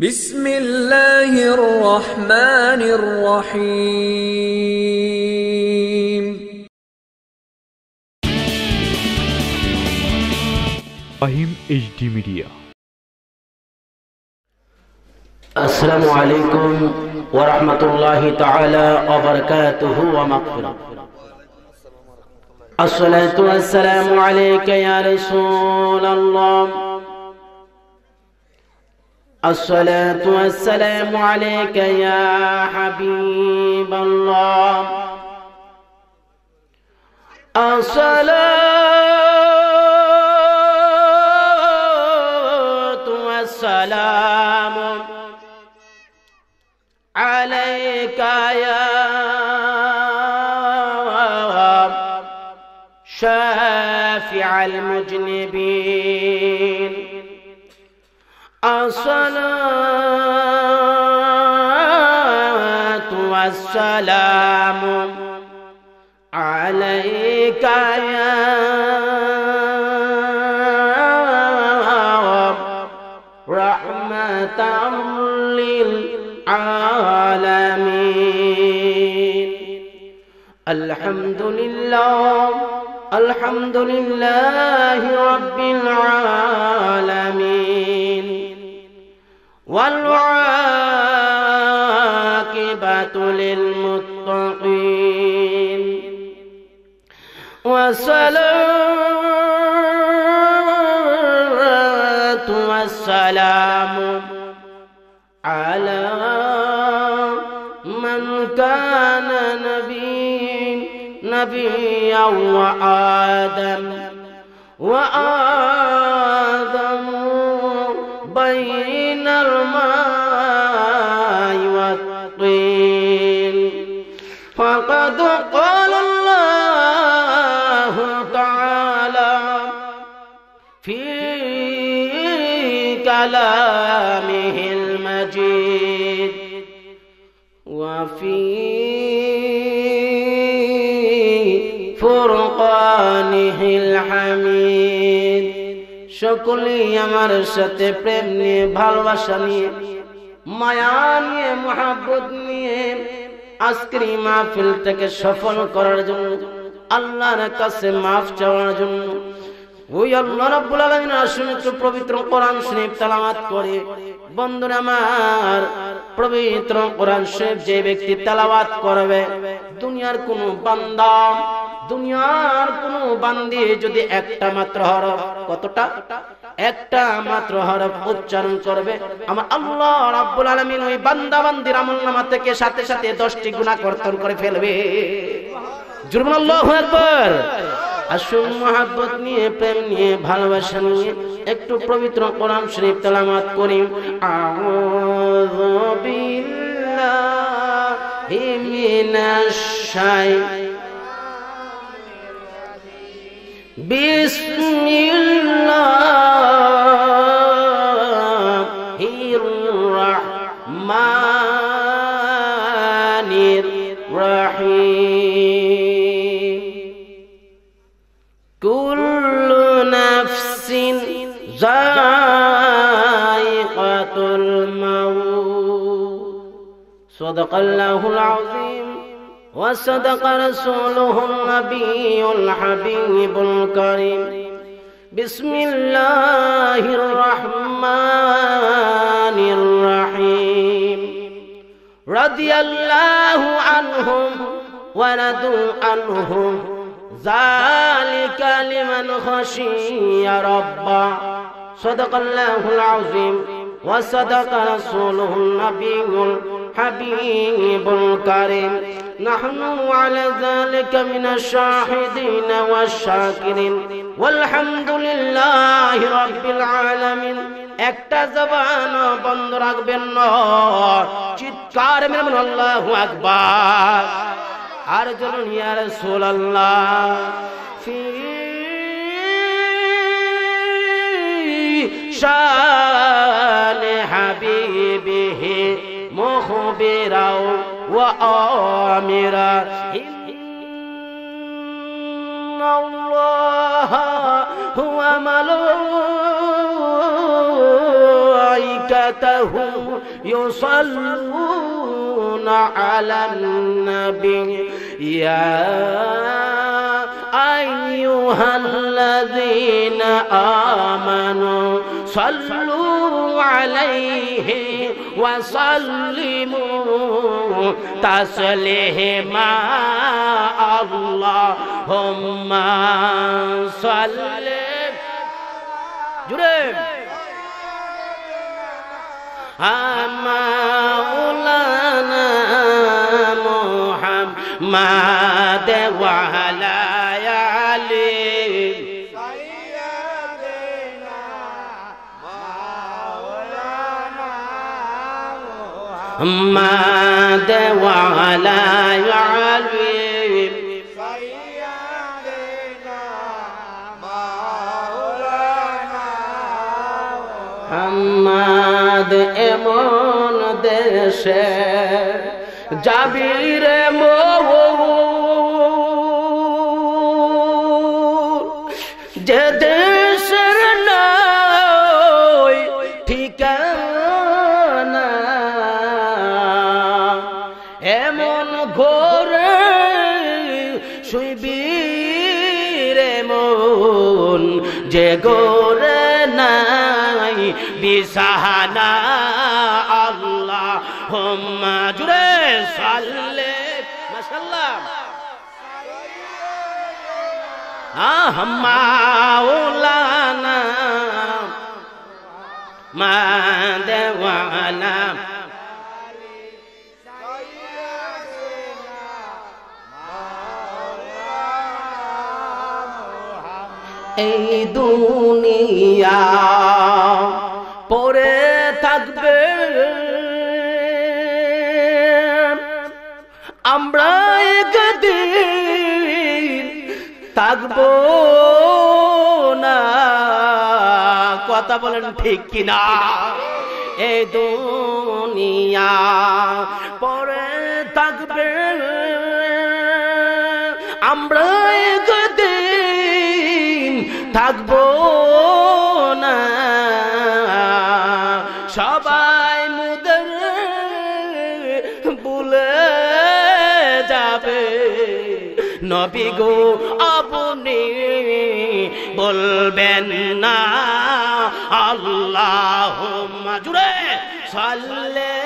بسم الله الرحمن الرحيم فهم HD ميديا السلام عليكم ورحمة الله تعالى وبركاته ومغفرة الصلاة والسلام عليك يا رسول الله الصلاة والسلام عليك يا حبيب الله الصلاة والسلام عليك يا شافع المجنبين الصلاة والسلام عليك يا رحمة للعالمين الحمد لله الحمد لله رب العالمين والعاقبة للمتقين والصلاة والسلام على من كان نبيا نبيا وآدم وآدم قال الله تعالى في كلامه المجيد وفي فرقانه الحميد সকলেই আমার সাথে প্রেম নিয়ে ভালোবাসা নিয়ে মায়া নিয়ে মহাব্বত নিয়ে আজকের এই মাহফিলটাকে সফল করার জন্য আল্লাহর কাছে মাফ চাওয়ার জন্য ওই আল্লাহ রাব্বুল আলামিন আসুন একটু পবিত্র কোরআন শরীফ তেলাওয়াত করে বন্ধুরা আমার পবিত্র কোরআন শরীফ যে ব্যক্তি তেলাওয়াত করবে দুনিয়ার কোন বান্দা দুনিয়ার কোন বান্দি যদি একটা মাত্র হরফ কতটা একটা মাত্র হরফ উচ্চারণ করবে আমার আল্লাহ রাব্বুল আলামিন ওই বান্দা বান্দির আমলনামা থেকে সাথে সাথে 10টি গুনাহ কর্তন করে ফেলবে জুরমান আল্লাহু আকবার আসুন মহাব্বত নিয়ে প্রেম নিয়ে ভালোবাসা নিয়ে একটু পবিত্র কোরআন শরীফ তেলাওয়াত করি আউযু বিল্লাহি মিনাশ শাইতানির بسم الله الرحمن الرحيم كل نفس ذائقة الموت صدق الله العظيم وصدق رسوله النبي الحبيب الكريم بسم الله الرحمن الرحيم رضي الله عنهم ورضوا عنهم ذلك لمن خشي ربه صدق الله العظيم وصدق رسوله النبي حبيب كريم نحن على ذلك من الشاهدين والشاكرين والحمد لله رب العالمين একটা জবান বন্ধ রাখবেন না চিৎকার মেরে আল্লাহু আকবার আর জন ইয়া রাসূলুল্লাহ ফি শান خبرا وآمرا إن الله هو ملائكته يصلون على النبي يا أيها الذين آمنوا صلوا عليه وسلموا تسليما اللهم صل جرم مولانا محمد وعلى محمد وعلى علي سيدنا مولانا محمد এমন দেশে যাবি রে মোহ जे न दी सह नमान এই দুনিয়া পরে থাকবে আমরা একদিন থাকবো না কথা বলেন ঠিক কিনা এ দুনিয়া পরে থাকবে আমরা একদিন থাকবো না সবাই মুদের বলে যাবে নবী গো আপনি বলবেন না আল্লাহ জুড়ে সাল্লে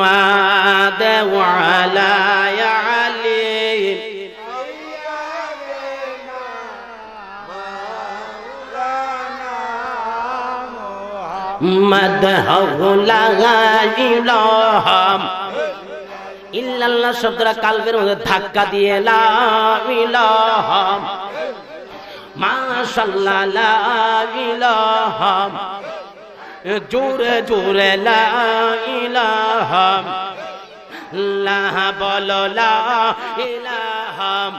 محمد وعلى علي مدهو لا إله ইল্লাল্লাহ শব্দটা কালবের মধ্যে ধাক্কা দিয়ে লা ইলাহা জোরে জোরে লাইলাহাম লাহা বলো লাইলাহাম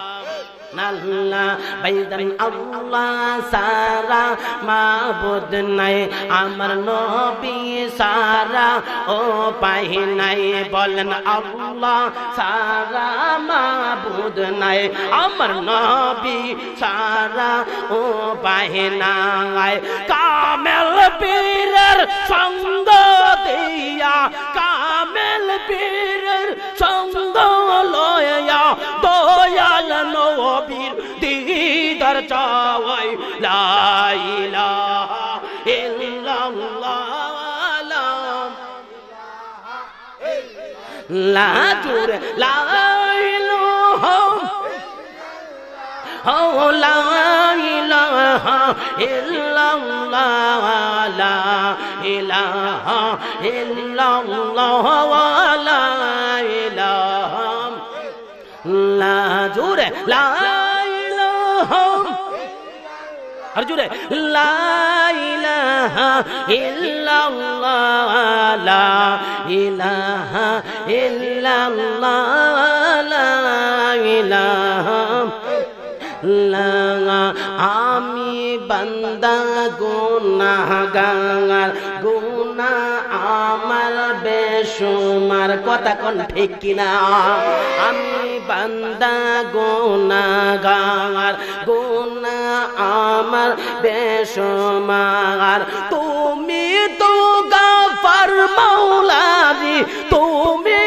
আল্লাহ বাইদান আল্লাহ সারা মাবুদ নাই আমার নবী সারা ও পাহি নাই বলেন আল্লাহ সারা মা মাবুদ নাই আমার নবী সারা ও পাই নাই কামেল বি সঙ্গ দিয়া কামেল পীরের সঙ্গ লয়া দয়াল নবীর দিদার চাওয়াই লাইলা লা هو لا إله إلا الله لا إله إلا الله ولا إله لا جوره لا إله আর জুড়ে লা ইলাহা ইল্লাল্লাহ লা ইলাহা ইল্লাল্লাহ আমি বান্দা গুনাগার গুনা আমার বেশুমার কথা কোন ঠিক কিনা আমি বান্দা গুনাগার গুনা আমার বেশুমার তুমি তো গাফার মৌলারি তুমি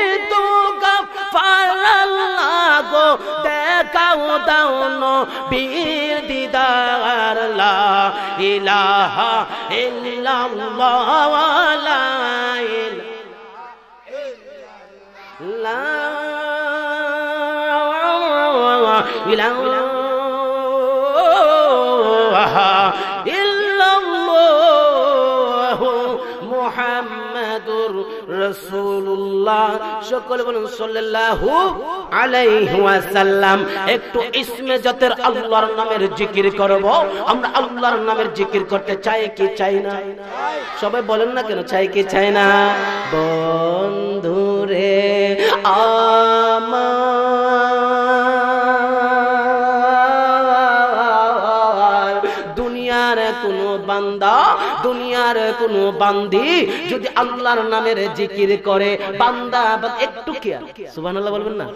بو دیکھاؤں دونوں بیر دیدار لا الہ الا اللہ لا الہ الا اللہ রাসূলুল্লাহ সকল বলুন সাল্লাল্লাহু আলাইহি ওয়াসাল্লাম একটু ইসমে জাতের আল্লাহর নামের জিকির করব আমরা আল্লাহর নামের জিকির করতে চাই কি চাই না সবাই বলেন না কেন চাই কি চাই না রে আমার দুনিয়ার কোন বান্দা দুনিয়ার কোনো বান্দি যদি আল্লাহর নামের জিকির করে বান্দা একটু কি সুবহানাল্লাহ বলবেন না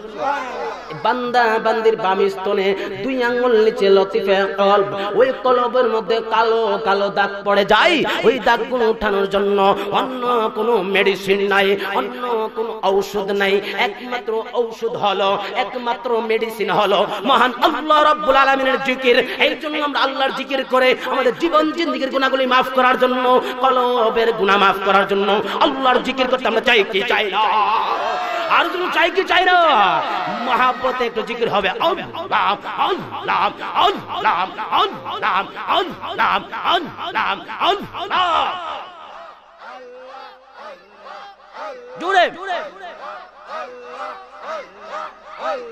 বান্দা বান্দির বাম স্তনে দুই আঙ্গুল নিচে লতিফে কলব ওই কলবের মধ্যে কালো কালো দাগ পড়ে যায় ওই দাগ দাগগুলো উঠানোর জন্য অন্য কোনো মেডিসিন নাই অন্য কোনো ঔষধ নাই একমাত্র ঔষধ হলো একমাত্র মেডিসিন হলো মহান আল্লাহ রাব্বুল আলামিনের জিকির এই জন্য আমরা আল্লাহর জিকির করে আমাদের জীবন জিন্দিগির গুনাহগুলি মাফ করার জন্য কলবের গুনাহ মাফ করার জন্য আল্লাহর জিকির করতে আমরা চাই কি চাই না আর তুমি চাই কি চাই না মহাব্বতে একটু জিকির হবে আল্লাহ আল্লাহ আল্লাহ আল্লাহ আল্লাহ আল্লাহ আল্লাহ জুড়ে আল্লাহ আল্লাহ Ấn Lan,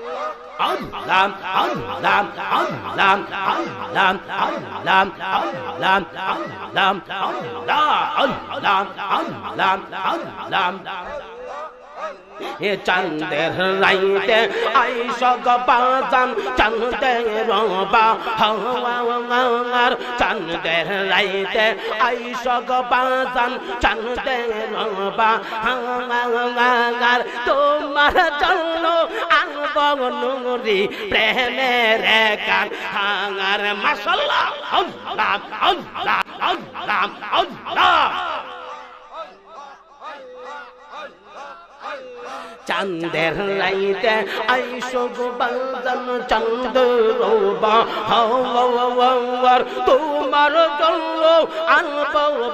Ấn Lan, Ấn Lan, Ấn Lan, Ấn Lan, Ấn Lan, Ấn Lan, Ấn Lan, Ấn Lan, Ấn Lan, Ấn Lan. চান্দের রাইতে আইস বাজান চান্দের বা চান্দের রাইতে আইস বাজান চান্দের বা তোমার চল আঙ্গ নুরি প্রেমের কান হাঙার মশলা আল্লাহ আল্লাহ আল্লাহ আল্লাহ چند ای چند روبا تم بہ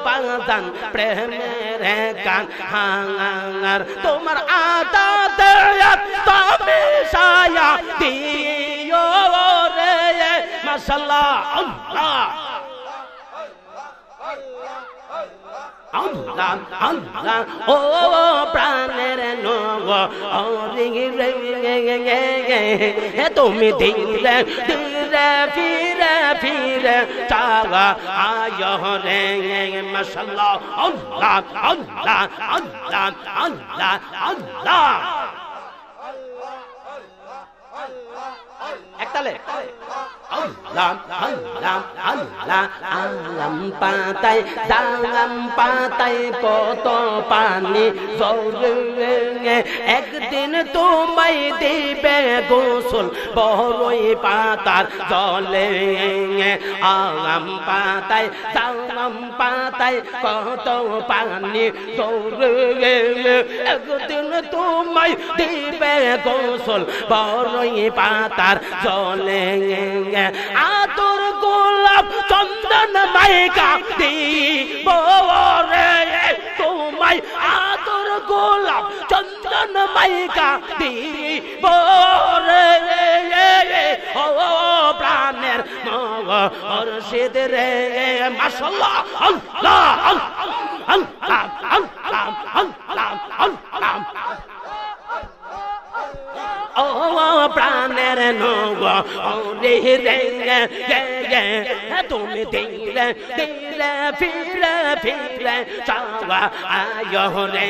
بن پہنے رہ تم آتا تیو رسل আল্লাহ আল্লাহ ও প্রাণের নব হে তুমি দিলে দিলে ফিরে ফিরে চাওয়া আয় রে মশাল্লাহ আল্লাহ আল্লাহ আল্লাহ আল্লাহ আল্লাহ একতালে আলাম পাতায় সালাম কত পানি একদিন তোমায় দেবে গোসল বড়ই পাতার জলে আলাম পাতায় সালাম পাতায় কত পানি একদিন তোমায় দেবে গোসল বড়ই পাতার জলে আতর গোলাপ চন্দন মাইকা দিব রে তোমায় আতর গোলাপ চন্দন মাইকা দিব রে ও প্রাণের মর্ষিদ রে মাশাল্লাহ আল্লাহ আল্লাহ আল্লাহ আল্লাহ ও প্রাণের নগ রে তুমি দিলে দিলে ফিরে ফিরে চাওয়া আয় রে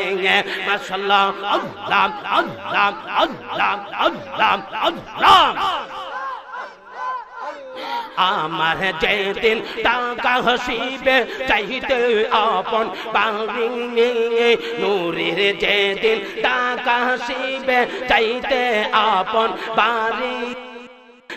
মশলা আল্লাহ আল্লাহ আল্লাহ আল্লাহ আল্লাহ আল্লাহ আমার যেদিন টাকা হসিবে চাইতে আপন বাড়ি নূরের যেদিন টাকা হসিবে চাইতে আপন বাড়ি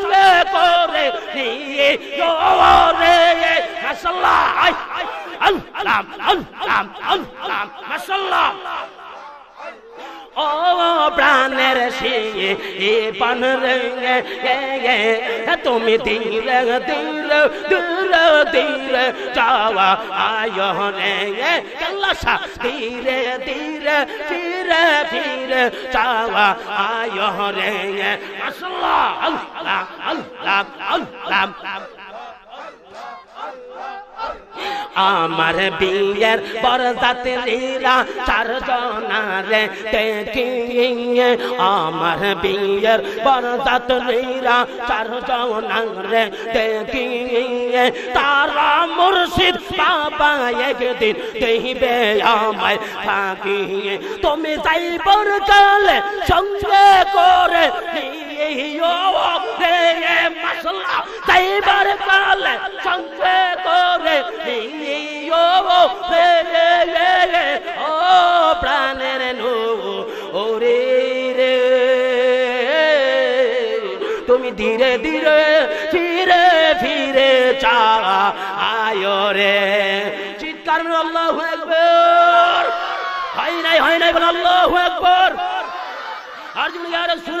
সঙ্গে করে নিয়ে রে মাসাল্লাহ আল্লাহ আল্লাহ আল্লাহ মাসাল্লাহ او پران سن رہیں گے گے تیر تیر تیر چاو آیو رہیں گے تیر تیرا آئے رہیں گے আমার বিয়ের বরদাতে লীলা চার জনারে দেখিয়ে আমার বিয়ের বরদাত লীলা চার জনারে দেখিয়ে তারা মুর্শিদ বাবা একদিন দেখিবে আমায় থাকিয়ে তুমি যাই কালে সঙ্গে করে নিয়েও রে মশলা তাইবার কালে সঙ্গে করে ও প্রাণের রে তুমি ধীরে ধীরে ফিরে ফিরে চা আয় রে চিৎকার আল্লাহ একবার হয় নাই হয় নাই বলে আল্লাহ একবার আর যদি আর সুর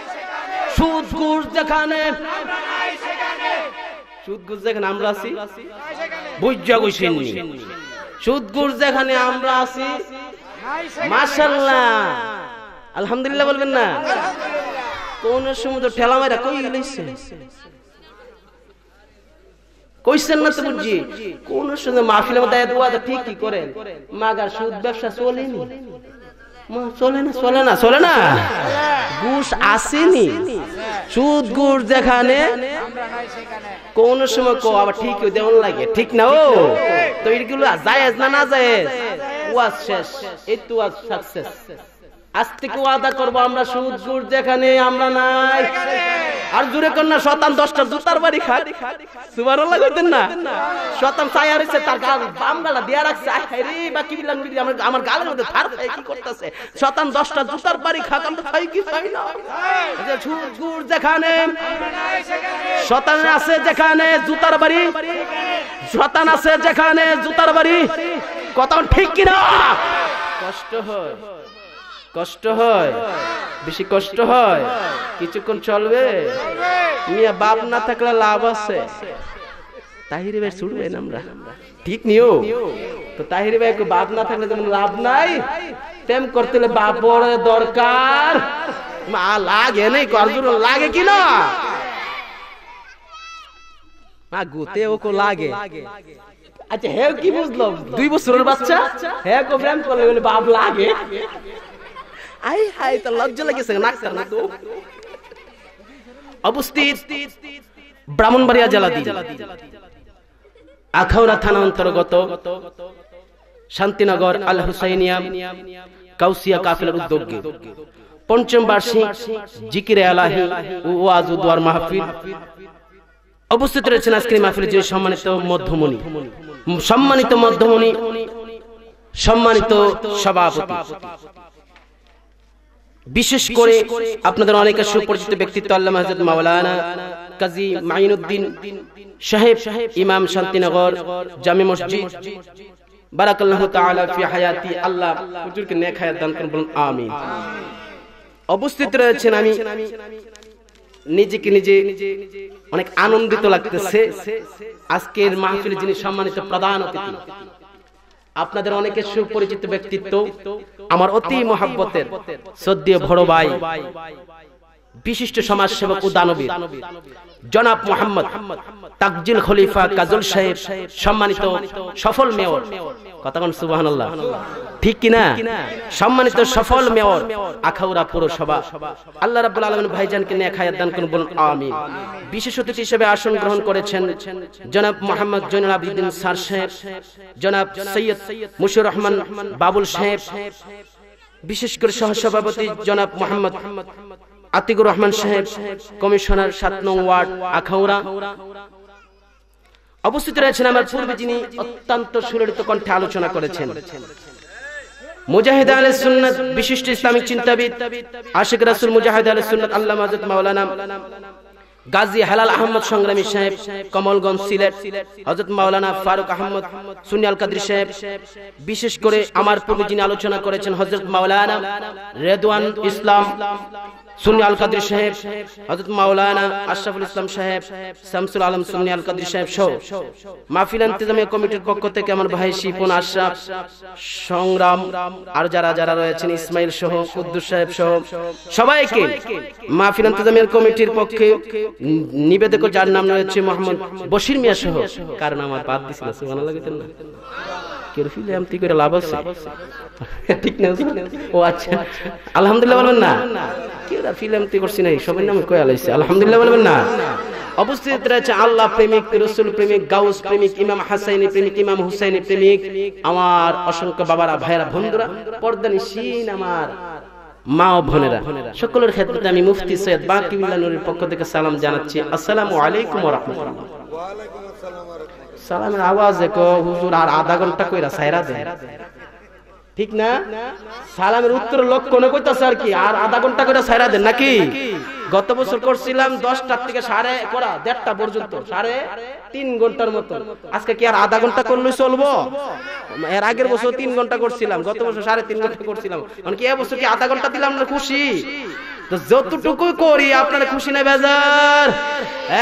যেখানে যেখানে আমরা আছি বুঝা যেখানে আমরা আছি মাশাল্লাহ আলহামদুলিল্লাহ বলবেন না কোন সময় তো ঠেলা মারা কই গেলেছে কইছেন না তো বুঝছি কোন সময় মাহফিলের মধ্যে দোয়া ঠিকই করেন মাগার সুদ ব্যবসা চলেনি চলে আসেনি সুদ ঘুষ যেখানে কোন সময় কো আবার ঠিক দেওয়ান লাগে ঠিক না ও তো এগুলো জায়েজ না না জায়েজ ওয়াজ শেষ এই তো সাকসেস আজ থেকে ওয়াদা করবো আমরা সুদ গুড় যেখানে আমরা নাই আর জুড়ে কন্যা শতান দশটা জুতার বাড়ি খাক সুবার করতেন না শতান তার গাল রাখছে বা কি আমার আমার গালের মধ্যে কি করতেছে শতান দশটা জুতার বাড়ি খাক আমরা খাই কি খাই না সুদ যেখানে শতান আছে যেখানে জুতার বাড়ি শতান আছে যেখানে জুতার বাড়ি কথা ঠিক কিনা কষ্ট হয় কষ্ট হয় বেশি কষ্ট হয় কিছুক্ষণ চলবে মিয়া বাপ না থাকলে লাভ আছে তাহির ভাই ছুটবেন আমরা ঠিক নিও তো তাহির ভাই বাপ না থাকলে যেমন লাভ নাই তেম করতে হলে বাপর দরকার মা লাগে নাই কর্জুর লাগে কি না মা গুতে ওকে লাগে আচ্ছা হ্যাঁ কি বুঝলো দুই বছরের বাচ্চা হ্যাঁ কো প্রেম করলে বাপ লাগে আই হাই তো লজ্জা লেগেছে নাকটা না অবস্থিত ব্রাহ্মণবাড়িয়া জেলা আখাউড়া থানা অন্তর্গত শান্তিনগর আল হুসাইনিয়া কাউসিয়া কাফিলার উদ্যোগে পঞ্চম বার্ষিক জিকিরে আলাহি ওয়াজ উদ্দোয়ার মাহফিল অবস্থিত রয়েছেন আজকের মাহফিল যে সম্মানিত মধ্যমণি সম্মানিত মধ্যমণি সম্মানিত সভাপতি বিশেষ করে আপনাদের অনেকের সুপরিচিত ব্যক্তিত্ব আল্লাহ মাওলানা কাজী মাইনুদ্দিন সাহেব ইমাম শান্তিনগর জামি মসজিদ তাআলা ফি হায়াতি আল্লাহ হুজুরকে নেক হায়াত দান করুন বলুন আমিন অবস্থিত রয়েছেন আমি নিজেকে নিজে অনেক আনন্দিত লাগতেছে আজকের মাহফিলে যিনি সম্মানিত প্রধান অতিথি আপনাদের অনেকের সুপরিচিত ব্যক্তিত্ব আমার অতি মহাব্বতের সদ্য বড় ভাই বিশিষ্ট সমাজ সেবক দানবীর জনাব মোহাম্মদ তাকজিল খলিফা কাজল সাহেব সম্মানিত সফল মেয়র কতক্ষণ সুবাহ ঠিক কিনা সম্মানিত সফল মেয়র আখাউরা পৌরসভা আল্লাহ রাবুল আলমিন ভাইজানকে নিয়ে খায়াত দান করুন বলুন আমি বিশেষ অতিথি হিসেবে আসন গ্রহণ করেছেন জনাব মোহাম্মদ জৈনুল আবিদিন সার সাহেব জনাব সৈয়দ মুশুর রহমান বাবুল সাহেব বিশেষ করে সহসভাপতি জনাব মোহাম্মদ আতিকুর রহমান সাহেব কমিশনার সাত নং ওয়ার্ড আখাউরা অবস্থিত রয়েছেন আমার পূর্বে যিনি অত্যন্ত সুললিত কণ্ঠে আলোচনা করেছেন বিশিষ্ট আল্লাহ মাওলানা গাজী সংগ্রামী সাহেব কমলগঞ্জ সিলেট মাওলানা ফারুক আহমদ সুনিয়াল কাদির সাহেব বিশেষ করে আমার পূর্বে যিনি আলোচনা করেছেন হজরত মাওলানা রেদওয়ান ইসলাম সুন্নি আল কাদির সাহেব হযরত মাওলানা আশরাফুল ইসলাম সাহেব শামসুল আলম সুন্নি আল কাদির সাহেব সহ মাহফিল ইন্তজামিয়া কমিটির পক্ষ থেকে আমার ভাই শিপন আশরাফ সংগ্রাম আর যারা যারা রয়েছেন ইসমাইল সহ কুদ্দুস সাহেব সহ সবাইকে মাহফিল ইন্তজামিয়া কমিটির পক্ষে নিবেদক যার নাম রয়েছে মোহাম্মদ বশির মিয়া সহ কারণ আমার বাদ দিছিল সুবহানাল্লাহ না করে লাভ আছে ঠিক না ও আচ্ছা আলহামদুলিল্লাহ বলবেন না করছি নাই আলহামদুলিল্লাহ বলবেন না অবস্থিত রয়েছে আল্লাহ প্রেমিক রসুল প্রেমিক গাউস প্রেমিক ইমাম হাসাইনি প্রেমিক ইমাম হুসাইনি প্রেমিক আমার অসংখ্য বাবারা ভাইয়েরা বন্ধুরা পর্দানি সিন আমার মা ও বোনেরা সকলের ক্ষেত্রে আমি মুফতি সৈয়দ বাকি পক্ষ থেকে সালাম জানাচ্ছি আসসালামু আলাইকুম ওয়া রাহমাতুল্লাহ ওয়া আলাইকুম আসসালাম সালামের আওয়াজ কো হুজুর আর আধা ঘন্টা কইরা সাইরা দেন ঠিক না সালামের উত্তর লক্ষণ কোনে কইতাছে আর কি আর আধা ঘন্টা কইরা সাইরা দেন নাকি গত বছর করছিলাম দশটার থেকে সাড়ে করা দেড়টা পর্যন্ত সাড়ে তিন ঘন্টার মতো আজকে কি আর আধা ঘন্টা করলে চলবো এর আগের বছর তিন ঘন্টা করছিলাম গত বছর সাড়ে তিন ঘন্টা করছিলাম মানে কি বছর কি আধা ঘন্টা দিলাম না খুশি তো যতটুকু করি আপনারা খুশি না বেজার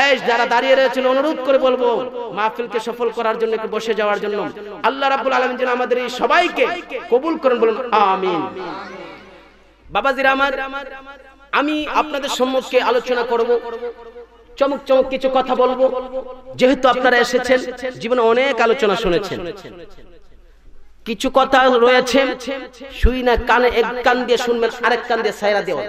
এই যারা দাঁড়িয়ে রয়েছেন অনুরোধ করে বলবো মাহফিলকে সফল করার জন্য একটু বসে যাওয়ার জন্য আল্লাহ রাব্বুল আলামিন যেন আমাদের এই সবাইকে কবুল করেন বলুন আমিন বাবাজিরা আমার আমি আপনাদের সম্মুখে আলোচনা করব চমক চমক কিছু কথা বলবো যেহেতু আপনারা এসেছেন জীবনে অনেক আলোচনা শুনেছেন কিছু কথা রয়েছে শুই না কানে এক কান দিয়ে শুনবেন আরেক কান দিয়ে সাইরা দেওয়া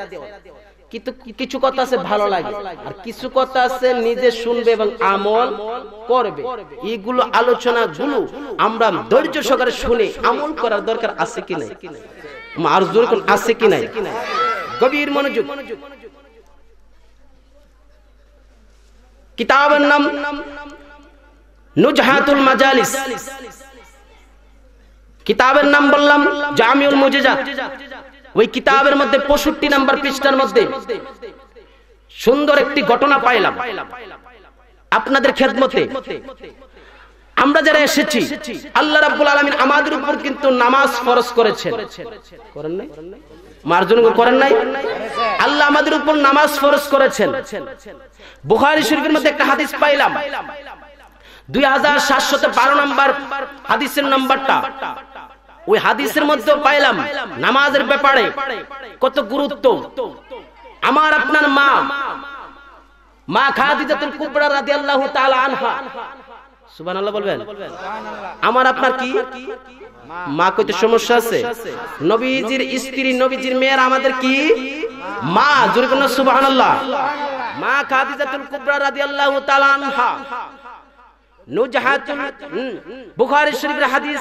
কিন্তু কিছু কথা আছে ভালো লাগে আর কিছু কথা আছে নিজে শুনবে এবং আমল করবে এইগুলো আলোচনা গুলো আমরা ধৈর্য সহকারে শুনে আমল করার দরকার আছে কি নাই আর জোর আছে কি নাই গভীর মনোযোগ কিতাবের নাম নুজহাতুল মাজালিস কিতাবের নাম বললাম জামিউল মুজিজা ওই কিতাবের মধ্যে পঁয়ষট্টি নাম্বার পৃষ্ঠার মধ্যে সুন্দর একটি ঘটনা পাইলাম আপনাদের খেদমতে আমরা যারা এসেছি আল্লাহ রাব্বুল আলামিন আমাদের উপর কিন্তু নামাজ ফরজ করেছেন করেন নাই মার্জন করেন নাই আল্লাহ আমাদের উপর নামাজ ফরজ করেছেন বুখারী শরীফের মধ্যে একটা হাদিস পাইলাম দুই হাজার সাতশত বারো নাম্বার হাদিসের নাম্বারটা ওই হাদিসের মধ্যে পাইলাম নামাজের ব্যাপারে কত গুরুত্ব আমার আপনার মা মা খাদিজাতুল কুবরা রাদিয়াল্লাহু তাআলা আনহা সুবহানাল্লাহ বলবেন আমার আপনার কি মা কইতে সমস্যা আছে নবীজির স্ত্রী নবীজির মেয়ের আমাদের কি মা জোরে কোন সুবহানাল্লাহ মা খাদিজাতুল কুবরা রাদিয়াল্লাহু তাআলা আনহা নুজহাতুল বুখারী শরীফের হাদিস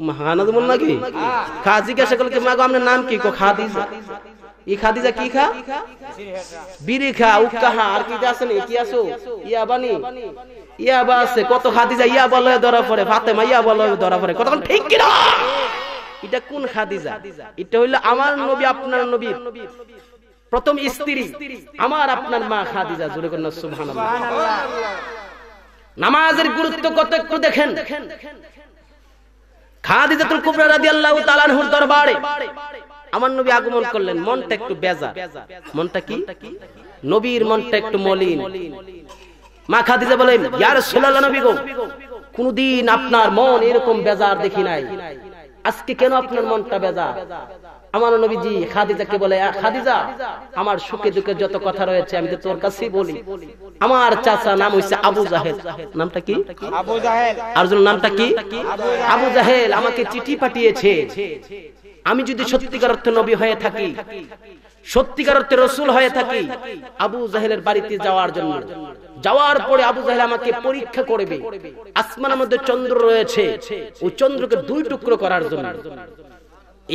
কি নাম কি খাদিজা ই খাদিজা কি খা খা আছে কত খাদিজা ইয়া বলে ধরা পড়ে ফাতেমা ইয়া বলে ধরা পড়ে কতক্ষণ ঠিক এটা কোন খাদিজা এটা হইলো আমার নবী আপনার নবী প্রথম স্ত্রী আমার আপনার মা খাদিজা জুড়ে কন্যা নামাজের গুরুত্ব কত একটু দেখেন খাদিজাতুল কুবরা রাদিয়াল্লাহু তাআলার দরবারে আমার নবী আগমন করলেন মনটা একটু বেজা মনটা কি নবীর মনটা একটু মলিন মা খাদিজা বলেন ইয়া রাসূলুল্লাহ নবী গো কোনদিন আপনার মন এরকম বেজার দেখি নাই আজকে কেন আপনার মনটা বেজা আমার নবীজি খাদিজাকে বলে খাদিজা আমার সুখে দুঃখে যত কথা রয়েছে আমি তো তোর কাছেই বলি আমার চাচা নাম হইছে আবু জাহেদ নামটা কি আবু জাহেদ আর নামটা কি আবু জাহেদ আমাকে চিঠি পাঠিয়েছে আমি যদি সত্যিকার অর্থে নবী হয়ে থাকি সত্যিকার অর্থে রসুল হয়ে থাকি আবু জাহেলের বাড়িতে যাওয়ার জন্য যাওয়ার পরে আবু জাহেল আমাকে পরীক্ষা করবে আসমানের মধ্যে চন্দ্র রয়েছে ও চন্দ্রকে দুই টুকরো করার জন্য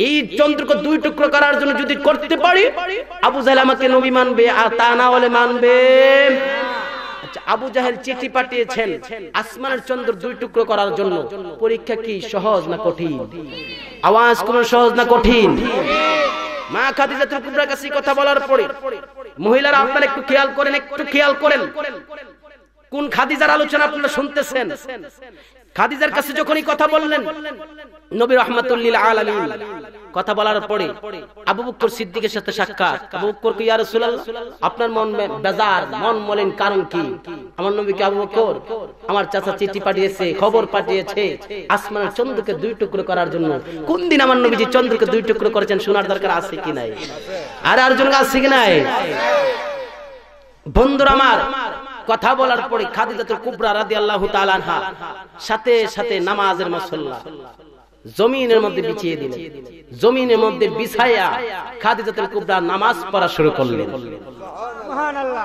এই যন্ত্রকে দুই টুকরো করার জন্য যদি করতে পারি আবু জাহেল আমাকে নবী মানবে আর তা না হলে মানবে আচ্ছা, আবু জাহেল চিঠি পাঠিয়েছেন আসমানের চন্দ্র দুই টুকরো করার জন্য পরীক্ষা কি সহজ না কঠিন আওয়াজ কোন সহজ না কঠিন মা খাদিজা কুবরা কাছে কথা বলার পরে মহিলারা আপনারা একটু খেয়াল করেন একটু খেয়াল করেন কোন খাদিজার আলোচনা আপনারা শুনতেছেন খাদিজার কাছে যখনই কথা বললেন নবী আল আলামিন কথা বলার পরে আবু বকর সিদ্দিকের সাথে সাক্ষাৎ আবু বকর কি ইয়া রাসূলুল্লাহ আপনার মন বেজার মন মলিন কারণ কি আমার নবীকে আবু বকর আমার চাচা চিঠি পাঠিয়েছে খবর পাঠিয়েছে আসমান চন্দ্রকে দুই টুকরো করার জন্য কোন দিন আমার নবীজি চন্দ্রকে দুই টুকরো করেছেন শোনার দরকার আছে কি নাই আর আর জন্য আছে কি নাই বন্ধুরা আমার কথা বলার পরে খাদিজাতুল কুবরা রাদিয়াল্লাহু তাআলা আনহা সাথে সাথে নামাজের মুসল্লা জমিনের মধ্যে বিছিয়ে দিলেন জমিনের মধ্যে বিছায়া খাদিজাতুল কুবরা নামাজ পড়া শুরু করলেন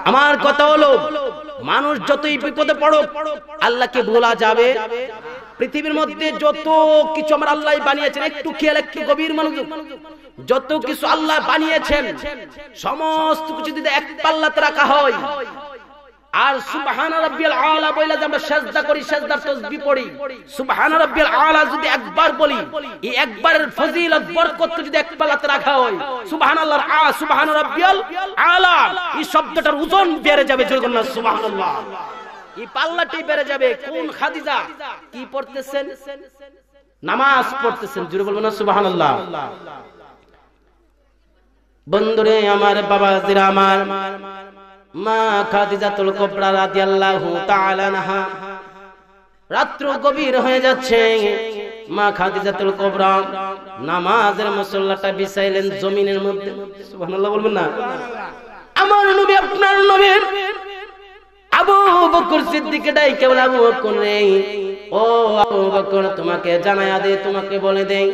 আমার কথা হলো মানুষ যতই বিপদে পড়ুক আল্লাহকে ভোলা যাবে পৃথিবীর মধ্যে যত কিছু আমার আল্লাহ বানিয়েছেন একটু খেয়াল একটু গভীর মানুষ যত কিছু আল্লাহ বানিয়েছেন সমস্ত কিছু যদি এক পাল্লাতে রাখা হয় আর সুবহান রাব্বিল আলা আমরা সেজদা করি সেজদার তাসবিহ পড়ি সুবহান রাব্বিল আলা যদি একবার বলি এই একবারের ফজিলত বরকত যদি এক পালাতে রাখা হয় আ সুবহান রাব্বিল আলা এই শব্দটার ওজন বেড়ে যাবে সুবহানাল্লাহ এই পাল্লাটি বেড়ে যাবে কোন খাদিজা কি পড়তেছেন নামাজ পড়তেছেন জোরে বলবেন সুবহানাল্লাহ বন্ধুরে আমার বাবা জিরা আমার মা খাদিজাতুল কোবরা রাদিয়াল্লাহু তাআলা নাহা রাত্র গভীর হয়ে যাচ্ছে মা খাদিজাতুল কোবরা নামাজের মুসল্লাটা বিছাইলেন জমিনের মধ্যে সুবহানাল্লাহ বলবেন না আমার নবী আপনার নবীর আবু বকর সিদ্দিক ডাইকে বলে আবু বকর রে ও আবু বকর তোমাকে জানায়া দে তোমাকে বলে দেই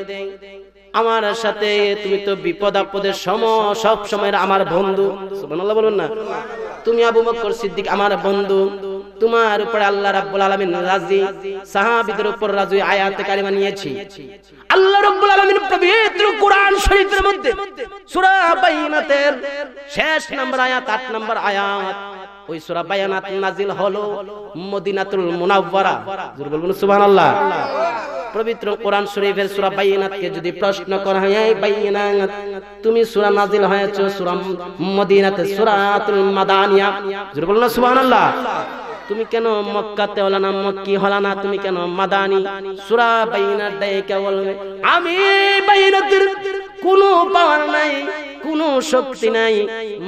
আমার সাথে তুমি তো বিপদ আপদের সম সব সময় আমার বন্ধু সুবহানাল্লাহ বলুন না তুমি আবু বকর সিদ্দিক আমার বন্ধু তোমার উপরে আল্লাহ রাব্বুল আলামিন রাজি সাহাবীদের উপর রাজি আয়াতে কারিমা নিয়েছি আল্লাহ রাব্বুল আলামিন পবিত্র কোরআন শরীফের মধ্যে সূরা বাইনাতের শেষ নাম্বার আয়াত 8 নাম্বার আয়াত ওই সূরা বায়ানাত নাজিল হলো মদিনাতুল মুনাওয়ারা জোরে বলবেন সুবহানাল্লাহ সুবহানাল্লাহ পবিত্র কোরআন শরীফের সূরা বাইনাতকে যদি প্রশ্ন করা হয় এই বাইনাত তুমি সুরা নাজিল হয়েছে সুরা মদিনাতে সুরাতুল মাদানিয়া যদি বলেন সুবহানাল্লাহ তুমি কেন মক্কাতে হলা না মক্কি হলা না তুমি কেন মাদানি সুরা দেয় কে বলবে আমি বাইনাতির কোনো পাওয়ার নাই কোন শক্তি নাই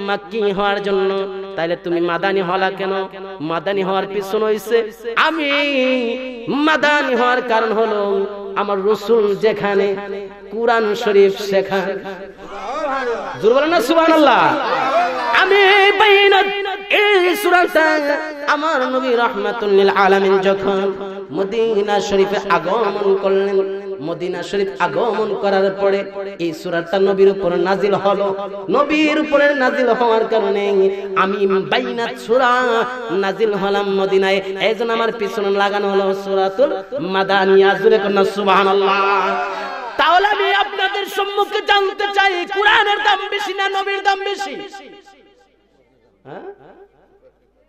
মাক্কি হওয়ার জন্য তাইলে তুমি মাদানি হলা কেন মাদানি হওয়ার পিছন হইছে আমি মাদানি হওয়ার কারণ হলো আমার রসুল যেখানে কুরআন শরীফ শেখা জোর বলেন না সুবহানাল্লাহ আমি বাইনাত এই সুরাটা আমার মহানবী রহমাতুল্লিল আলামিন যখন মদিনা শরীফে আগমন করলেন মদিনা শরীফ আগমন করার পরে এই সুরাটা নবীর উপর নাজিল হলো নবীর উপরে নাজিল হওয়ার কারণে আমি বাইনাত সূরা নাজিল হলাম মদিনায় এইজন্য আমার পিছনে লাগানো হলো সূরাতুল মাদানিয়া জুরে কন্যা সুবহানাল্লাহ তাহলে আমি আপনাদের সম্মুখে জানতে চাই কোরআনের দাম বেশি না নবীর দাম বেশি হ্যাঁ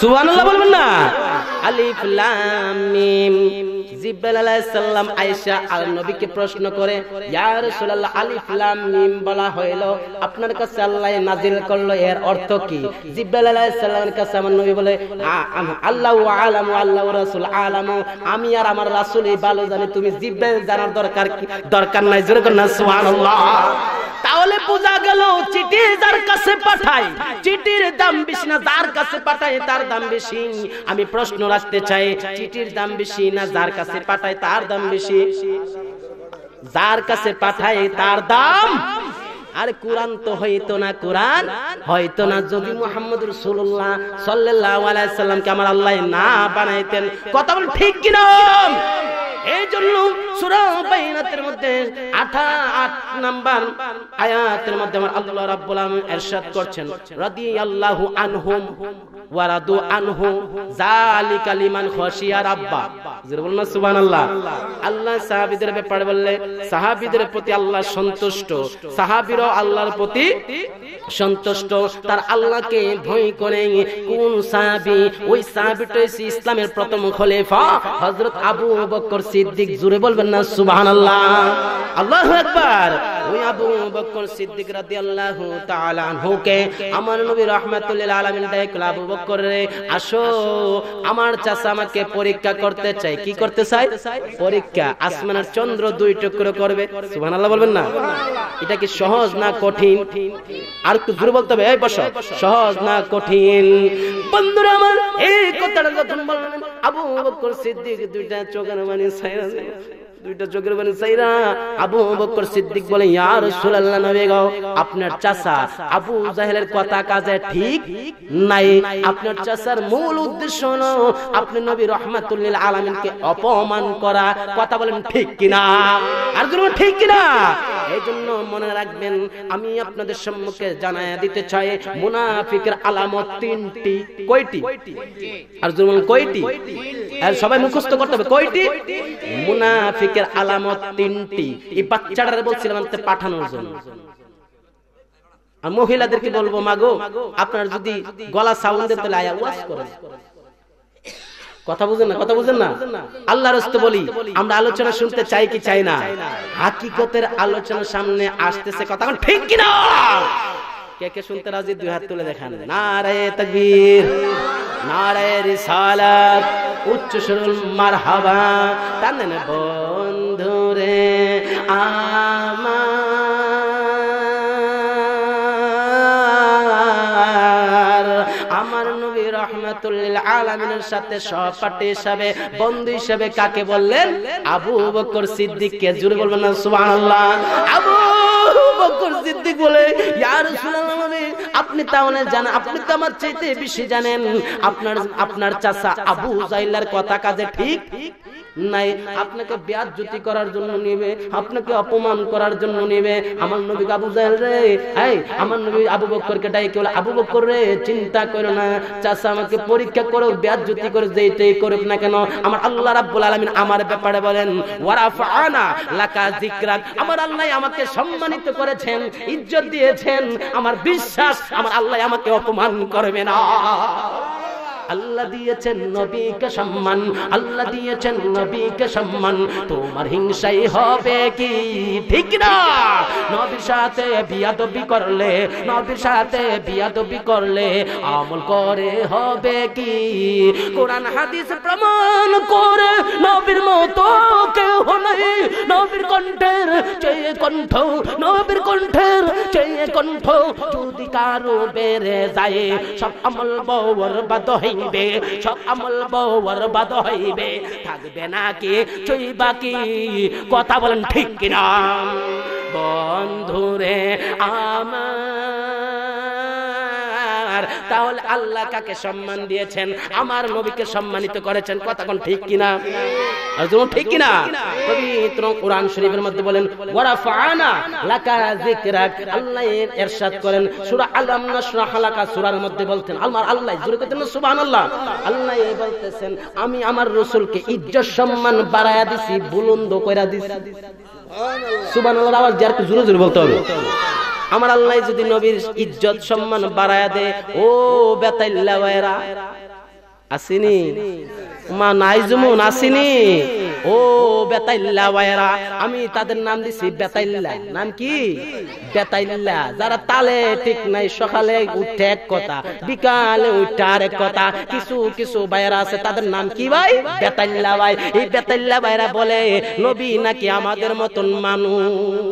সুবহানাল্লাহ বলবেন না আলিফ লাম মিম জিব্রাইল আলাইহিস সালাম আয়েশা নবীকে প্রশ্ন করে ইয়া রাসূলুল্লাহ আলিফ লাম মিম বলা হলো আপনার কাছে আল্লাহ করলো এর অর্থ কি জিব্রাইল আলাইহিস সালামের কাছে আমার নবী বলে আল্লাহু আলামু আল্লাহু রাসূল আলামু আমি আর আমার রাসূলই ভালো জানি তুমি জিব্রাইল জানার দরকার কি দরকার নাই না সুবহানাল্লাহ তাহলে বোঝা গেল চিঠি যার কাছে পাঠায় চিঠির দাম বেশি না যার কাছে পাঠায় পাঠায় তার দাম বেশি আমি প্রশ্ন রাখতে চাই চিঠির দাম বেশি না যার কাছে পাঠায় তার দাম বেশি যার কাছে পাঠায় তার দাম আর কোরআন তো হইতো না কোরআন হইতো না যদি মোহাম্মদ রসুল্লাহ সাল্লাহ আলাইসাল্লামকে আমার আল্লাহ না বানাইতেন কথা বল ঠিক কিনা এই জন্য সূরা বাইনাতের মধ্যে 88 নাম্বার আয়াতের মধ্যে আমার আল্লাহ রাবুল আলামিন ইরশাদ করছেন আল্লাহ আনহুম ওয়ারাদু আনহু যালিকা লিমান রাব্বা যারা বলেন না সুবহানাল্লাহ আল্লাহ সাহাবীদের ব্যাপারে বললে সাহাবীদের প্রতি আল্লাহ সন্তুষ্ট আল্লাহর প্রতি সন্তুষ্ট তার আল্লাহকে ভয় করে কোন ওই ইসলামের প্রথম খলিফা হযরত আবু বকর সিদ্দিক জুরে বলবেন না সুবহানাল্লাহ আল্লাহু আকবার ওই আবু বকর সিদ্দিক রাদিয়াল্লাহু তাআলা হুকে আমার নবী রাহমাতুল্লিল আলামিন ডাকল আবু করে আসো আমার চাষা আমাকে পরীক্ষা করতে চাই কি করতে চাই পরীক্ষা আসমান আর চন্দ্র দুই টুকরো করবে সুহান আল্লাহ বলবেন না এটা কি সহজ না কঠিন আর একটু জোরে বলতে হবে এই বসো সহজ না কঠিন বন্ধুরা আমার এই কথাটা যখন বললেন আবু বকর সিদ্দিক দুইটা চোখের মানে সাইরা দুইটা চোখের আবু বকর সিদ্দিক বলে আপনার আবু জাহেলের কথা কাজে ঠিক নাই আপনার মূল উদ্দেশ্য হলো আপনি নবী অপমান করা কথা বলেন ঠিক কিনা আর ঠিক কিনা এই জন্য মনে রাখবেন আমি আপনাদের সম্মুখে জানায়া দিতে চাই মুনাফিকের আলামত তিনটি কয়টি আর জোরে কয়টি আর সবাই মুখস্থ করতে হবে কয়টি মুনাফিক মুনাফিকের আলামত তিনটি এই বাচ্চাটারে বলছিলাম আনতে পাঠানোর জন্য আর মহিলাদেরকে বলবো মাগো আপনার যদি গলা সাউন্ড দেন তাহলে আয়া ওয়াজ করেন কথা বুঝেন না কথা বুঝেন না আল্লাহ রস্তে বলি আমরা আলোচনা শুনতে চাই কি চাই না হাকিকতের আলোচনা সামনে আসতেছে কথা ঠিক কিনা কে কে শুনতে রাজি দুই হাত তুলে দেখান নারে তকবীর নারে রিসালাত উচ্চ সুরুল মারহাবা টানেন বন্ধুরে আমা কাকে বললেন আবু বকর জুড়ে বলবেন আবু বকর সিদ্দিক বলে মানে আপনি তাহলে জানেন আপনি তো আমার চাইতে বেশি জানেন আপনার আপনার চাচা আবু জাইলার কথা কাজে ঠিক নাই আপনাকে বিয়াদ জ্যোতি করার জন্য নেবে আপনাকে অপমান করার জন্য নেবে আমার নবী আবু জাহেল রে এই আমার নবী আবু বক্করকে ডাইকে বলে আবু বকর রে চিন্তা করো না চাচা আমাকে পরীক্ষা করো বিয়াদ জ্যোতি করে যেইটাই করুক না কেন আমার আল্লাহ রাব্বুল আলামিন আমার ব্যাপারে বলেন ওয়ারাফানা লাকা যিকরাক আমার আল্লাহ আমাকে সম্মানিত করেছেন ইজ্জত দিয়েছেন আমার বিশ্বাস আমার আল্লাহ আমাকে অপমান করবে না আল্লাহ দিয়েছেন নবীকে সম্মান আল্লাহ দিয়েছেন নবীকে সম্মান তোমার হিংসাই হবে কি ঠিক না নবীর সাথে বিয়াদবি করলে নবীর সাথে বিয়াদবি করলে আমল করে হবে কি কোরআন হাদিস প্রমাণ করে নবীর মতো কেউ নাই নবীর কণ্ঠের চেয়ে কণ্ঠ নবীর কণ্ঠের চেয়ে কণ্ঠ যদি কারো বেড়ে যায় সব আমল বরবাদ হয়ে হইবে সব আমল বরবাদ হইবে থাকবে না কি চই বাকি কথা বলেন ঠিক কিনা বন্ধুরে আমার আমার তাহলে আল্লাহ কাকে সম্মান দিয়েছেন আমার নবীকে সম্মানিত করেছেন কোন ঠিক কিনা ঠিক কিনা পবিত্র কোরআন শরীফের মধ্যে বলেন লাকা আল্লাহ ইরশাদ করেন সূরা আলাম সূরার মধ্যে বলতেন আমার আল্লাহ জোরে সুবহানাল্লাহ আল্লাহ এই বলতেছেন আমি আমার ইজ্জত সম্মান বাড়ায়া দিছি বুলন্দ কইরা দিছি সুবহানাল্লাহ আওয়াজ জোরে জোরে বলতে হবে আমার আল্লাহ যদি নবীর ইজ্জত সম্মান বাড়ায় দে ও বেতাইল্লা ভাইরা আসিনি মা নাই জুমুন আসিনি ও বেতাইল্লা ভাইরা আমি তাদের নাম দিছি বেতাইল্লা নাম কি বেতাইল্লা যারা তালে ঠিক নাই সকালে উঠে এক কথা বিকালে উঠে আরেক কথা কিছু কিছু ভাইরা আছে তাদের নাম কি ভাই বেতাইল্লা ভাই এই বেতাইল্লা ভাইরা বলে নবী নাকি আমাদের মতন মানুষ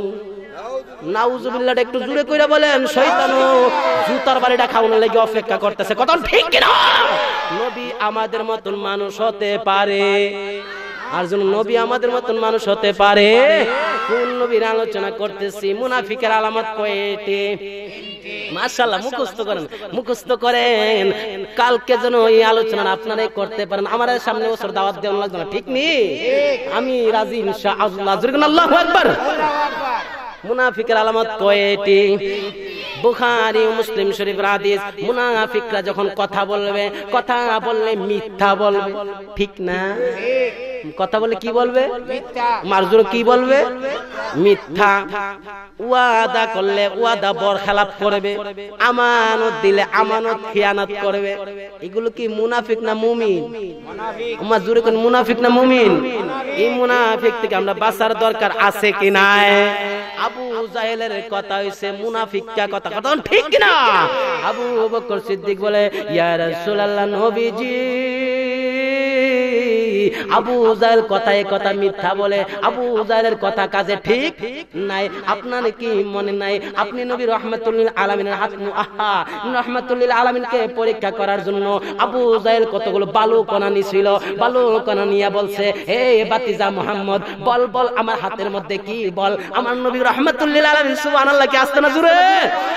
নাউজুবিল্লাহটা একটু জোরে কইরা বলেন শয়তানো জুতার বাড়িটা খাওয়ানোর লাগি অপেক্ষা করতেছে কত ঠিক কিনা নবী আমাদের মতন মানুষ হতে পারে আর যেন নবী আমাদের মতন মানুষ হতে পারে কোন নবীর আলোচনা করতেছি মুনাফিকের আলামত কয়েটি মাশাল্লাহ মুখস্থ করেন মুখস্থ করেন কালকে যেন এই আলোচনা আপনারাই করতে পারেন আমার সামনে ওসর দাওয়াত দেওয়া লাগবে না ঠিক নেই আমি রাজি ইনশা আল্লাহ আল্লাহু আকবার মুনাফিকের আলামত কয়েটি বুখারি মুসলিম শরীফ মুনাফিকরা যখন কথা বলবে কথা বললে মিথ্যা বলবে ঠিক না কথা বলে কি বলবে কি বলবে মিথ্যা ওয়াদা করলে ওয়াদা বর খেলাপ করবে আমানত দিলে আমানত খিয়ানত করবে এগুলো কি মুনাফিক না মুমিন আমার জোরে কোন মুনাফিক না মুমিন এই মুনাফিক থেকে আমরা বাঁচার দরকার আছে কি নাই আবু জাহেলের কথা হইছে মুনাফিক কথা কথা ঠিক না আবু বকর সিদ্দিক বলে নবীজি আবু উজাইল কথায় কথা মিথ্যা বলে আবু উজাইলের কথা কাজে ঠিক নাই আপনার কি মনে নাই আপনি নবী আলমিনের হাত আহা আলমিনকে পরীক্ষা করার জন্য আবু উজাইল কতগুলো বালু কণা নিছিল বালু কণা নিয়ে বলছে হে বাতিজা মোহাম্মদ বল বল আমার হাতের মধ্যে কি বল আমার নবী রহমতুল্লিল আলমিন সুবহানাল্লাহ কি আসতে না জুড়ে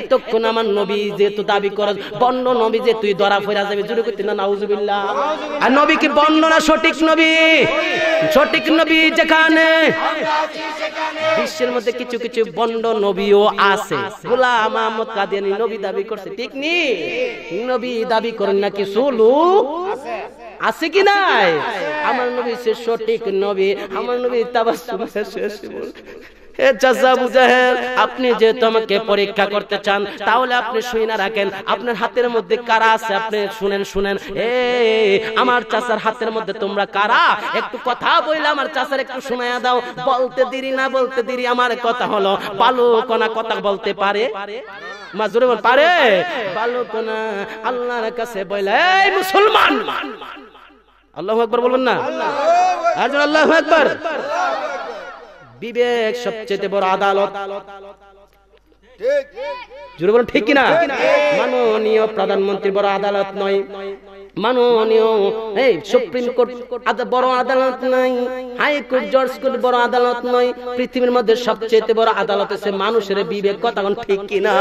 এতক্ষণ আমার নবী যেহেতু দাবি কর বন্ড নবী যে তুই ধরা ফেরা যাবে জুড়ে করতে না আর নবী কি না সঠিক নবী সঠিক নবী যেখানে বিশ্বের মধ্যে কিছু কিছু বন্ড নবীও আছে গোলাম আহমদ কাদিয়ানি নবী দাবি করছে ঠিক নি নবী দাবি করেন নাকি সোলু আছে কি নাই আমার নবী সে সঠিক নবী আমার নবী তাবাস শেষ আপনি যেহেতু আমাকে পরীক্ষা করতে চান তাহলে আপনি শুই না রাখেন আপনার হাতের মধ্যে কারা আছে আপনি শুনেন শুনেন এ আমার চাচার হাতের মধ্যে তোমরা কারা একটু কথা বললে আমার চাচার একটু শোনায়া দাও বলতে দেরি না বলতে দেরি আমার কথা হলো বালু কোনা কথা বলতে পারে মাজুরে বল পারে বালু কোনা আল্লাহর কাছে বলে এই মুসলমান আল্লাহু আকবার বলবেন না আর আল্লাহু আকবার বিবেক সবচেয়ে বড় আদালত জুড়ে বলুন ঠিক কিনা মাননীয় প্রধানমন্ত্রী বড় আদালত নয় মানুষের বিবেক কথা ঠিক কিনা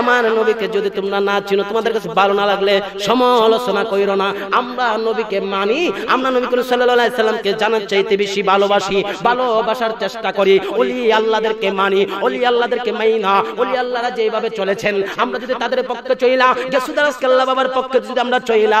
আমার নবীকে যদি তোমরা না চিনো তোমাদের কাছে ভালো না লাগলে সমালোচনা করো না আমরা নবীকে মানি আমরা নবী করে সাল্লাহামকে জানার চাইতে বেশি ভালোবাসি ভালোবাসার চেষ্টা করি ওলি আল্লাহদেরকে মানি ওলি আল্লাহদেরকে মাই না ওলি আল্লাহরা যেভাবে চলেছেন আমরা যদি তাদের পক্ষে চইলা গেসুদারাস কাল্লা বাবার পক্ষে যদি আমরা চইলা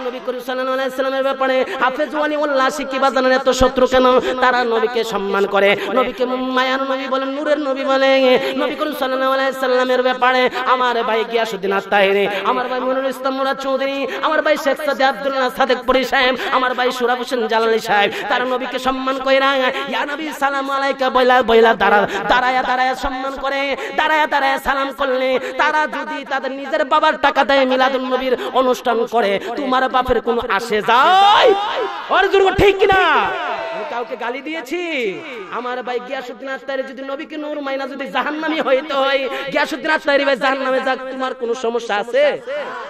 নবী করিম সাল্লামের ব্যাপারে হাফেজ ওয়ালি ওল্লা সিকি বাজানের এত শত্রু কেন তারা নবীকে সম্মান করে নবীকে মায়ার নবী বলেন নূরের নবী বলে নবী করিম সাল্লামের ব্যাপারে আমার ভাই গিয়াসুদ্দিন আত্মাহিনী আমার ভাই মনুর ইসলাম মুরাদ চৌধুরী আমার ভাই শেখ সাদে আব্দুল্লাহ সাদেক পরি সাহেব আমার ভাই সুরাব হোসেন জালালি সাহেব তারা নবীকে সম্মান করে না ইয়া নবী সালাম আলাইকা বইলা বইলা দাঁড়া দাঁড়ায়া দাঁড়ায়া সম্মান করে দাঁড়ায়া দাঁড়ায়া সালাম করলে তারা যদি তাদের নিজের বাবার টাকা দেয় মিলাদুল নবীর অনুষ্ঠান করে তোমার বাবা মাপের কোন আসে যায় ঠিক কিনা কাউকে গালি দিয়েছি আমার ভাই গিয়াসুদ্দিন আস্তারি যদি নবীকে নূর মাইনা যদি জাহান্নামি হইতে হয় গিয়াসুদ্দিন আস্তারি ভাই জাহান্নামে যাক তোমার কোনো সমস্যা আছে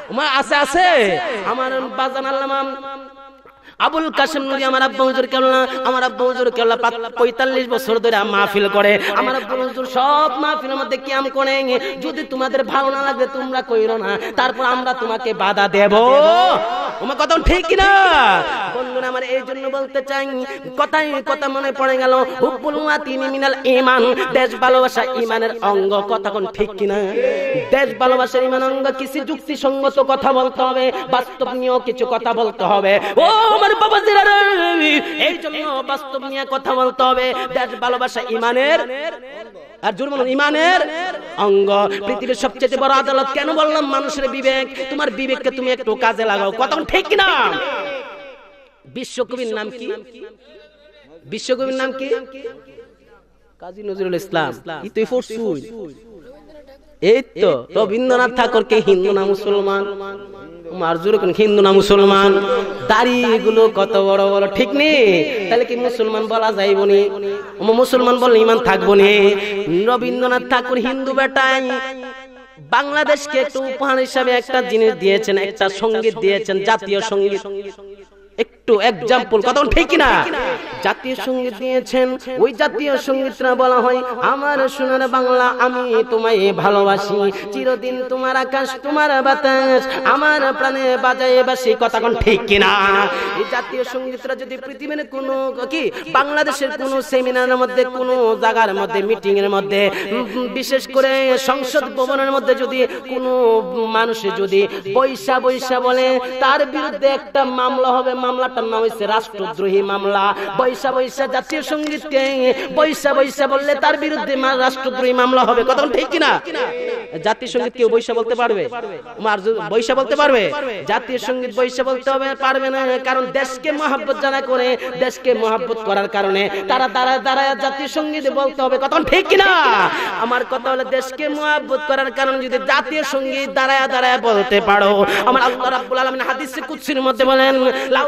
তোমার আছে আছে আমার বাজান আল্লাহ আবুল কাসেম নুরি আমার আব্বা হুজুর কেবলা আমার আব্বা হুজুর কেবলা পঁয়তাল্লিশ বছর ধরে মাহফিল করে আমার আব্বা হুজুর সব মাহফিলের মধ্যে কিয়াম করে যদি তোমাদের ভালো না লাগে তোমরা কইরো না তারপর আমরা তোমাকে বাধা দেব তোমার কথা ঠিক বন্ধুরা আমার এই জন্য বলতে চাই কথাই কথা মনে পড়ে গেল মিনাল ঈমান দেশ ভালোবাসা ঈমানের অঙ্গ কথা কোন ঠিক দেশ ভালোবাসা ঈমান অঙ্গ কিছু কথা বলতে হবে বাস্তব নিয়েও কিছু কথা বলতে হবে ও আমার আমার বাবা এই জন্য বাস্তব নিয়ে কথা বলতে হবে দেশ ভালোবাসা ইমানের আর জোর ইমানের অঙ্গ পৃথিবীর সবচেয়ে বড় আদালত কেন বললাম মানুষের বিবেক তোমার বিবেককে তুমি একটু কাজে লাগাও কত ঠিক না বিশ্বকবির নাম কি বিশ্বকবির নাম কি কাজী নজরুল ইসলাম ফোর্স এই তো রবীন্দ্রনাথ ঠাকুরকে হিন্দু না মুসলমান হিন্দু না মুসলমান দাড়িগুলো কত বড় বড় ঠিক নেই তাহলে কি মুসলমান বলা যাইব নি মুসলমান বলে ইমান থাকবো নে রবীন্দ্রনাথ ঠাকুর হিন্দু বেটাই বাংলাদেশকে একটু উপহার হিসাবে একটা জিনিস দিয়েছেন একটা সঙ্গীত দিয়েছেন জাতীয় সঙ্গীত সঙ্গীত একটু এক্সাম্পল কথা ঠিক কিনা জাতীয় সঙ্গীত দিয়েছেন ওই জাতীয় সঙ্গীতরা বলা হয় আমার সোনার বাংলা আমি তোমায় ভালোবাসি চিরদিন তোমার আকাশ তোমার বাতাস আমার প্রাণে বাজায় বাসি কথা কোন ঠিক কিনা এই জাতীয় সঙ্গীতরা যদি পৃথিবীর কোন কি বাংলাদেশের কোন সেমিনারের মধ্যে কোন জায়গার মধ্যে মিটিং এর মধ্যে বিশেষ করে সংসদ ভবনের মধ্যে যদি কোন মানুষে যদি পয়সা পয়সা বলে তার বিরুদ্ধে একটা মামলা হবে মামলাটার নাম হয়েছে রাষ্ট্রদ্রোহী মামলা বৈশা বৈশা জাতীয় সঙ্গীত বৈশা বৈশা বললে তার বিরুদ্ধে রাষ্ট্রদ্রোহী মামলা হবে কথা ঠিক কিনা জাতীয় সঙ্গীত কেউ বৈশা বলতে পারবে বৈশা বলতে পারবে জাতীয় সঙ্গীত বৈশা বলতে হবে পারবে না কারণ দেশকে মহাব্বত জানা করে দেশকে মহাব্বত করার কারণে তারা তারা তারা জাতীয় সঙ্গীত বলতে হবে কথা ঠিক কিনা আমার কথা হলো দেশকে মহাব্বত করার কারণে যদি জাতীয় সঙ্গীত দাঁড়ায় দাঁড়ায় বলতে পারো আমার আল্লাহ রাব্বুল আলামিন হাদিসে কুদসির মধ্যে বলেন লাউ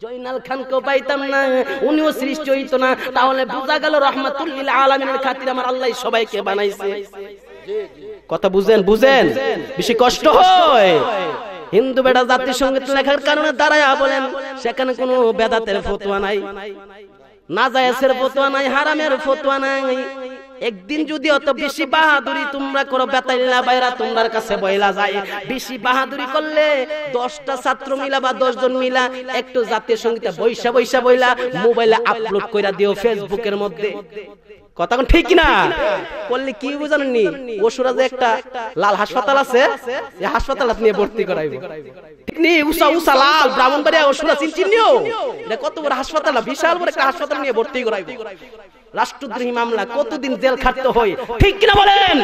জয়নাল খানকেও পাইতাম না উনিও সৃষ্টি হইত না তাহলে বোঝা গেল রহমাতুল্লিল আলমিনের খাতির আমার আল্লাহ সবাইকে বানাইছে কথা বুঝেন বুঝেন বেশি কষ্ট হয় হিন্দু বেড়া জাতির সঙ্গে লেখার কারণে দাঁড়ায় বলেন সেখানে কোনো বেদাতের ফতোয়া নাই না যায় ফতোয়া নাই হারামের ফতোয়া নাই একদিন যদি অত বেশি বাহাদুরি তোমরা করো বেতাইল্লা বাইরা তোমার কাছে বইলা যায় বেশি বাহাদুরি করলে দশটা ছাত্র মিলা বা দশজন মিলা একটু জাতীয় সঙ্গীতে বৈশা বৈশা বইলা মোবাইলে আপলোড কইরা দিও ফেসবুকের মধ্যে কথা ঠিক না করলে কি বুঝাননি ওসুরা যে একটা লাল হাসপাতাল আছে হাসপাতাল নিয়ে ভর্তি করাইব ঠিক উষা উষা লাল ব্রাহ্মণবাড়িয়া ওসুরা চিনচিনিও এটা কত বড় হাসপাতাল বিশাল বড় একটা হাসপাতাল নিয়ে ভর্তি করাইব রাষ্ট্রদ্রোহী মামলা কতদিন জেল খাটতে হয় ঠিক কিনা বলেন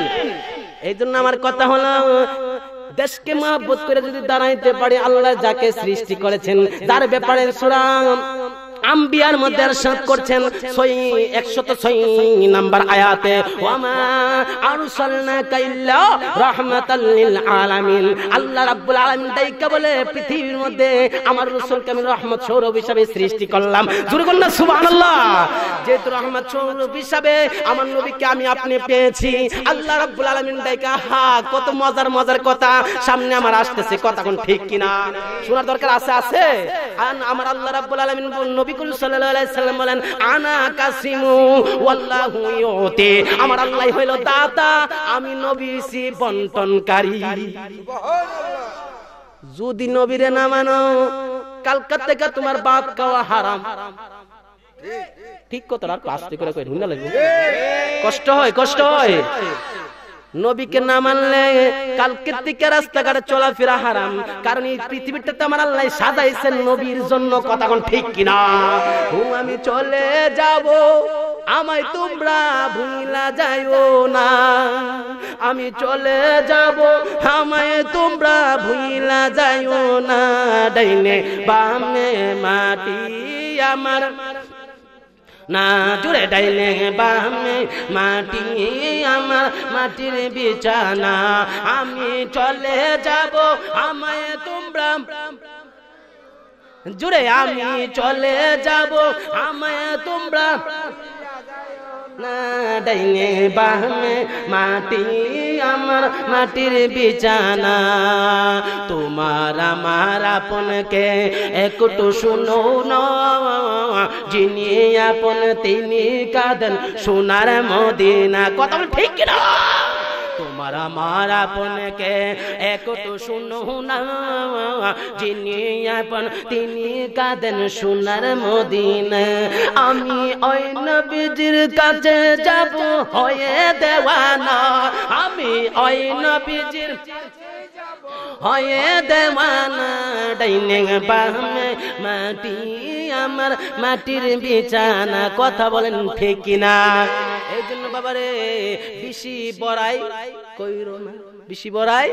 এই জন্য আমার কথা হলো দেশকে মহাব্বত করে যদি দাঁড়াইতে পারে আল্লাহ যাকে সৃষ্টি করেছেন তার ব্যাপারে সুরাম আম্বিয়ার মধ্যে ارشاد করছেন সই 106 নাম্বার আয়াতে ওমা আরসালনাকা ইল্লা রাহমাতাল লিল আলামিন আল্লাহ রাব্বুল আলামিন দাইকা বলে পৃথিবীর মধ্যে আমার রাসূলকে আমি রহমত সৌরভ হিসাবে সৃষ্টি করলাম জোরে বলুন না সুবহানাল্লাহ যেহেতু রহমত সৌরভ হিসাবে আমার নবীকে আমি আপনি পেয়েছি আল্লাহ রাব্বুল আলামিন দাইকা হা কত মজার মজার কথা সামনে আমার আসতেছে কথা কোন ঠিক কিনা শোনার দরকার আছে আছে আর আমার আল্লাহ রাব্বুল আলামিন আনা আমার আল্লাহ হইল দাতা আমি নবী বন্টনকারী যদি নবীরে না মানো কালকাতা থেকে তোমার বাপ খাওয়া হারাম ঠিক কত আর কষ্ট হয় কষ্ট হয় নবীকে না মানলে কালকের থেকে রাস্তাঘাটে চলাফেরা হারাম কারণ এই পৃথিবীটা তো আমার আল্লাহ সাজাইছেন নবীর জন্য কথা কোন ঠিক কিনা আমি চলে যাব আমায় তোমরা ভুলা যাইও না আমি চলে যাব আমায় তোমরা ভুলা যাইও না ডাইনে বামে মাটি আমার بیچانا چلے جائے چلے جائے ডাইনে বামে মাটি আমার মাটির বিছানা তোমার আমার আপনকে একটু শুনো না যিনি আপন তিনি কাঁদেন সোনার মদিনা কথা ঠিক না তোমার আমার আপনকে তো শুনু না যিনি আপন তিনি কাঁদেন সোনার মদিন আমি ওই নবীজির কাছে যাব হয়ে দেওয়ানা আমি ওই নবীজির হয়ে দেওয়ানা ডাইনে বামে মাটি আমার মাটির বিছানা কথা বলেন ঠিক কিনা এই জন্য বাবারে বেশি বড়াই কইরো না বেশি বড়ায়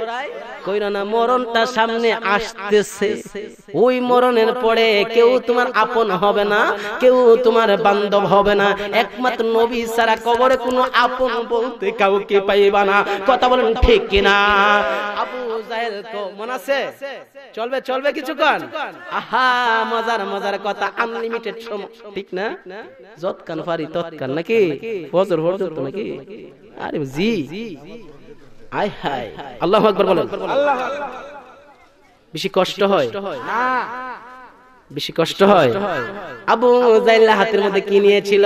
কইরা না মরণটা সামনে আসতেছে ওই মরণের পরে কেউ তোমার আপন হবে না কেউ তোমার বান্ধব হবে না একমাত্র নবী ছাড়া কবরে কোনো আপন বলতে কাউকে পাইবা না কথা বলেন ঠিক কিনা আবু জাহেল তো মন আছে চলবে চলবে কিছুক্ষণ আহা মজার মজার কথা আনলিমিটেড সময় ঠিক না যৎকান পারি তৎকান নাকি ফজর পর্যন্ত নাকি আরে জি আয় হায় আল্লাহ বেশি কষ্ট হয় বেশি কষ্ট হয় আবু জাইল্লা হাতের মধ্যে কি নিয়েছিল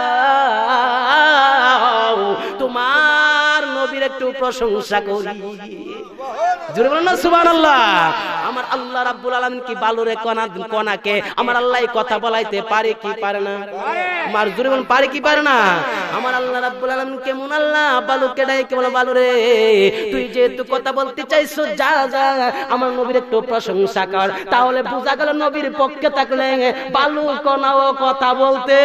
দাও তোমার নবীর একটু প্রশংসা করি আমার আল্লাহ রাব্বুল কি বালুরে আমার আল্লাহ কথা বলাইতে পারে কি পারে না আমার জোরে পারে কি পারে না আমার আল্লাহ রাব্বুল কেমন আল্লাহ বালুকে বালুরে তুই যেহেতু কথা বলতে চাইছো যা যা আমার নবীর একটু প্রশংসা কর তাহলে বোঝা গেল নবীর পক্ষে থাকলে বালু ও কথা বলতে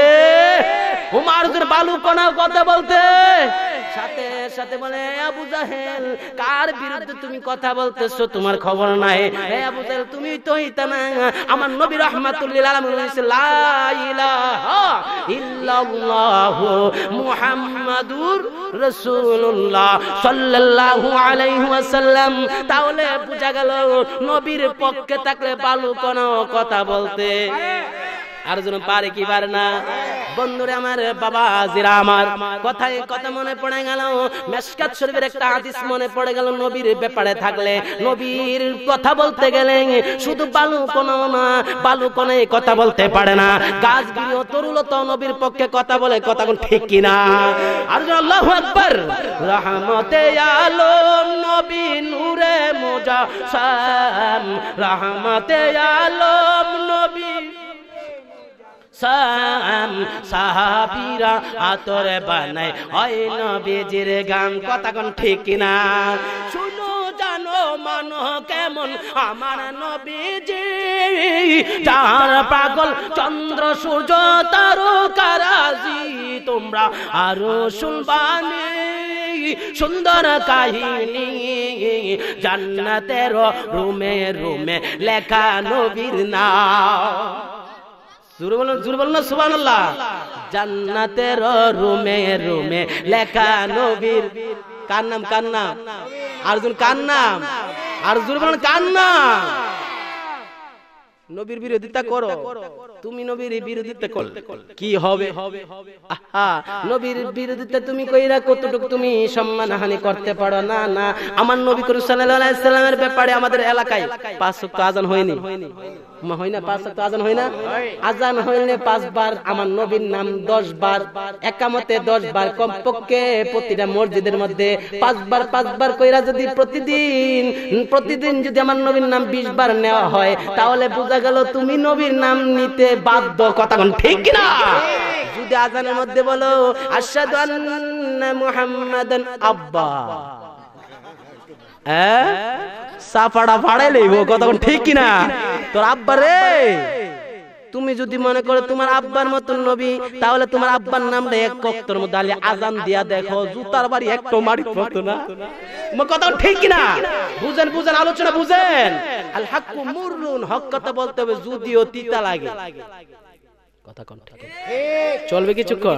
বালু বালুকণার কথা বলতে সাথে সাথে বলে আবু জাহেল কার বিরুদ্ধে তুমি কথা বলতেছো তোমার খবর নাই হে আবু জাহেল তুমি তো হইতা না আমার নবী রহমাতুল্লিল আলামিন বলেছে লা ইলাহা ইল্লাল্লাহ মুহাম্মাদুর রাসূলুল্লাহ সাল্লাল্লাহু আলাইহি ওয়াসাল্লাম তাহলে বুঝা গেল নবীর পক্ষে থাকলে বালু বালুকণাও কথা বলতে আর যেন পারে কি পারে না বন্ধুরে আমার বাবা জিরা আমার কথায় কথা মনে পড়ে গেল মেশকাত শরীফের একটা হাদিস মনে পড়ে গেল নবীর ব্যাপারে থাকলে নবীর কথা বলতে গেলে শুধু বালু কোনো না বালু কোনো কথা বলতে পারে না গাছ গিরিও তরুলত নবীর পক্ষে কথা বলে কথা কোন ঠিক কিনা আর আল্লাহু আকবার রহমতে আলম নবী নূরে মোজা সাম রহমতে আলম নবী সান সাহাবিরা আতর বানায় হয় নবীজির গান কথা কোন ঠিক কিনা শুনো জানো মানো কেমন আমার নবীজি তার পাগল চন্দ্র সূর্য তারকারাজি তোমরা আরো শুনবানি সুন্দর কাহিনী জান্নাতের রুমে রুমে লেখা নবীর নাম জান্নাতের রুমে রুমে লেখা নবীর কার নাম কার নাম আরজুন কার নাম আর কার নাম নবীর বিরোধিতা করো তুমি নবীর বিরোধিতা করলে কি হবে আহা নবীর বিরোধিতা তুমি কইরা কতটুকু তুমি সম্মানহানি করতে পারো না না আমার নবী করিম সাল্লাল্লাহু আলাইহি সাল্লামের ব্যাপারে আমাদের এলাকায় পাঁচ ওয়াক্ত আযান হয়নি হয় না পাঁচ ওয়াক্ত আযান হয় না আযান হইলে পাঁচবার আমার নবীর নাম 10 বার একামতে 10 বার কমপক্ষে প্রতিটা মসজিদের মধ্যে পাঁচবার পাঁচবার কইরা যদি প্রতিদিন প্রতিদিন যদি আমার নবীর নাম 20 বার নেওয়া হয় তাহলে বোঝা গেল তুমি নবীর নাম নিতে বাধ্য কথা ঠিক কিনা যদি আজানের মধ্যে বলো আশহাদু আন্না আব্বা হ্যাঁ ফাড়াই ফাড়াইলেই কতক্ষণ ঠিক কিনা তোর আব্বা রে তুমি যদি মনে করো তোমার আব্বার মতন নবী তাহলে তোমার আব্বার নামটা এক কক্তর মধ্যে আজান দিয়া দেখো জুতার বাড়ি একটু মারি পড়তো না কথা ঠিক না বুঝেন বুঝেন আলোচনা বুঝেন আল হাক্কু মুরুন হক কথা বলতে হবে যদিও তিতা লাগে কথা কোন ঠিক চলবে কিছুক্ষণ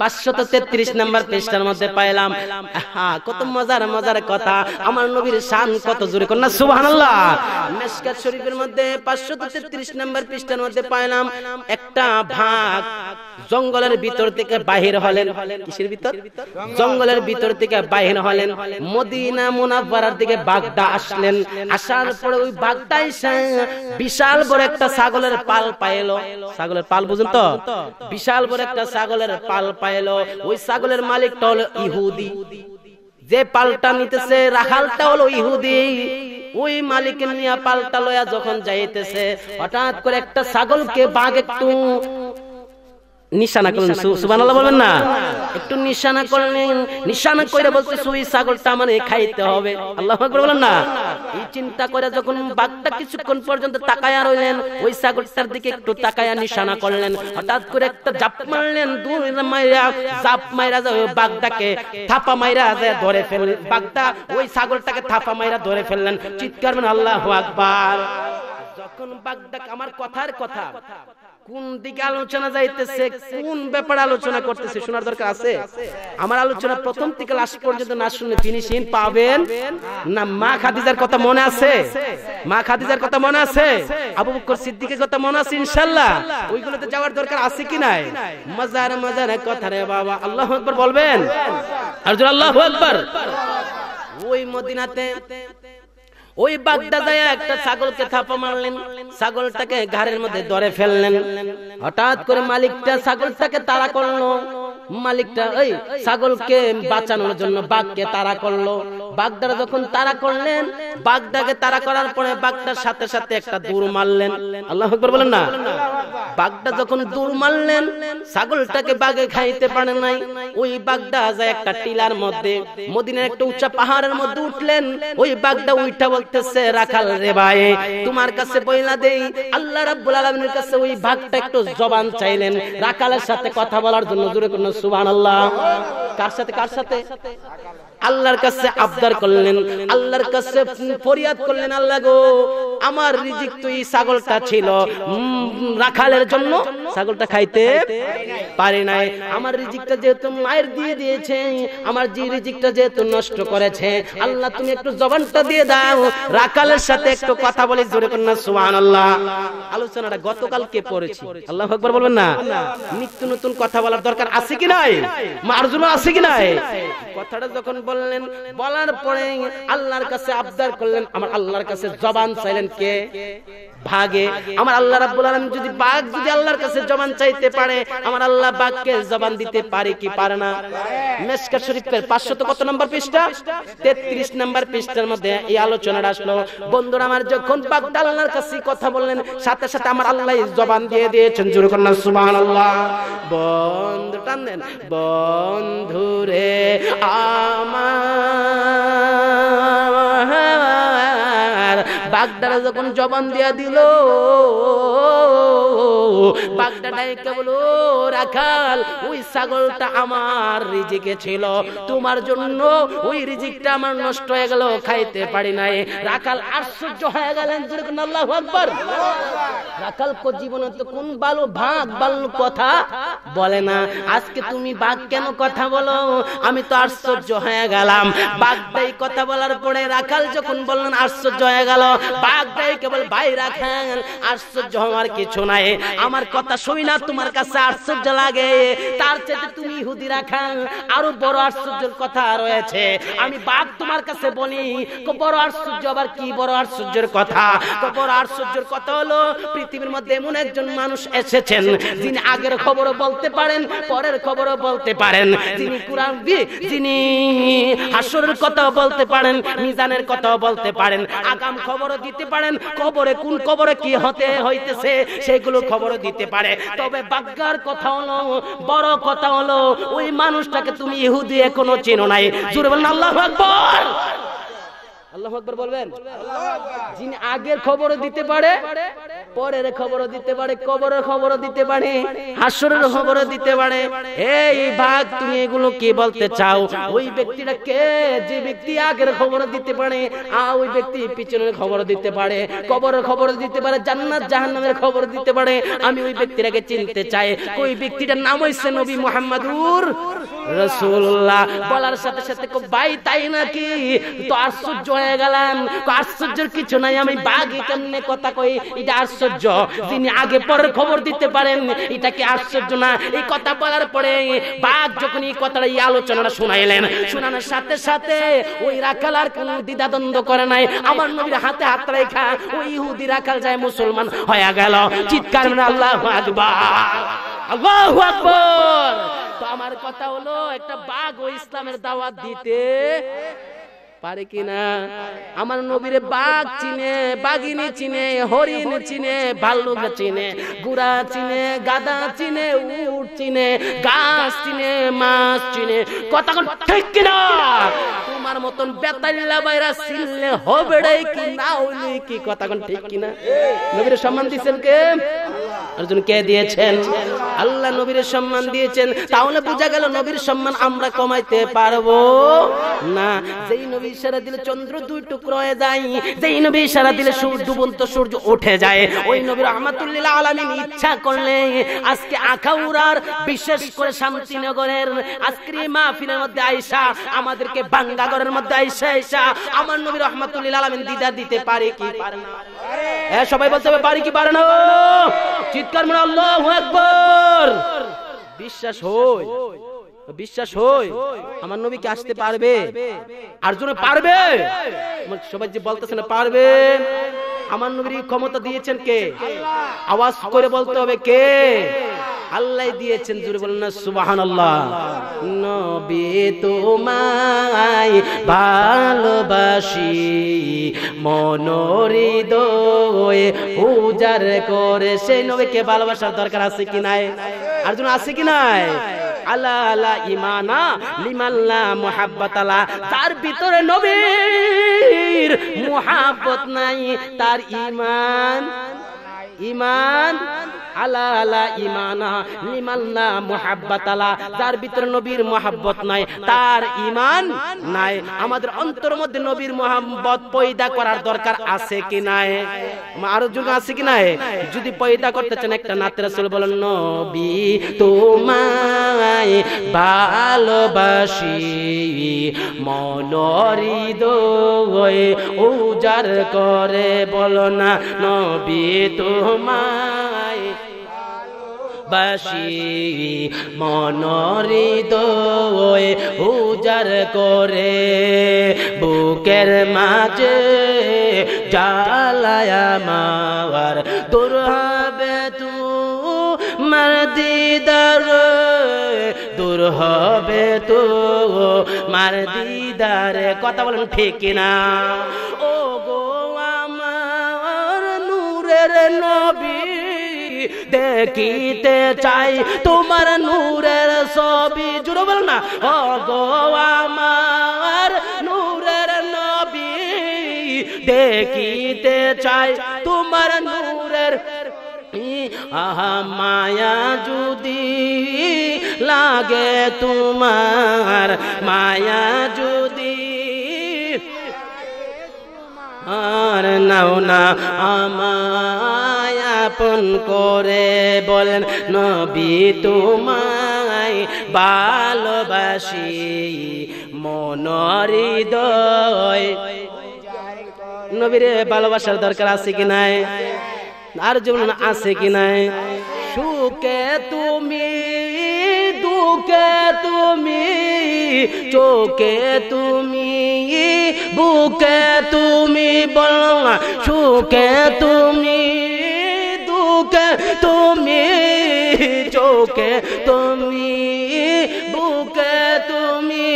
পাঁচশত তেত্রিশ নম্বর পৃষ্ঠার মধ্যে পাইলাম হ্যাঁ কত মজার মজার কথা আমার নবীর শান কত জোরে কন্যা সুবাহ শরীফের মধ্যে পাঁচশত তেত্রিশ নম্বর পৃষ্ঠার মধ্যে পাইলাম একটা ভাগ জঙ্গলের ভিতর থেকে বাহির হলেন কিসের ভিতর জঙ্গলের ভিতর থেকে বাহির হলেন মদিনা মুনাফারার দিকে বাগদা আসলেন আসার পরে ওই বাগদা বিশাল বড় একটা ছাগলের পাল পাইলো ছাগলের পাল বুঝুন তো বিশাল বড় একটা ছাগলের পাল পাই পাইলো ওই ছাগলের মালিকটা হলো ইহুদি যে পাল্টা নিতেছে রাখালটা হলো ইহুদি ওই মালিক নিয়ে পাল্টা লয়া যখন যাইতেছে হঠাৎ করে একটা ছাগলকে বাঘ একটু নিশানা করলেন সুবান আল্লাহ বলবেন না একটু নিশানা করলেন নিশানা করে সুই ছাগলটা খাইতে হবে আল্লাহ না এই চিন্তা করে যখন বাঘটা কিছুক্ষণ পর্যন্ত তাকায়া রইলেন ওই ছাগলটার দিকে একটু তাকায়া নিশানা করলেন হঠাৎ করে একটা জাপ মারলেন মাইরা জাপ মাইরা যায় বাঘটাকে থাপা মাইরা যায় ধরে ফেললেন বাঘটা ওই ছাগলটাকে থাপা মাইরা ধরে ফেললেন চিৎকার আল্লাহ আকবার যখন বাঘটাকে আমার কথার কথা কোন দিকে আলোচনা যাইতেছে কোন ব্যাপারে আলোচনা করতেছে শোনার দরকার আছে আমার আলোচনা প্রথম পাবেন না মা খাদিজার কথা মনে আছে মা খাদিজার কথা মনে আছে আবু সিদ্দিকের কথা মনে আছে ওইগুলোতে যাওয়ার দরকার আছে কি নাই মজার মজার কথা রে বাবা আল্লাহ বলবেন আল্লাহ ওই মদিনাতে ওই বাগদাদায় একটা ছাগলকে থাপা মারলেন ছাগলটাকে ঘাড়ের মধ্যে দরে ফেললেন হঠাৎ করে মালিকটা ছাগলটাকে তাড়া করলো মালিকটা ওই ছাগলকে বাঁচানোর জন্য বাঘকে তারা করলো বাগদারা যখন তারা করলেন বাগদাকে তারা করার পরে বাগদার সাথে সাথে একটা দূর মারলেন আল্লাহ আকবর বলেন না বাগদা যখন দূর মারলেন ছাগলটাকে বাঘে খাইতে পারে নাই ওই বাগদা যায় একটা টিলার মধ্যে মদিনার একটা উঁচা পাহাড়ের মধ্যে উঠলেন ওই বাগদা উইটা বলতেছে রাখাল রে ভাই তোমার কাছে বইলা দেই আল্লাহ রাব্বুল আলামিনের কাছে ওই বাঘটা একটু জবান চাইলেন রাখালের সাথে কথা বলার জন্য জোরে কোনো সুবান আল্লাহ কার সাথে কার সাথে আল্লাহর কাছে আবদার করলেন আল্লাহর কাছে ফরিয়াদ করলেন আল্লাহ গো আমার রিজিক তো এই ছাগলটা ছিল রাখালের জন্য ছাগলটা খাইতে পারে নাই আমার রিজিকটা যেহেতু মায়ের দিয়ে দিয়েছে আমার যে রিজিকটা যেহেতু নষ্ট করেছে আল্লাহ তুমি একটু জবানটা দিয়ে দাও রাখালের সাথে একটু কথা বলে জোরে না কন্যা আল্লাহ আলোচনাটা গতকালকে পড়েছি আল্লাহ আকবার বলবেন না নিত্য নতুন কথা বলার দরকার আছে কি নাই মার্জুন আছে কি নাই কথাটা যখন বললেন বলার পরে আল্লাহর কাছে আবদার করলেন আমার আল্লাহর কাছে জবান চাইলেন কে ভাগে আমার আল্লাহ রাব্বুল আলামিন যদি বাঘ যদি আল্লাহর কাছে জবান চাইতে পারে আমার আল্লাহ বাঘকে জবান দিতে পারে কি পারে না মেসকা শরীফের 500 কত নম্বর পৃষ্ঠা 33 নম্বর পৃষ্ঠার মধ্যে এই আলোচনাটা আসলো বন্ধুরা আমার যখন বাঘ আল্লাহর কাছে কথা বললেন সাথে সাথে আমার আল্লাহ জবান দিয়ে দিয়েছেন জোরে করুন সুবহানাল্লাহ বন্ধু টানেন দেন বন্ধুরে আমার বাগদারা যখন জবান দিয়া দিল বাগদাটাই কেবল রাখাল ওই ছাগলটা আমার রিজিকে ছিল তোমার জন্য ওই রিজিকটা আমার নষ্ট হয়ে গেল খাইতে পারি নাই রাখাল আশ্চর্য হয়ে গেলেন আল্লাহু আকবার রাখাল কো জীবনে তো কোন বালু ভাগ বাল কথা বলে না আজকে তুমি বাঘ কেন কথা বলো আমি তো আশ্চর্য হয়ে গেলাম বাঘটাই কথা বলার পরে রাখাল যখন বললেন আশ্চর্য হয়ে গেল বাঘ কেবল বাইরা খান আশ্চর্য হওয়ার কিছু নাই আমার কথা না তোমার কাছে আশ্চর্য লাগে তার চেয়ে তুমি খান আরো বড় আশ্চর্যের কথা রয়েছে আমি বাঘ তোমার কাছে বলি বড় আশ্চর্য আবার কি বড় আশ্চর্যের কথা বড় আশ্চর্যের কথা হলো পৃথিবীর মধ্যে এমন একজন মানুষ এসেছেন যিনি আগের খবরও বলতে পারেন পরের খবরও বলতে পারেন তিনি কোরআন যিনি হাসরের কথা বলতে পারেন মিজানের কথা বলতে পারেন আগাম খবর খবর দিতে পারেন কবরে কোন কবরে কি হতে হইতেছে সেগুলো খবর দিতে পারে তবে বাগ্গার কথা হলো বড় কথা হলো ওই মানুষটাকে তুমি ইহুদি এখনো চেনো নাই বলেন আল্লাহ আকবর আল্লাহ আকবর বলবেন যিনি আগের খবরও দিতে পারে পরের খবরও দিতে পারে কবরের খবরও দিতে পারে হাসরের খবরও দিতে পারে এই ভাগ তুমি এগুলো কি বলতে চাও ওই ব্যক্তিটা কে যে ব্যক্তি আগের খবরও দিতে পারে আর ওই ব্যক্তি পিছনের খবরও দিতে পারে কবরের খবরও দিতে পারে জান্নাত জাহান্নামের খবর দিতে পারে আমি ওই ব্যক্তিটাকে চিনতে চাই ওই ব্যক্তিটার নাম হইছে নবী মুহাম্মাদুর রাসূলুল্লাহ বলার সাথে সাথে ভাই তাই নাকি তো আশ্চর্য হয়ে গেলাম আশ্চর্যের কিছু নাই আমি বাঘে কেমনে কথা কই এটা আশ্চর্য তিনি আগে পরে খবর দিতে পারেন এটা কি আশ্চর্য না এই কথা বলার পরে বাঘ যখন এই কথাটা এই আলোচনাটা শোনাইলেন শোনানোর সাথে সাথে ওই রাখাল আর কোনো দ্বিধাদ্বন্দ্ব করে নাই আমার নবীর হাতে হাত রেখা ওই ইহুদি রাখাল যায় মুসলমান হয়ে গেল চিৎকার মানে আল্লাহ আকবার আল্লাহ আকবার তো আমার কথা হলো একটা বাঘ ও ইসলামের দাওয়াত দিতে পারে কিনা আমার নবীরে বাঘ চিনে বাঘিনি চিনে হরিণ চিনে ভাল্লুক চিনে গুড়া চিনে গাদা চিনে উট চিনে গাছ চিনে মাছ চিনে কথা ঠিক কিনা তোমার মতন বেতাল্লা বাইরা চিনলে হবে কি না হইলে কি কথা ঠিক কিনা নবীর সম্মান দিচ্ছেন কে অর্জুন কে দিয়েছেন আল্লাহ নবীর সম্মান দিয়েছেন তাহলে বোঝা গেল নবীর সম্মান আমরা কমাইতে পারবো না যেই নবী নবী ইশারা দিলে চন্দ্র দুই টুকরো হয়ে যায় যেই নবী ইশারা দিলে সূর্য ডুবন্ত সূর্য উঠে যায় ওই নবী রহমাতুল্লিল আলামিন ইচ্ছা করলে আজকে আখাউরার বিশেষ করে শান্তিনগরের আজকের এই মাহফিলের মধ্যে আয়েশা আমাদেরকে বাঙ্গাগরের মধ্যে আয়েশা আয়েশা আমার নবী রহমাতুল্লিল আলামিন দিদা দিতে পারে কি পারে না হ্যাঁ সবাই বলতে হবে পারে কি পারে না চিৎকার মানে আল্লাহু আকবার বিশ্বাস হয় বিশ্বাস হই আমার নবী কি আসতে পারবে আর জন্য পারবে সবাই যে বলতেছে না পারবে আমার নবীর ক্ষমতা দিয়েছেন কে আওয়াজ করে বলতে হবে কে আল্লাহ দিয়েছেন জুড়ে বলেন না সুবাহান আল্লাহ নবী তোমায় ভালোবাসি মনোরিদয়ে উজার করে সেই নবীকে ভালোবাসার দরকার আছে কি নাই আর জন্য আছে কি নাই আলা আলা ইমানা লিমাল্লা মুহাব্বাতালা তার ভিতরে নবীর মুহাব্বত নাই তার ইমান ইমান আলা হালালা ইমানা লিমান্না মুহাব্বাতালা যার ভিতরে নবীর মহাব্বত নাই তার ইমান নাই আমাদের অন্তর মধ্যে নবীর মহাব্বত পয়দা করার দরকার আছে কি নাই আরো যুগ আছে কি নাই যদি পয়দা করতে চান একটা নাতে রাসূল বলেন নবী তোমায় ভালোবাসি মনরিদ উজার করে বলো না নবী তোমায় বাসি মনরি দোয় উজার করে বুকের মাঝে জালায় মাওয়ার তোর হবে তু মার দিদার দূর হবে তো মার দিদার কথা বলেন ঠিক না ও গো আমার নূরের নবী দেখিতে চাই তোমার নূরের ছবি জুড়ো বল না ও আমার নূরের নবি দেখিতে চাই তোমার নূরের মায়া যদি লাগে তোমার মায়া যদি আর নাও না আমায় আপন করে বলেন নবী তোমায় ভালোবাসি দয় নবীরে ভালোবাসার দরকার আছে কি নাই আর যেমন আছে কি নাই সুখে তুমি বুকে তুমি চোখে তুমি বুকে তুমি বল সুখে তুমি দুকে তুমি চোখে তুমি বুকে তুমি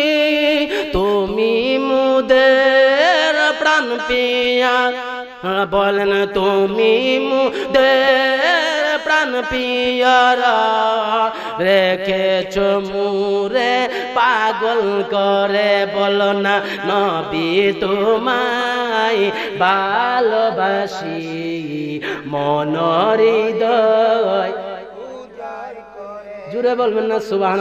তুমি মুদের প্রাণ পিয়া বলেন তুমি মুদের প্রাণ পিয়ারা রেখে মুরে পাগল করে বল না নবী তোমায় ভালোবাসি মনরিদয় জুড়ে বলবেন না সুবাহ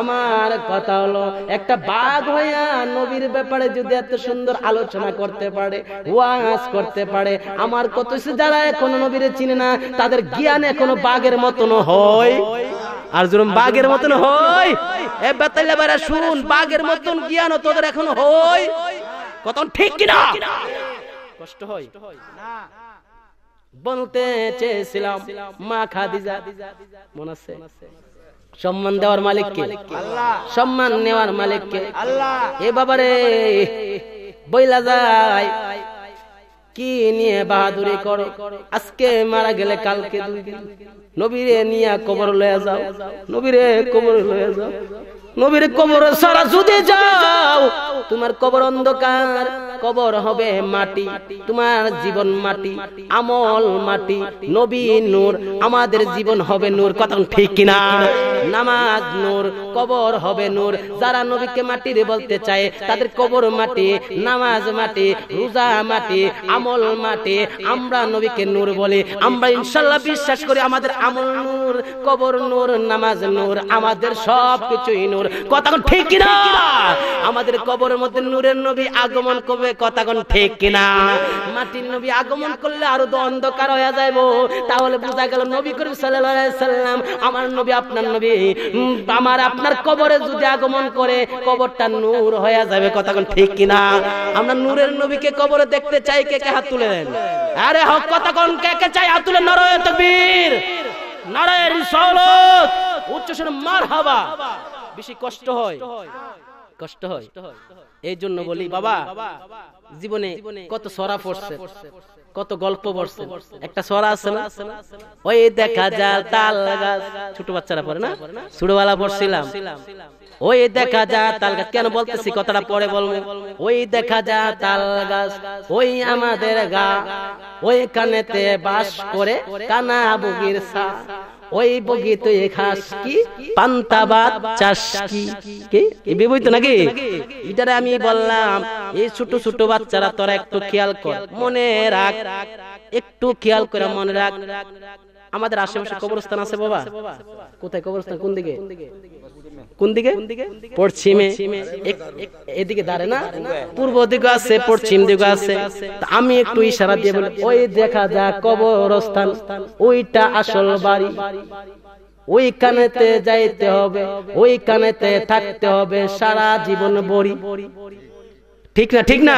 আমার কথা হলো একটা বাঘ হইয়া নবীর ব্যাপারে যদি এত সুন্দর আলোচনা করতে পারে ওয়াজ করতে পারে আমার কত যারা এখনো নবীর চিনে না তাদের জ্ঞান এখনো বাঘের মতন হয় আর যেরকম বাঘের মতন হয় শুন বাঘের মতন জ্ঞান তোদের এখন হয় কত ঠিক কিনা কষ্ট হয় না বলতে চেয়েছিলাম মা খাদিজা মনে আছে সম্মান দেওয়ার মালিককে সম্মান নেওয়ার মালিক আল্লাহ এ বাবারে বইলা যায় কি নিয়ে বাহাদুরি করো আজকে মারা গেলে কালকে নবীরে নিয়ে কবর লয়ে যাও নবীরে কবর লয়ে যাও নবীর কবর সারা যদি যাও তোমার কবর অন্ধকার কবর হবে মাটি তোমার জীবন মাটি আমল মাটি নবী নূর আমাদের জীবন হবে নূর কথা ঠিক কিনা নামাজ নূর কবর হবে নূর যারা নবীকে মাটির বলতে চায় তাদের কবর মাটি নামাজ মাটি রোজা মাটি আমল মাটি আমরা নবীকে নূর বলি আমরা ইনশাল্লাহ বিশ্বাস করি আমাদের আমল নূর কবর নূর নামাজ নূর আমাদের সব কিছুই নূর কথা ঠিক কিনা আমাদের কবরের মধ্যে নূরের নবী আগমন করবে কথা ঠিক কিনা মাটির নবী আগমন করলে আরো তো অন্ধকার হয়ে যাইব তাহলে বোঝা গেল নবী করিম সাল্লাম আমার নবী আপনার নবী আমার আপনার কবরে যদি আগমন করে কবরটা নূর হয়ে যাবে কথা ঠিক কিনা আমরা নূরের নবীকে কবরে দেখতে চাই কে কে হাত তুলে আরে হক কথা কোন কে কে চাই হাত তুলে নরয় তকবীর নারায়ণ সৌলত উচ্চ মার হাবা বেশি কষ্ট হয় কষ্ট হয় এই জন্য বলি বাবা জীবনে কত সরা পড়ছে কত গল্প পড়ছে একটা সরা আছে না ওই দেখা যা তাল গাছ ছোট বাচ্চারা পড়ে না ছোটবেলা পড়ছিলাম ওই দেখা যা তাল গাছ কেন বলতেছি কথাটা পরে বলবো ওই দেখা যা তাল গাছ ওই আমাদের গা ওই কানেতে বাস করে কানা বুগির সা ওই বগি তুই খাস কি পান্তাবাদ চাস কি কি বিবই তো নাকি এটারে আমি বললাম এই ছোট ছোট বাচ্চারা তোরা একটু খেয়াল কর মনে রাখ একটু খেয়াল করে মনে রাখ আমাদের আশেপাশে কবরস্থান আছে বাবা কোথায় কবরস্থান কোন দিকে কোন দিকে পশ্চিমে এদিকে দাঁড়ে না পূর্ব দিকে আছে পশ্চিম দিকে আছে আমি একটু ইশারা দিয়ে বলি ওই দেখা যা কবরস্থান ওইটা আসল বাড়ি ওই কানেতে যাইতে হবে ওই কানেতে থাকতে হবে সারা জীবন বড়ি ঠিক না ঠিক না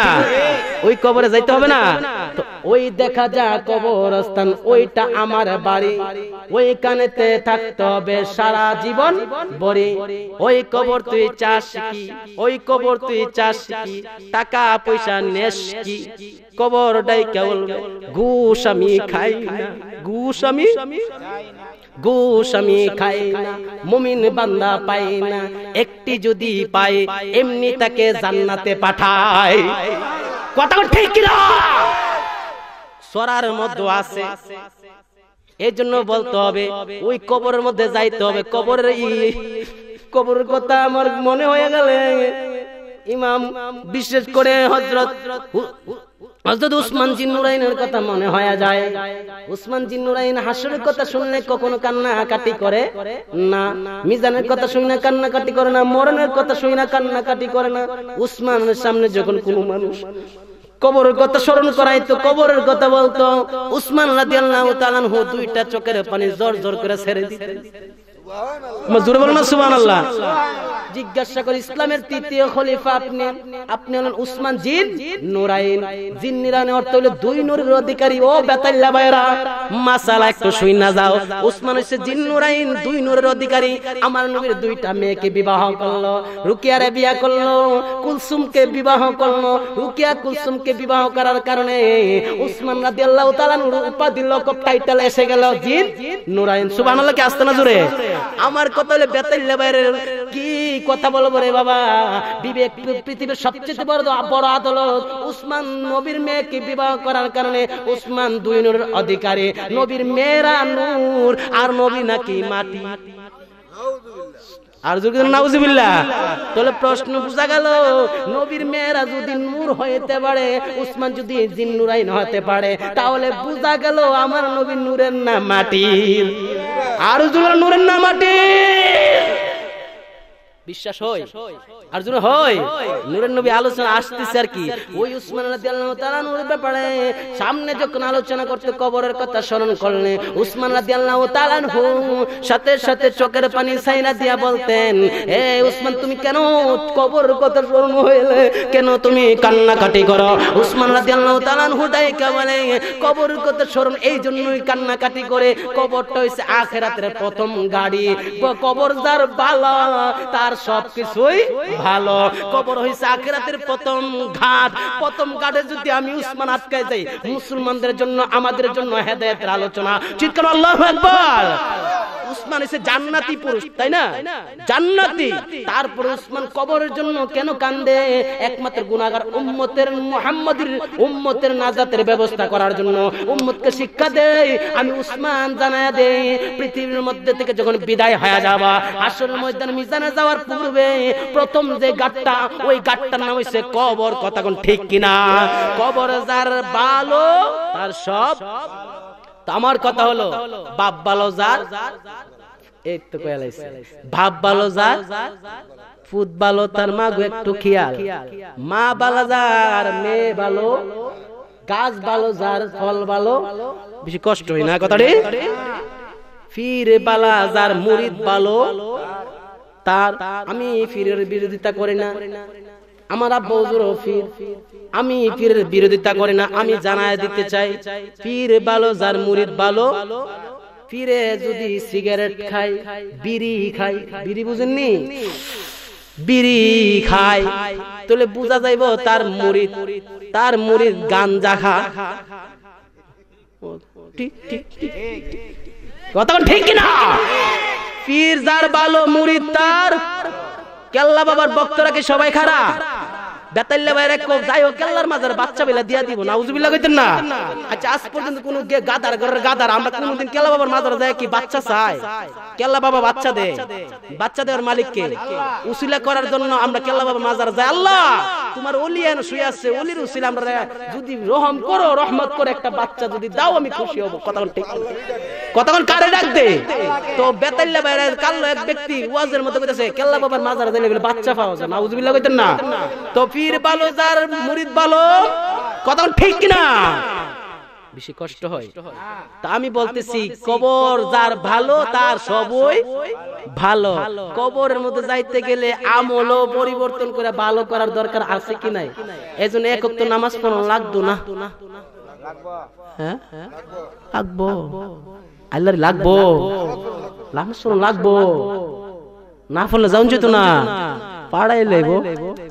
ওই কবরে যাইতে হবে না ওই দেখা যা কবরস্থান ওইটা আমার বাড়ি ওই কানেতে থাকতে হবে সারা জীবন বড়ি ওই কবর তুই চাস কি ওই কবর তুই চাস কি টাকা পয়সা নেস কি কবর ডাই বলবে ঘুষ আমি খাই না ঘুষ আমি খাই না গোশ আমি খাই না মুমিন বান্দা পাই না একটি যদি এমনি তাকে জান্নাতে কথা ঠিক সরার মধ্যে আছে এই জন্য বলতে হবে ওই কবরের মধ্যে যাইতে হবে কবরের কবরের কথা আমার মনে হয়ে গেলে ইমাম বিশেষ করে হজরত হজরত উসমান জিন্নুরাইনের কথা মনে হয়ে যায় উসমান জিন্নুরাইন কথা শুনলে কখনো করে না মিজানের কথা করে না মরণের কথা শুনে করে না উসমানের সামনে যখন কোন মানুষ কবরের কথা স্মরণ করাইতো কবরের কথা বলতো উসমান রাদিয়াল্লাহু তাআলা দুইটা চোখের পানি জোর জোর করে ছেড়ে দিতেন জিজ্ঞাসা করে ইসলামের তৃতীয় খলিফা আপনি আপনি হলেন উসমান জিন নুরাইন জিন নিরানের অর্থ হলো দুই অধিকারী ও বেতাল্লা মাসালা একটু শুই না যাও উসমান হচ্ছে জিন নুরাইন দুই অধিকারী আমার নবীর দুইটা মেয়েকে বিবাহ করলো রুকিয়ারে বিয়া করলো কুলসুমকে বিবাহ করলো রুকিয়া কুলসুমকে বিবাহ করার কারণে উসমান উপাধি লোক টাইটেল এসে গেল জিন নুরাইন সুবান কি আসতে না জুড়ে আমার কথা হলে বেতাইলে বাইরে কি কথা বলবো রে বাবা বিবেক পৃথিবীর সবচেয়ে বড় বড় আদালত উসমান নবীর মেয়েকে বিবাহ করার কারণে উসমান দুই নূরের অধিকারে নবীর মেয়েরা নূর আর নবী নাকি মাটি আর যদি নাউজিবিল্লা তাহলে প্রশ্ন বোঝা গেল নবীর মেয়েরা যদি নূর হইতে পারে উসমান যদি জিন নুরাইন হতে পারে তাহলে বোঝা গেল আমার নবীর নূরের নাম মাটির আর জুলের নূরের না মাটির বিশ্বাস সামনে যখন আলোচনা করতে কবরের কথা স্মরণ করলে উসমান সাথে সাথে চোখের পানি সাইনা দিয়া বলতেন এ উসমান তুমি কেন কবর কথা স্মরণ হইলে কেন তুমি কান্না কাটি করো উসমান স্মরণ এই জন্যই কান্নাকাটি করে কবরটা হইছে প্রথম গাড়ি কবর যার বালা তার সবকিছুই ভালো কবর হইছে আখিরাতের প্রথম ঘাট প্রথম ঘাটে যদি আমি উসমান আটকায় যাই মুসলমানদের জন্য আমাদের জন্য হেদায়তের আলোচনা চিৎকার আল্লাহ আকবার উসমান এসে জান্নাতি পুরুষ তাই না জান্নাতি তারপর উসমান কবরের জন্য কেন কান্দে একমাত্র গুণাগার উম্মতের মুহাম্মাদের উম্মতের নাজাতের ব্যবস্থা করার জন্য উম্মতকে শিক্ষা দেয় আমি উসমান জানা দেই পৃথিবীর মধ্যে থেকে যখন বিদায় হয়ে যাবা আসল ময়দান মিজানে যাওয়ার পূর্বে প্রথম যে গাটটা ওই গাটটার নাম হইছে কবর কথা কোন ঠিক কিনা কবর যার ভালো তার সব আমার কথা হলো বাপ ভালো যার এই তো কয়ালাইছে ভাব ভালো যার ফুট ভালো তার মা গো একটু খেয়াল মা ভালো যার মেয়ে ভালো গাছ ভালো যার ফল ভালো বেশি কষ্ট হয় না কথাটি ফির বালা যার মুরিদ ভালো তার আমি ফিরের বিরোধিতা করি না আমার আব্বুর ফির আমি পীরের বিরোধিতা করি না আমি জানায় দিতে চাই পীর বালো যার মুরিদ বালো পীরে যদি সিগারেট খাই বিড়ি খাই বিড়ি বুঝেননি বিড়ি খাই তাহলে বোঝা যাইব তার মুরিদ তার মুরিদ গাঞ্জা খা কথা ঠিক কিনা পীর যার ভালো মুড়ি তার কেল্লা বাবার বক্তরা কি সবাই খারাপ বেতাল্লা বাইরে যাই হোক কেল্লার মাজার বাচ্চা বেলা দিয়া দিব না না আচ্ছা আজ পর্যন্ত কোন গাদার ঘরের গাদার আমরা কোনদিন কেল্লা বাবার যায় কি বাচ্চা চাই কেল্লা বাবা বাচ্চা বাচ্চা দেওয়ার উসিলা করার জন্য আমরা কেল্লা বাবার আল্লাহ তোমার এন শুয়ে আছে অলির উসিলা আমরা যদি রহম করো রহমত করে একটা বাচ্চা যদি দাও আমি খুশি হব কতক্ষণ ঠিক কতক্ষণ কারে ডাক দে তো বেতাল্লা বাইরে কাল এক ব্যক্তি ওয়াজের মধ্যে কইতাছে কেল্লা বাবার মাজার বাচ্চা পাওয়া যায় না উজুবিল্লা না তো পীর ভালো যার মুরিদ ভালো কথা ঠিক কিনা বেশি কষ্ট হয় তা আমি বলতেছি কবর যার ভালো তার সবই ভালো কবরের মধ্যে যাইতে গেলে আমলও পরিবর্তন করে ভালো করার দরকার আছে কি নাই এজন্য একক তো নামাজ পড়া লাগতো না হ্যাঁ লাগবো আল্লাহর লাগবো নামাজ পড়া লাগবো না ফলে যাওন যেত না পাড়াই লাগবো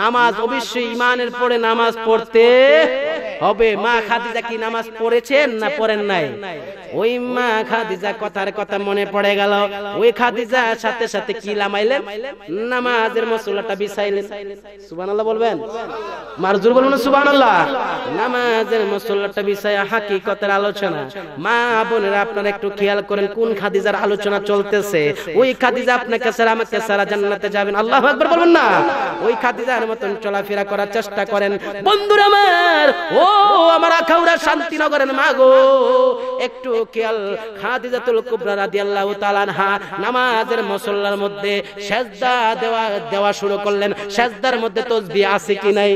নামাজ অবশ্যই ইমানের পরে নামাজ পড়তে হবে মা খাদিজা কি নামাজ পড়েছেন না পড়েন নাই ওই মা খাদিজা কথার কথা মনে পড়ে গেল ওই খাদিজা সাথে সাথে কি লামাইলেন নামাজের মশলাটা বিছাইলেন সুবহানাল্লাহ বলবেন মারজুর বলবেন সুবহানাল্লাহ নামাজের মশলাটা বিছায়া হাকিকতের আলোচনা মা বোনেরা আপনারা একটু খেয়াল করেন কোন খাদিজার আলোচনা চলতেছে ওই খাদিজা আপনাকে স্যার আমাকে সারা জান্নাতে যাবেন আল্লাহু আকবার বলবেন না ওই খাদিজা কায়দার মতন চলাফেরা করার চেষ্টা করেন বন্ধুর আমার ও আমার আখাউড়া শান্তিনগরের গো একটু খেয়াল খাদিজাতুল কুবরা রাদিয়াল্লাহু তাআলা আনহা নামাজের মুসল্লার মধ্যে সেজদা দেওয়া দেওয়া শুরু করলেন সেজদার মধ্যে তসবিহ আছে কি নাই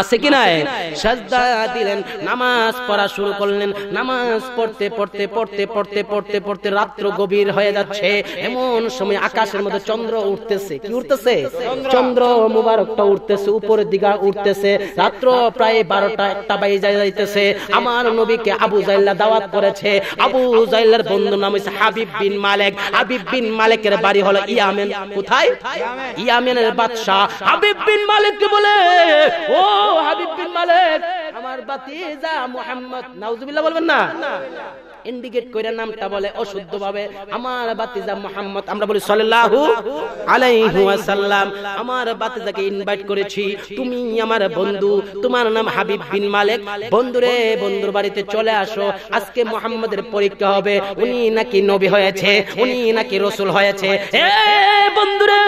আছে কি নাই সেজদা দিলেন নামাজ পড়া শুরু করলেন নামাজ পড়তে পড়তে পড়তে পড়তে পড়তে পড়তে রাত্র গভীর হয়ে যাচ্ছে এমন সময় আকাশের মধ্যে চন্দ্র উঠতেছে কি উঠতেছে চন্দ্র মুবারক মোবারকটা উঠতেছে উপরের দিকে উঠতেছে রাত্র প্রায় বারোটা একটা বাই যাইতেছে আমার নবীকে আবু জাইল্লা দাওয়াত করেছে আবু জাইল্লার বন্ধু নাম হচ্ছে হাবিব বিন মালেক হাবিব বিন মালেকের বাড়ি হলো ইয়ামেন কোথায় ইয়ামেনের বাদশাহ হাবিব বিন মালেককে বলে ও হাবিব বিন মালেক আমার বাতিজা মোহাম্মদ নাউজুবিল্লাহ বলবেন না ইন্ডিকেট করে নামটা বলে অশুদ্ধ ভাবে আমার বাতিজা মোহাম্মদ আমরা বলি সাল্লাল্লাহু আলাইহি ওয়াসাল্লাম আমার বাতিজাকে ইনভাইট করেছি তুমি আমার বন্ধু তোমার নাম হাবিব বিন মালিক বন্ধুরে বন্ধুর বাড়িতে চলে আসো আজকে মোহাম্মদের পরীক্ষা হবে উনি নাকি নবী হয়েছে উনি নাকি রসুল হয়েছে এ বন্ধুরে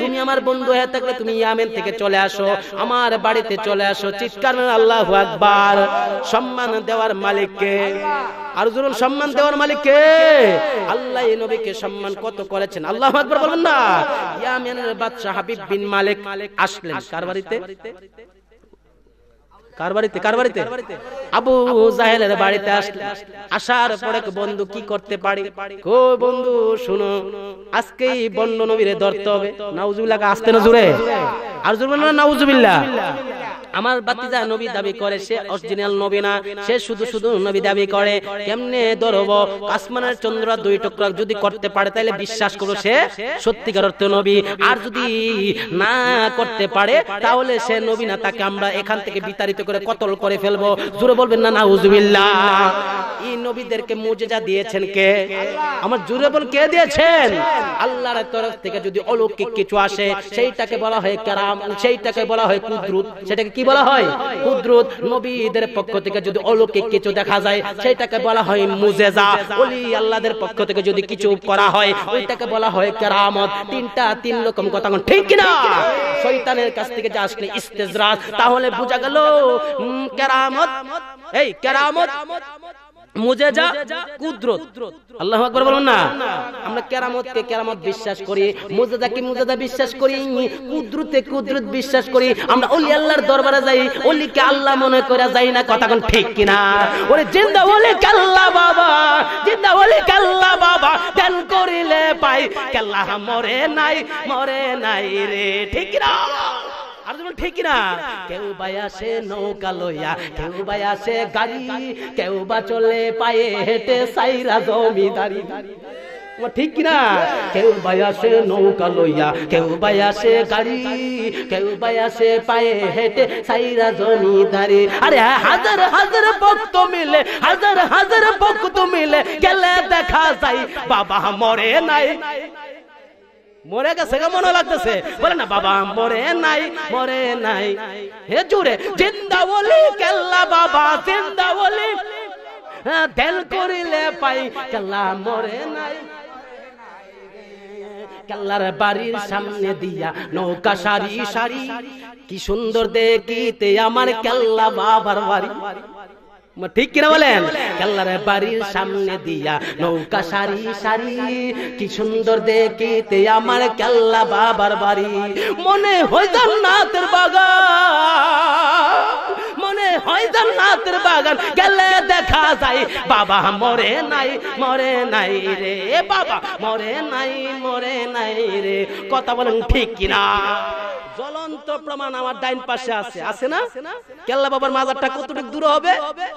তুমি আমার বন্ধু হয়ে থাকলে তুমি ইয়ামেন থেকে চলে আসো আমার বাড়িতে চলে আসো চিৎকার আল্লাহু আকবার সম্মান দেওয়ার মালিককে আর নজরুল সম্মান দেওয়ার মালিক কে আল্লাহ এই নবীকে সম্মান কত করেছেন আল্লাহ আকবর বলবেন না ইয়ামেনের বাদশা হাবিব বিন মালিক আসলেন কার বাড়িতে আমার বাতিজা নবী দাবি করে সে অরিজিনাল নবী না সে শুধু শুধু নবী দাবি করে কেমনে ধরব আসমানের চন্দ্র দুই টুকরা যদি করতে পারে তাহলে বিশ্বাস করো সে সত্যিকার অর্থ নবী আর যদি না করতে পারে তাহলে সে নবী না তাকে আমরা এখান থেকে বিতাড়িত করে কতল করে ফেলবো জোরে বলবেন না নাউজুবিল্লাহ এই নবীদেরকে মুজেজা দিয়েছেন কে আমার জোরে বল কে দিয়েছেন আল্লাহর তরফ থেকে যদি অলৌকিক কিছু আসে সেইটাকে বলা হয় কারাম সেইটাকে বলা হয় কুদরুত সেটাকে কি বলা হয় কুদরুত নবীদের পক্ষ থেকে যদি অলৌকিক কিছু দেখা যায় সেইটাকে বলা হয় মুজেজা ওলি আল্লাহদের পক্ষ থেকে যদি কিছু করা হয় ওইটাকে বলা হয় কেরামত তিনটা তিন রকম কথা ঠিক কিনা শয়তানের কাছ থেকে যা আসলে ইস্তেজরাত তাহলে বোঝা গেল কেরামত এই কেরামত কুদরত বলুন না আমরা কেরামত বিশ্বাস করি বিশ্বাস করি কুদরতে কুদরত বিশ্বাস করি আমরা ওলি আল্লাহর দরবারে যাই আল্লাহ মনে করে যাই না কথা কোন ঠিক কিনা ওরে জিন্দা ওলি কাল্লা বাবা জিন্দা ওলি কাল্লা বাবা ধ্যান করিলে পাই কাল্লা মরে নাই মরে নাই রে ঠিক না আর যেমন ঠিক বাই আসে নৌকা কেউ বাই আসে পায়ে হেঁটে সাইরা জমিদারি ঠিক কিনা কেউ বায়াসে নৌকা লইয়া কেউ বায়াসে গাড়ি কেউ বায়াসে পায়ে হেঁটে সাইরা জমিদারি আরে হাজার হাজার ভক্ত মিলে হাজার হাজার ভক্ত মিলে গেলে দেখা যায় বাবা মরে নাই মরে গেছে গা মনে লাগতেছে বলে না বাবা মরে নাই মরে নাই হে জুরে জিন্দা বলি কেল্লা বাবা জিন্দা বলি দেল হ্যাঁ, করিলে পাই কেল্লা মরে নাই কেল্লার বাড়ির সামনে দিয়া নৌকা সারি সারি কি সুন্দর দেখিতে আমার কেল্লা বাবার বাড়ি ঠিক কিনা বলেন খেলার বাড়ির সামনে দিয়া নৌকা সারি সারি কি সুন্দর দেখিতে আমার কেল্লা বাবার বাড়ি মনে হয় না তোর দেখা যায় বাবা মরে নাই মরে নাই রে বাবা মরে নাই মরে নাই রে কথা বলেন ঠিক কিনা জ্বলন্ত প্রমাণ আমার ডাইন পাশে আছে আছে না কেল্লা বাবার মাজারটা কতটুকু দূর হবে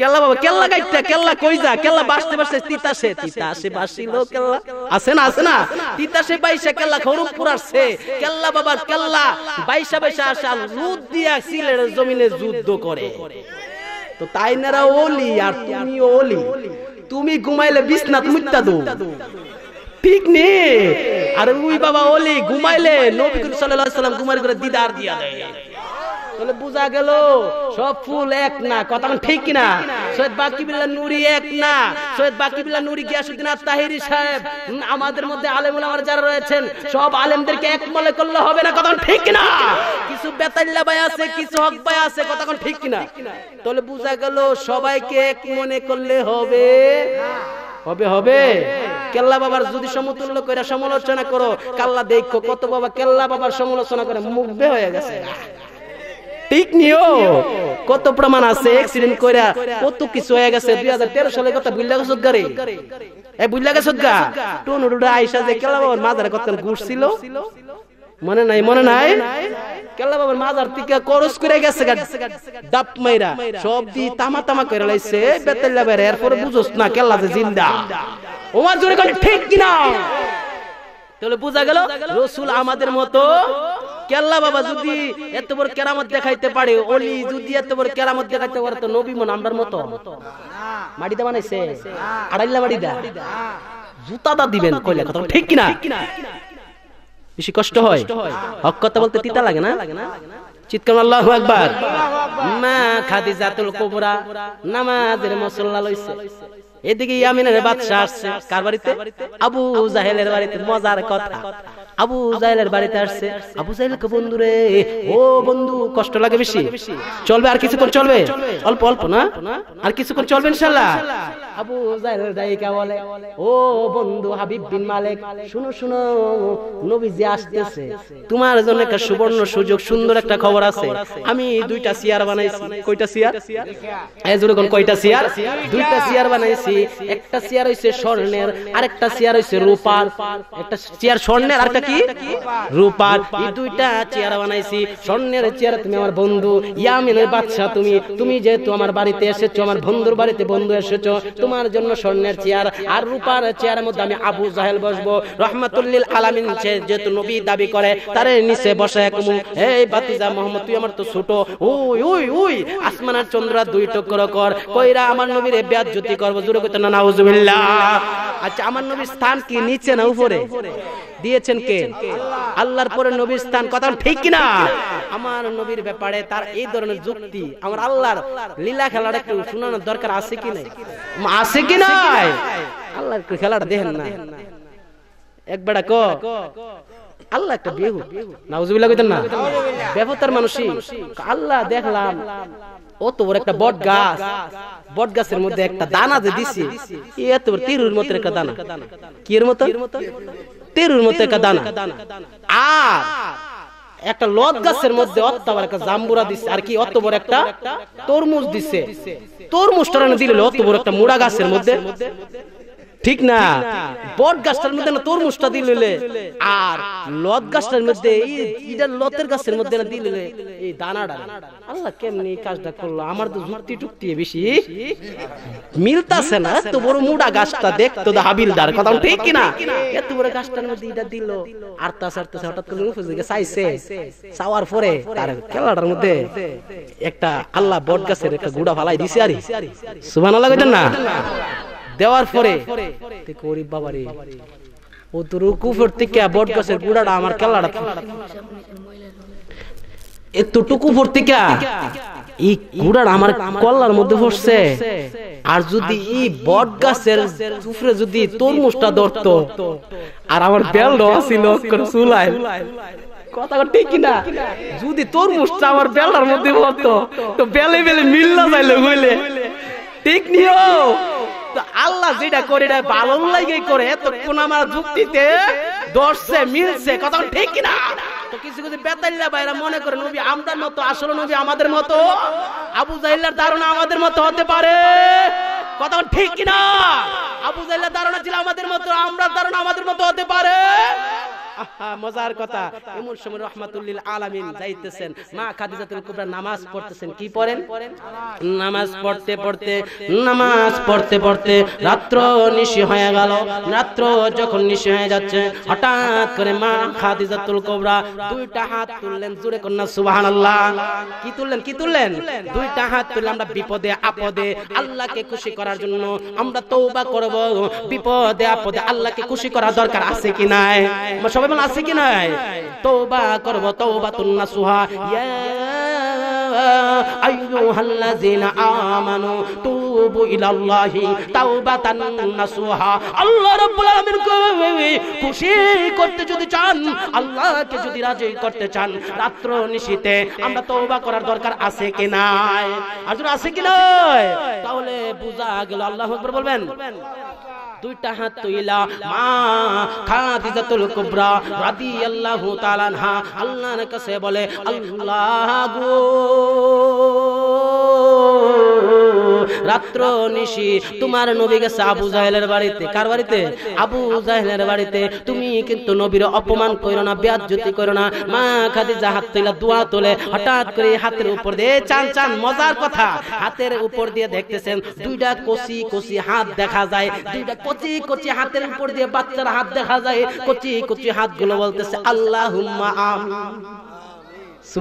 কেল্লা বাবা কেল্লা গাইতা কেল্লা কই যা কেল্লা বাসতে বাসতে তিতাসে তিতাসে আছে না আছে না তিতাসে বাইসা পুরাছে বাবা বাইসা বাইসা আসা দিয়া সিলের জমিনে যুদ্ধ করে তো তাই নারা ওলি আর তুমি ওলি তুমি ঘুমাইলে বিছনাত মুত্তা দো ঠিক নে আর ওই বাবা ওলি ঘুমাইলে নবী করিম সাল্লাল্লাহু আলাইহি সাল্লাম ঘুমাই করে দিদার দিয়া দেয় তাহলে বোঝা গেল সব ফুল এক না কথা ঠিক কিনা সৈয়দ বাকিবিল্লা নুরি এক না সৈয়দ বাকিবিল্লা নুরি গিয়াসুদ্দিন তাহিরি সাহেব আমাদের মধ্যে আলেম আমার যারা রয়েছেন সব আলেমদেরকে এক মলে করলে হবে না কথা ঠিক না কিছু বেতাল্লা ভাই আছে কিছু হক ভাই আছে কথা ঠিক না তাহলে বোঝা গেল সবাইকে এক মনে করলে হবে হবে হবে কেল্লা বাবার যদি সমতুল্য করে সমালোচনা করো কাল্লা দেখো কত বাবা কেল্লা বাবার সমালোচনা করে মুগ্ধ হয়ে গেছে ঠিক নিও কত প্রমাণ আছে অ্যাক্সিডেন্ট কইরা কত কিছু হয়ে গেছে দুই হাজার তেরো সালের কথা বুইল্লা গেছো গাড়ি এ বুইল্লা গেছো গা টুন আইসা যে কেলা বাবার মাজারে কত ঘুরছিল মনে নাই মনে নাই কেলা বাবার মাজার টিকা করস করে গেছে ডাপ মাইরা সব দি তামা তামা করে লাইছে বেতাল লাভের এরপরে বুঝোস না কেলা যে জিন্দা ওমার জোরে ঠিক কিনা তাহলে বোঝা গেল রসুল আমাদের মতো কেল্লা বাবা যদি এত বড় কেরামত দেখাইতে পারে অলি যদি এত বড় কেরামত দেখাইতে পারে তো নবী মন আমরার মতো মাটিতে বানাইছে আড়াইলা মাটিদা জুতাটা দিবেন কইলে কথা ঠিক কিনা বেশি কষ্ট হয় হক কথা বলতে তিতা লাগে না চিৎকার আল্লাহু আকবার মা খাদিজাতুল কুবরা নামাজের মুসল্লা লইছে এদিকে ইয়ামিনের বাদশাহ আসছে কার বাড়িতে আবু জাহেলের বাড়িতে মজার কথা আবু জাহেলের বাড়িতে আসছে আবু জাহেলকে বন্ধু রে ও বন্ধু কষ্ট লাগে বেশি চলবে আর কিছু করে চলবে অল্প অল্প না আর কিছু করে চলবে ইনশাআল্লাহ আবু জাহেলের দায়িকা বলে ও বন্ধু হাবিব বিন মালিক শুনো শুনো নবী যে আসতেছে তোমার জন্য একটা সুবর্ণ সুযোগ সুন্দর একটা খবর আছে আমি দুইটা চেয়ার বানাইছি কয়টা চেয়ার এই জুড়ে কয়টা চেয়ার দুইটা চেয়ার বানাইছি বানাইছি একটা চেয়ার হয়েছে স্বর্ণের আরেকটা চেয়ার হয়েছে রূপার একটা চেয়ার স্বর্ণের আরেকটা কি রূপার এই দুইটা চেয়ার বানাইছি স্বর্ণের চেয়ার তুমি আমার বন্ধু ইয়ামিনের বাচ্চা তুমি তুমি যেহেতু আমার বাড়িতে এসেছো আমার বন্ধুর বাড়িতে বন্ধু এসেছো তোমার জন্য স্বর্ণের চেয়ার আর রূপার চেয়ারের মধ্যে আমি আবু জাহেল বসবো রহমাতুল্লিল আলামিন যেহেতু নবী দাবি করে তার নিচে বসে কুমু এই বাতিজা মোহাম্মদ তুই আমার তো ছোট ওই ওই ওই আসমান আর চন্দ্র দুই টুকরো কর কইরা আমার নবীর ব্যাজ জ্যোতি করবো জোরে আচ্ছা, ব্যাপারে তার এই ধরনের যুক্তি আমার আল্লাহর লীলা একটু শোনানোর দরকার আছে কি নাই আছে কি নাই আল্লাহর খেলাটা দেখেন না একবার ক আল্লাহ একটা বেহু নাউজুবিল্লাহ না ব্যবতার মানুষই আল্লাহ দেখলাম অত বড় একটা বট গাছ বট গাছের মধ্যে একটা দানা যে দিছে এত বড় তিরুর মতো একটা দানা কি এর মতো তেরুর মতো একটা দানা আর একটা লত গাছের মধ্যে অত বড় একটা জাম্বুরা দিছে আর কি অত বড় একটা তরমুজ দিছে তরমুজটা দিলে অত বড় একটা মুড়া গাছের মধ্যে ঠিক না বট গাছটার মধ্যে না তরমুজটা দিলে আর লত গাছটার মধ্যে লতের গাছের মধ্যে না দিলে এই দানাটা আল্লাহ কেমনি কাজটা করলো আমার তো যুক্তি টুক্তি বেশি মিলতাছে না তো বড় মুড়া গাছটা দেখতো হাবিলদার কথা ঠিক কিনা এত বড় গাছটার মধ্যে দিল আর হঠাৎ করে দিকে চাইছে চাওয়ার পরে তার খেলাটার মধ্যে একটা আল্লাহ বট গাছের একটা গুড়া ফালাই দিছে আরি সুবহানাল্লাহ কইতেন না দেওয়ার পরে গরিব বাবার ও তো রুকু থেকে বট গাছের গুড়াটা আমার কেলাটা এই গুড়ার আমার মধ্যে পড়ছে আর যদি এই বট গাছের সুফরে যদি তরমুজটা ধরত আর আমার বেল ছিল কথা ঠিক যদি তরমুজটা আমার বেলার মধ্যে পড়তো তো বেলে বেলে মিল্লা যাইলো বলে ঠিক নিও আল্লাহ যেটা করে এটা ভালো লাগে করে এতক্ষণ আমার যুক্তিতে দর্শে মিলছে কথা ঠিক না কিছু কিছু ভাইরা মনে করে মতো আসলে আমাদের মতো আবু ধারণা আমাদের মতো হতে পারে কথা ঠিক না আবু জাহিল্লার ধারণা ছিল আমাদের মতো আমরা ধারণা আমাদের মতো হতে পারে মজার কথা এমন সময় রহমাতুল্লিল আলামিন যাইতেছেন মা খাদিজাতুল কুবরা নামাজ পড়তেছেন কি পড়েন নামাজ পড়তে পড়তে নামাজ পড়তে পড়তে রাত্র নিশি হয়ে গেল রাত্র যখন নিশি হয়ে যাচ্ছে হঠাৎ করে মা খাদিজাতুল কুবরা দুইটা হাত তুললেন জুড়ে কন্যা সুবহানাল্লাহ কি তুললেন কি তুললেন দুইটা হাত তুললে আমরা বিপদে আপদে আল্লাহকে খুশি করার জন্য আমরা তৌবা করব বিপদে আপদে আল্লাহকে খুশি করা দরকার আছে কি নাই সবাই আমল আছে কি নাই তৌবা করব তওবাতুন নাসুহা ইয়া আইয়ুহাল্লাযিনা আমানু তুবু ইলাল্লাহি তাওবাতান নাসুহা আল্লাহ রাব্বুল আলামিন খুশি করতে যদি চান আল্লাহকে যদি রাজি করতে চান রাত্র নিশিতে আমরা করার দরকার আছে কি নাই আর আছে কি নাই তাহলে গেল আল্লাহু আকবার বলবেন দুইটা হাত তুইলা মা খাদিজাতুল কুবরা রাদিয়াল্লাহু তাআলা আনহা আল্লাহর কাছে বলে আল্লাহ গো রাত্র নিশি তোমার নবী গেছে আবু জাহেলের বাড়িতে কার বাড়িতে আবু জাহেলের বাড়িতে তুমি কিন্তু নবীর অপমান করো না ব্যাজ্যতি করো না মা খাদিজা হাত তুলে দোয়া তোলে হঠাৎ করে হাতের উপর দিয়ে চান চান মজার কথা হাতের উপর দিয়ে দেখতেছেন দুইটা কচি কচি হাত দেখা যায় দুইটা কচি কচি হাতের উপর দিয়ে বাচ্চার হাত দেখা যায় কচি কচি হাতগুলো বলতেছে আল্লাহ আমিন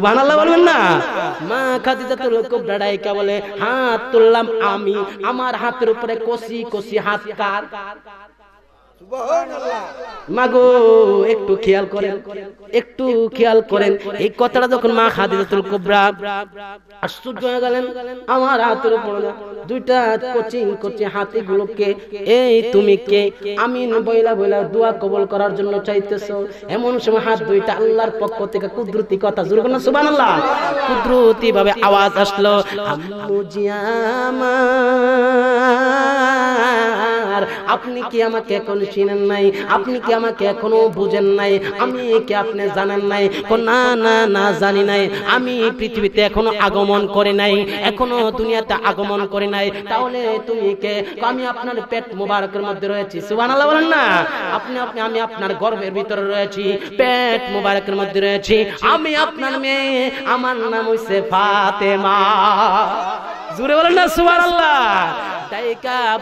বলে তুললাম আমি আমার হাতের উপরে কষি কষি হাত কার মাগো একটু খেয়াল করেন একটু খেয়াল করেন এই কথাটা যখন মা খাদিজাতুল কুবরা আশ্চর্য হয়ে গেলেন আমার হাতের উপর দুইটা কোচিং কোচিং হাতিগুলোকে এই তুমি কে আমি বইলা বইলা দোয়া কবল করার জন্য চাইতেছ এমন সময় হাত দুইটা আল্লাহর পক্ষ থেকে কুদরতি কথা শুরু করলেন সুবহানাল্লাহ কুদরতি ভাবে আওয়াজ আসলো আম্মু জিয়ামা আপনি কি আমাকে এখন চিনেন নাই আপনি কি আমাকে এখনো বুঝেন নাই আমি কি আপনি জানেন নাই না না না জানি নাই আমি পৃথিবীতে এখনো আগমন করে নাই এখনো দুনিয়াতে আগমন করে নাই তাহলে তুমি কে আমি আপনার পেট মোবারকের মধ্যে রয়েছি সুবহানাল্লাহ বলেন না আপনি আপনি আমি আপনার গর্ভের ভিতরে রয়েছি পেট মোবারকের মধ্যে রয়েছি আমি আপনার মেয়ে আমার নাম হইছে ফাতেমা জুড়ে বলেন না সুবহানাল্লাহ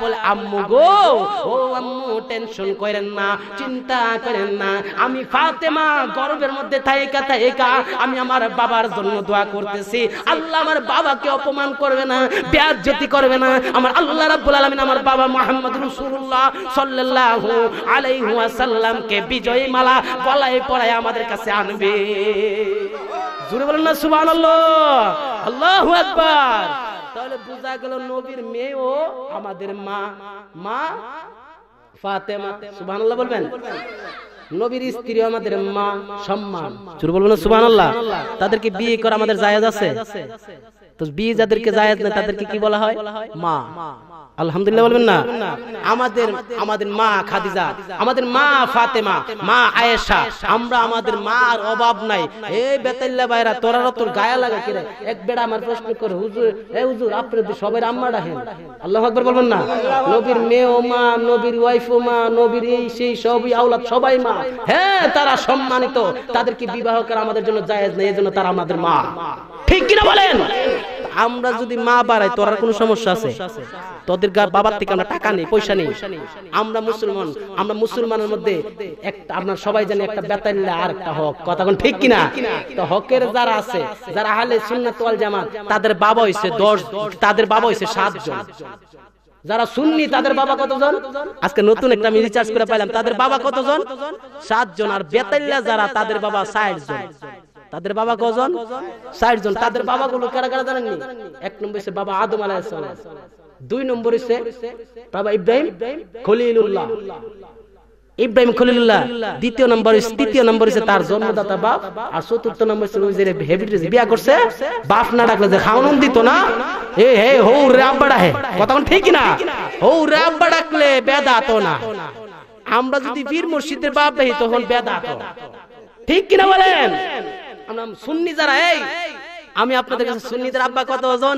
বলে আম্মু গো ও আম্মু টেনশন টেনশন করেন না চিন্তা করেন না আমি ফাতেমা গর্বের মধ্যে থাইকা থাইকা আমি আমার বাবার জন্য দোয়া করতেছি আল্লাহ আমার বাবাকে অপমান করবে না ব্যাজ জ্যোতি করবে না আমার আল্লাহ রাব্বুল আলামিন আমার বাবা মুহাম্মদ রাসূলুল্লাহ সাল্লাল্লাহু আলাইহি ওয়াসাল্লামকে বিজয় মালা গলায় পরায় আমাদের কাছে আনবে জোরে বলেন না সুবহানাল্লাহ আল্লাহু আকবার তাহলে বুঝা গেল নবীর মেয়ে ও আমাদের মা মা ফাতেমা সুবহানাল্লাহ বলবেন নবীর স্ত্রী আমাদের মা সম্মান শুরু বলবেন সুবহানাল্লাহ তাদেরকে বিয়ে করা আমাদের জায়েজ আছে তো বিয়ে যাদেরকে জায়েজ না তাদেরকে কি বলা হয় মা আলহামদুলিল্লাহ বলবেন না আমাদের আমাদের মা খাদিজা আমাদের মা ফাতেমা মা আয়েশা আমরা আমাদের মার অভাব নাই এই বেতাল্লা বাইরা তোরা তোর গায়া লাগা কিরে এক বেড়া আমার প্রশ্ন করে হুজুর এ হুজুর আপনাদের সবের আম্মা ডাহেন আল্লাহ আকবর বলবেন না নবীর মেয়েও মা নবীর ওয়াইফও মা নবীর এই সেই সবই আওলাদ সবাই মা হ্যাঁ তারা সম্মানিত তাদেরকে বিবাহ করা আমাদের জন্য জায়েজ নেই এজন্য তারা আমাদের মা ঠিক কিনা বলেন আমরা যদি মা বাড়াই তোরার কোনো সমস্যা আছে তোদের আমাদের বাবার থেকে আমরা টাকা নেই পয়সা নেই আমরা মুসলমান আমরা মুসলমানের মধ্যে একটা আপনার সবাই জানি একটা বেতাল্লা আর একটা হক কথা কোন ঠিক কিনা তো হকের যারা আছে যারা আহলে সুন্নাত ওয়াল জামাত তাদের বাবা হইছে 10 তাদের বাবা হইছে 7 জন যারা শুননি তাদের বাবা কতজন আজকে নতুন একটা আমি রিচার্জ করে পাইলাম তাদের বাবা কতজন জন আর বেতাল্লা যারা তাদের বাবা ষাট জন তাদের বাবা কজন ষাট জন তাদের বাবা গুলো কারা কারা জানেননি এক নম্বর বাবা আদম আলাহ দুই নম্বর হচ্ছে বাবা ইব্রাহিম খলিলুল্লাহ ইব্রাহিম খলিলুল্লাহ দ্বিতীয় নম্বর তৃতীয় নম্বর হচ্ছে তার জন্মদাতা বাপ আর চতুর্থ নম্বর হচ্ছে হেবিট বিয়া করছে বাপ না ডাকলে যে খাওয়ান দিত না এ হে হৌ রে আব্বাড়া হে কথা ঠিক না হৌ রে আব্বা ডাকলে বেদাত তো না আমরা যদি বীর মসজিদের বাপ দেখি তখন বেদাত তো ঠিক কিনা বলেন আমরা সুন্নি যারা এই আমি আপনাদের কাছে সুন্নিদের আব্বা কত ওজন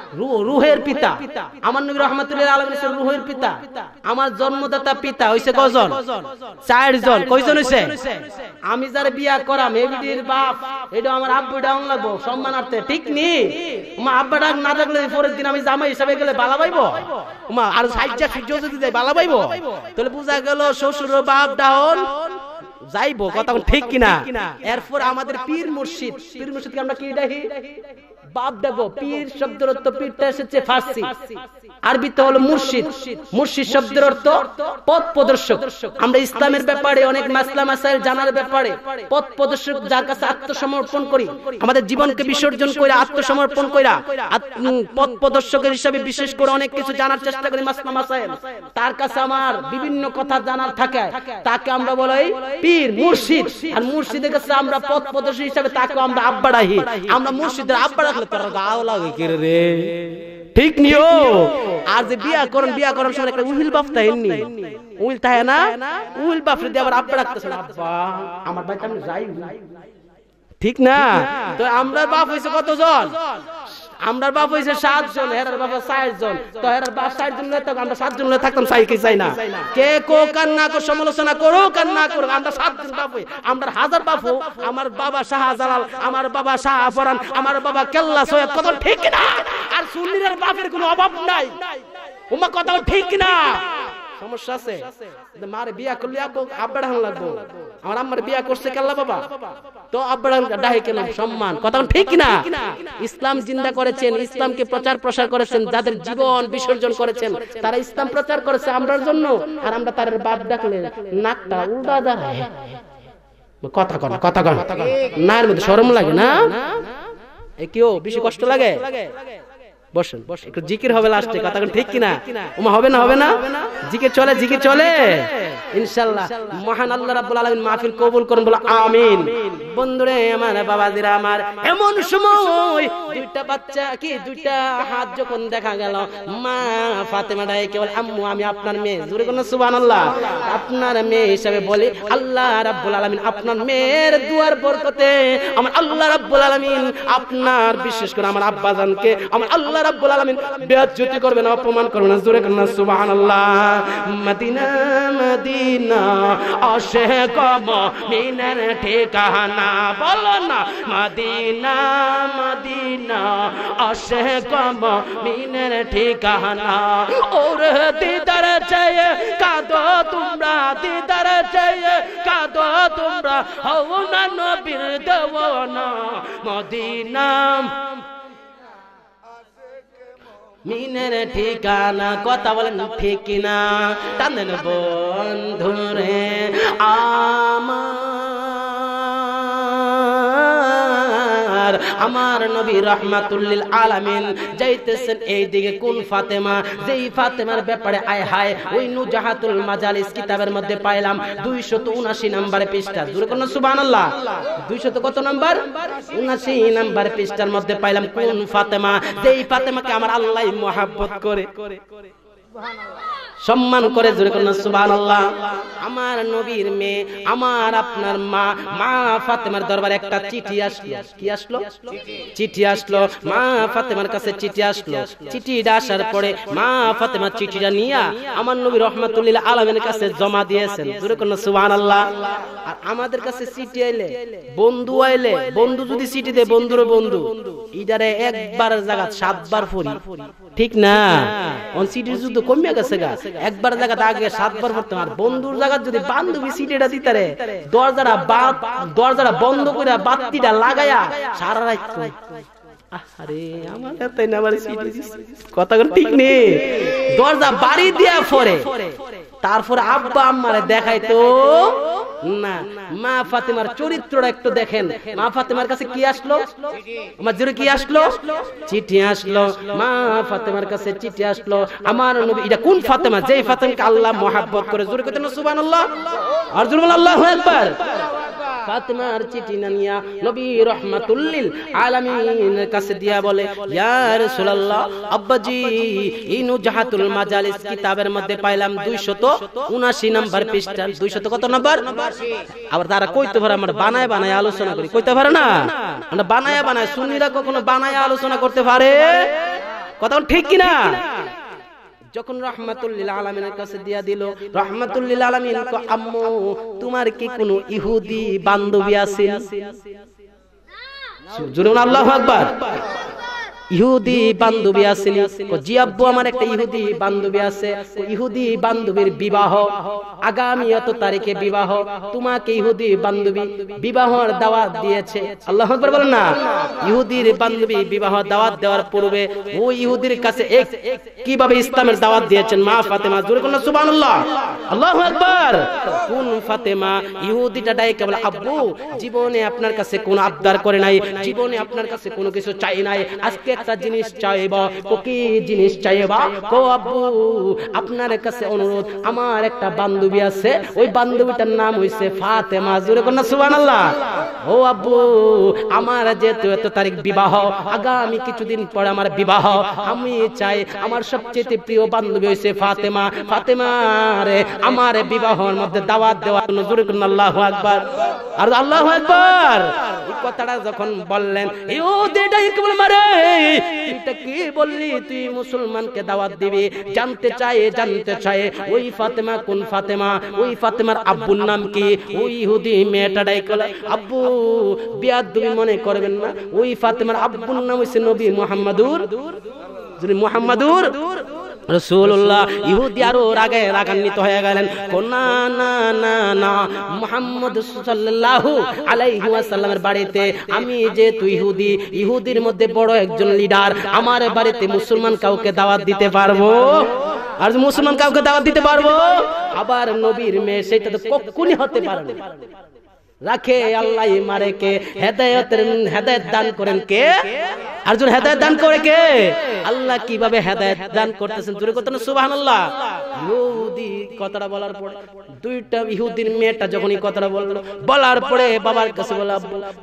রুহের পিতা আমার নবী রহমাতুল্লাহ আলম রুহের পিতা আমার জন্মদাতা পিতা হইছে গজন চারজন কয়জন হইছে আমি যার বিয়া করাম এবিডির বাপ এটা আমার আব্বু ডাউন লাগবো সম্মানার্থে ঠিক নি মা আব্বা ডাক না থাকলে পরের দিন আমি জামাই হিসাবে গেলে বালা পাইবো মা আর সাহায্য সূর্য যদি দেয় বালা পাইবো তাহলে বোঝা গেল শ্বশুর বাপ ডাউন যাইবো কথা ঠিক কিনা এরপর আমাদের পীর মুর্শিদ পীর মুর্শিদকে আমরা কি ডাকি বাপ দেখো পীর শব্দ অর্থ পীরটা এসেছে ফার্সি আরবিতে হলো মুর্শিদ মুর্শিদ শব্দের অর্থ পথ প্রদর্শক আমরা ইসলামের ব্যাপারে অনেক মাসলা মাসাইল জানার ব্যাপারে পথ প্রদর্শক যার কাছে আত্মসমর্পণ করি আমাদের জীবনকে বিসর্জন করে আত্মসমর্পণ করা পথ প্রদর্শকের হিসাবে বিশেষ করে অনেক কিছু জানার চেষ্টা করি মাসলা মাসাইল তার কাছে আমার বিভিন্ন কথা জানার থাকে তাকে আমরা বলি পীর মুর্শিদ আর মুর্শিদের কাছে আমরা পথ প্রদর্শক হিসাবে তাকে আমরা আব্বা রাখি আমরা মুর্শিদের আব্বা রাখলে তার গাও লাগে রে ঠিক নিও আর যে বিয়া করেন বিয়া করার সময় একটা উহিল বাপ তাহেননি উইল তাই না উইল বাফ রে আবার আব্বা ডাকতেছেন আব্বা আমার ভাই তো আমি যাই ঠিক না তো আমরা বাপ হইছে কতজন আমরা বাপ হয়েছে সাত জন হেরার বাবা ষাট জন তো হেরার বাপ ষাট জন নেতা আমরা সাত জন থাকতাম চাই চাই না কে কো কান্না কর সমালোচনা করো কান্না করো আমরা সাত জন বাপ হই আমরা হাজার বাপ আমার বাবা জালাল আমার বাবা শাহ আফরান আমার বাবা কেল্লা সৈয়দ কত ঠিক না আর সুন্নিরার বাপের কোনো অভাব নাই উমা কথা ঠিক না সমস্যা আছে মার বিয়া করলে আব্বাড়ান লাগবো আমার আম্মার বিয়া করছে কেল্লা বাবা তো আব্বাড়ান ডাহে কেলাম সম্মান কথা ঠিক না ইসলাম জিন্দা করেছেন ইসলামকে প্রচার প্রসার করেছেন যাদের জীবন বিসর্জন করেছেন তারা ইসলাম প্রচার করেছে আমরার জন্য আর আমরা তার বাপ ডাকলে নাকটা উল্টা দাঁড়ায় কথা কন কথা কন নার মধ্যে শরম লাগে না কেউ বেশি কষ্ট লাগে বসেন একটু জিকির হবে লাস্টে কথা ঠিক কিনা উমা হবে না হবে না জিকির চলে জিকির চলে ইনশাল্লাহ মহান আল্লাহ মাহফিল কবুল করুন আমিন বন্ধুরে আমার বাবাজিরা আমার এমন সময় দুইটা বাচ্চা কি দুইটা হাত যখন দেখা গেল মা ফাতেমা কেবল আম্মু আমি আপনার মেয়ে জোরে কোন আপনার মেয়ে হিসাবে বলি আল্লাহ রাব্বুল আলমিন আপনার মেয়ের দুয়ার বরকতে আমার আল্লাহ রাব্বুল আলমিন আপনার বিশেষ করে আমার আব্বাজানকে আমার আল্লাহ আল্লাহ রাব্বুল আলামিন বেয়াজ্জতি করবেন অপমান করবেন জোরে করুন সুবহানাল্লাহ মদিনা মদিনা আশেক মিনার ঠিকানা বলো না মদিনা মদিনা আশেক মিনার ঠিকানা ওর দিদার চাই কাঁদো তোমরা দিদার চাই কাঁদো তোমরা হও না নবীর দেওয়ানা মদিনা মিনের ঠিকানা কথা বলেন ঠিক না টানেন বন্ধুরে আমা আমার নবী রহমাতুল্লিল আলামিন যাইতেছেন এই দিকে কোন ফাতেমা যেই ফাতেমার ব্যাপারে আয় হায় ওই নুজাহাতুল মাজালিস কিতাবের মধ্যে পাইলাম দুইশত উনাশি পৃষ্ঠা দূরে কোন সুবান আল্লাহ দুইশত কত নাম্বার উনাশি নাম্বার পৃষ্ঠার মধ্যে পাইলাম কোন ফাতেমা যেই ফাতেমাকে আমার আল্লাহ মহাব্বত করে সম্মান করে জোরে করুন সুবহান আল্লাহ আমার নবীর মেয়ে আমার আপনার মা মা ফাতেমার দরবারে একটা চিঠি আসলো কি আসলো চিঠি আসলো মা ফাতেমার কাছে চিঠি আসলো চিঠিটা আসার পরে মা ফাতেমা চিঠিটা নিয়া আমার নবী রহমাতুল্লিল আলমের কাছে জমা দিয়েছেন জোরে করুন সুবহান আল্লাহ আর আমাদের কাছে চিঠি আইলে বন্ধু আইলে বন্ধু যদি চিঠি দেয় বন্ধুর বন্ধু ইদারে একবার জায়গা সাতবার ফরি ঠিক না অন চিঠি যদি কমিয়া গেছে গা একবার জায়গা আগে সাতবার পড়তাম আর বন্ধুর জায়গা যদি বান্ধবী সিটেটা দিতারে দরজাটা বাদ দরজাটা বন্ধ করে বাতিটা লাগাইয়া সারা রাত কথা ঠিক নেই দরজা বাড়ি দিয়া পরে তারপরে আব্বা আম্মারে দেখাইতো না মা ফাতেমার চরিত্রটা একটু দেখেন মা ফাতেমার কাছে কি আসলো আমার জোরে কি আসলো চিঠি আসলো মা ফাতেমার কাছে চিঠি আসলো আমার নবী এটা কোন ফাতেমা যেই ফাতেমাকে আল্লাহ মহাব্বত করে জোরে কইতেন সুবহানাল্লাহ আর জোরে বলেন আল্লাহু আকবার ফাতেমার চিঠি নিয়া নবী রহমাতুল্লিল আলামিন কাছে দিয়া বলে ইয়া রাসূলুল্লাহ আব্বাজি ইনু জাহাতুল মাজালিস কিতাবের মধ্যে পাইলাম 200 উনাশি নাম্বার পৃষ্ঠার দুইশত কত নাম্বার আবার তারা কইতে পারে আমরা বানায় বানায় আলোচনা করি কইতে পারে না আমরা বানায় বানায় সুন্নিরা কখনো বানায় আলোচনা করতে পারে কথা ঠিক কিনা যখন রহমাতুল্লিল আলমিনের কাছে দিয়া দিল রহমাতুল্লিল আলমিন আম্মু তোমার কি কোনো ইহুদি বান্ধবী আছে জুরুন আল্লাহ আকবার ইহুদি বান্ধবী আছিল জি আব্বু আমার একটা ইহুদি বান্ধবী আছে ইহুদি বান্ধবীর বিবাহ আগামী এত তারিখে বিবাহ তোমাকে ইহুদি বান্ধবী বিবাহর দাওয়াত দিয়েছে আল্লাহ বলেন না ইহুদির বান্ধবী বিবাহ দাওয়াত দেওয়ার পূর্বে ও ইহুদির কাছে এক কিভাবে ইসলামের দাওয়াত দিয়েছেন মা ফাতেমা জোরে করলেন সুবহানাল্লাহ আল্লাহু আকবার কোন ফাতেমা ইহুদিটা ডাই কেবল আব্বু জীবনে আপনার কাছে কোন আবদার করে নাই জীবনে আপনার কাছে কোনো কিছু চাই নাই আজকে একটা জিনিস চাইবা কি জিনিস চাইব ও আব্বু আপনার কাছে অনুরোধ আমার একটা বান্ধবী আছে ওই বান্ধবীটার নাম হইছে ফাতেমা জুরে কন্যা সুবহানাল্লাহ ও আব্বু আমার যেহেতু এত তারিখ বিবাহ আগামী কিছুদিন পর আমার বিবাহ আমি চাই আমার সবচেয়ে প্রিয় বান্ধবী হইছে ফাতেমা ফাতেমা রে আমার বিবাহের মধ্যে দাওয়াত দেওয়া জুরে কন্যা আল্লাহু আকবার আর আল্লাহু আকবার এই কথাটা যখন বললেন ইউ ইউদিটা ইকবুল মারে বললি তুই মুসলমানকে দাওয়াত দিবি জানতে চায় জানতে চায় ওই ফাতেমা কোন ফাতেমা ওই ফাতেমার আব্বুর নাম কি ওই হুদি মেয়েটা ডাই ডাইকলা আব্বু বিয়ার তুমি মনে করবেন না ওই ফাতেমার আব্বুর নাম হইছে নবী মুহাম্মাদুর মোহাম্মদুর মোহাম্মদুর রসুল্লাহ ইহুদি আরো রাগে রাগান্বিত হয়ে গেলেন না না না না মোহাম্মদ সাল্লাহু আলাইহাসাল্লামের বাড়িতে আমি যেহেতু ইহুদি ইহুদির মধ্যে বড় একজন লিডার আমার বাড়িতে মুসলমান কাউকে দাওয়াত দিতে পারবো আর মুসলমান কাউকে দাওয়াত দিতে পারবো আবার নবীর মেয়ে সেটা তো কখনই হতে পারবে রাখে আল্লাহ মারে কে হেদায়তের হেদায়ত দান করেন কে আর জোর হেদায়ত দান করে কে আল্লাহ কিভাবে হেদায়ত দান করতেছেন জোরে করতেন সুবহানাল্লাহ ইহুদি কথাটা বলার পর দুইটা ইহুদির মেয়েটা যখনই কথাটা বলল বলার পরে বাবার কাছে বলা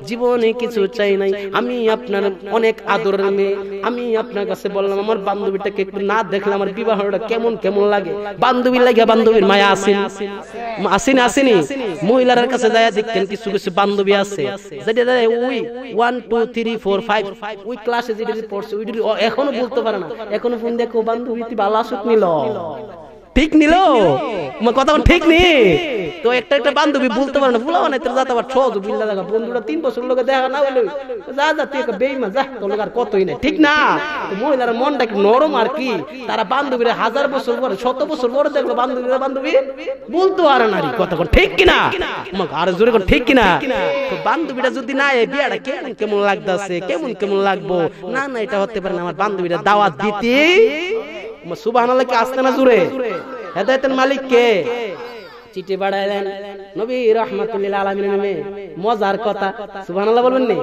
জীবনে কিছু চাই নাই আমি আপনার অনেক আদরের মেয়ে আমি আপনার কাছে বললাম আমার বান্ধবীটাকে একটু না দেখলে আমার বিবাহটা কেমন কেমন লাগে বান্ধবী লাগে বান্ধবীর মায়া আসেন আসেন আসেনি মহিলার কাছে যায় দেখতেন কিছু কিছু বান্ধবী আছে যেটা উই one two three four five ওই ক্লাসে যেটা পড়ছে ওইটা এখনো বলতে পারে না এখনো ফোন দেখো বান্ধবী তুই ভালো আসুক নিল ঠিক নিল কথা ঠিক নি তো একটা একটা বান্ধবী বলতে পারে না ফুলাও না তোর যাতে আবার বুঝলা দেখা বন্ধুরা তিন বছর লোকে দেখা না বলে যা যা তুই বেইমা যা তোর আর কতই নাই ঠিক না মহিলার মনটা নরম আর কি তারা বান্ধবীরা হাজার বছর পরে শত বছর পরে দেখলো বান্ধবীরা বান্ধবী বলতে পারে না রে কথা ঠিক কিনা আর জোরে কর ঠিক কিনা তো বান্ধবীটা যদি না এই বিয়াটা কেমন কেমন লাগতেছে কেমন কেমন লাগবো না না এটা হতে পারে না আমার বান্ধবীরা দাওয়াত দিতে সুবাহ কি আসতে না জুড়ে হেদায়তের মালিক কে চিঠি বাড়াইলেন নবী রহমাতুল্লিল নামে মজার কথা বলবেন নি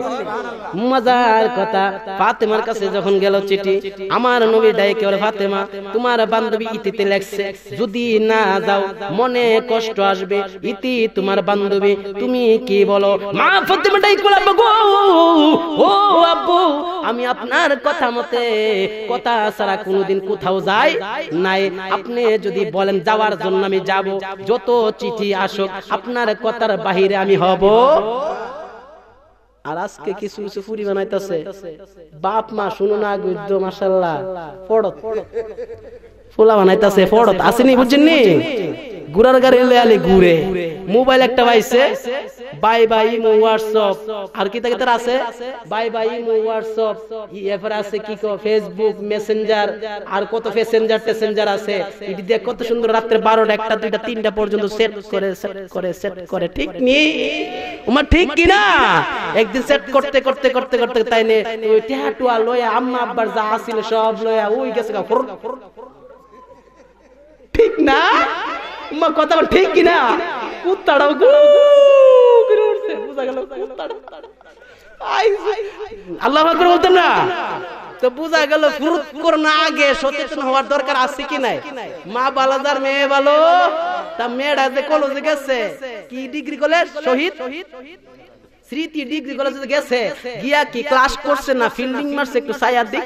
মজার কথা ফাতেমার কাছে যখন গেল চিঠি আমার নবী ফাতেমা তোমার বান্ধবী ইতিতে লেখছে যদি না যাও মনে কষ্ট আসবে ইতি তোমার বান্ধবী তুমি কি বলো মা ফাতেমা গো ও আব্বু আমি আপনার কথা মতে কথা ছাড়া কোনোদিন কোথাও যাই নাই আপনি যদি বলেন যাওয়ার জন্য আমি যাব যত চিঠি আসুক আপনার কথার বাহিরে আমি হব আর আজকে কিছু কিছু ফুরি বানাইতেছে বাপ মা শুনো না গুদ্ধ মাসাল্লাহ ফড়ত ফোলা বানাইতেছে ফড়ত আসেনি বুঝছেন ঘুরার গাড়ি লেয়ালে ঘুরে মোবাইল একটা পাইছে বাই বাই মো হোয়াটসঅ্যাপ আর কি তাকে তার আছে বাই বাই মো হোয়াটসঅ্যাপ এরপর আছে কি কো ফেসবুক মেসেঞ্জার আর কত প্যাসেঞ্জার টেসেঞ্জার আছে এটি দেখ কত সুন্দর রাত্রে 12টা একটা দুইটা তিনটা পর্যন্ত সেট করে সেট করে সেট করে ঠিক নি উমার ঠিক কি না একদিন সেট করতে করতে করতে করতে তাই নে ওই টেহাটুয়া লয়া আম্মা আব্বার যা আছিল সব লয়া ওই গেছে ঠিক না কথা ঠিক কিনা কুত্তাটাও করে উঠছে বোঝা গেল আল্লাহ করে বলতেন না তো বুঝা গেল গ্রুপ করোনা আগে সচেতন হওয়ার দরকার আছে কি নাই মা বালাজার মেয়ে ভালো তা মেয়েটা যে কলেজে গেছে কি ডিগ্রি কলেজ শহীদ স্মৃতি ডিগ্রি কলেজে গেছে গিয়া কি ক্লাস করছে না ফিল্ডিং মারছে একটু সায়া দিক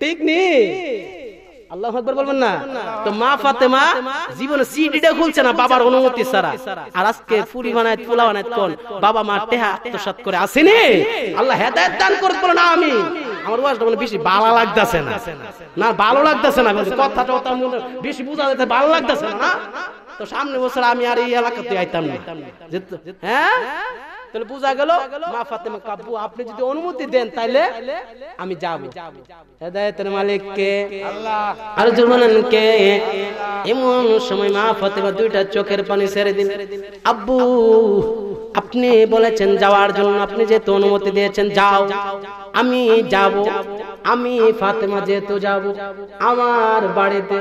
ঠিক নি আল্লাহ আকবর বলবেন না তো মা ফাতেমা জীবনে সিডিটা খুলছে না বাবার অনুমতি ছাড়া আর আজকে পুরি বানায় পোলা বানায় কোন বাবা মা টেহা আত্মসাত করে আসেনি আল্লাহ হেদায়েত দান করতে না আমি আমার ওয়াজটা মানে বেশি ভালো লাগতাছে না না ভালো লাগতাছে না কথাটা কথা বেশি বোঝা ভালো না তো সামনে বছর আমি আর এই এলাকাতে আইতাম না হ্যাঁ তাহলে বোঝা গেল মা ফাতেমা কাব্বু আপনি যদি অনুমতি দেন তাইলে আমি যাব হেদায়েতের মালিক কে আল্লাহ আর কে এমন সময় মা ফাতেমা দুইটা চোখের পানি ছেড়ে দিন আব্বু আপনি বলেছেন যাওয়ার জন্য আপনি যেহেতু অনুমতি দিয়েছেন যাও আমি যাব আমি ফাতেমা যেহেতু যাব আমার বাড়িতে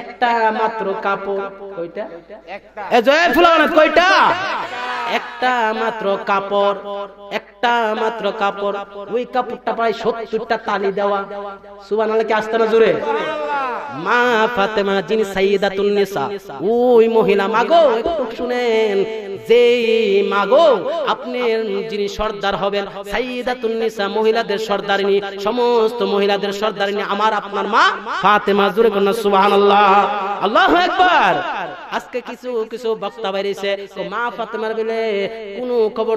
একটা মাত্র কাপড় কয়টা ফুলা কয়টা একটা মাত্র কাপড় একটা মাত্র কাপড় ওই কাপড়টা প্রায় সত্তরটা তালি দেওয়া সুবান আলকে আসতে না জুড়ে মা ফাতেমা যিনি সাইদাতুন নিসা ওই মহিলা মাগো শুনেন যে মাগো আপনি যিনি সর্দার হবেন মহিলাদের সমস্ত মহিলাদের সর্দারিনী আমার আপনার মা ফাতেমা জোরে আজকে কিছু কিছু বক্তা বেরিয়েছে মা ফাতেমার বলে কোনো খবর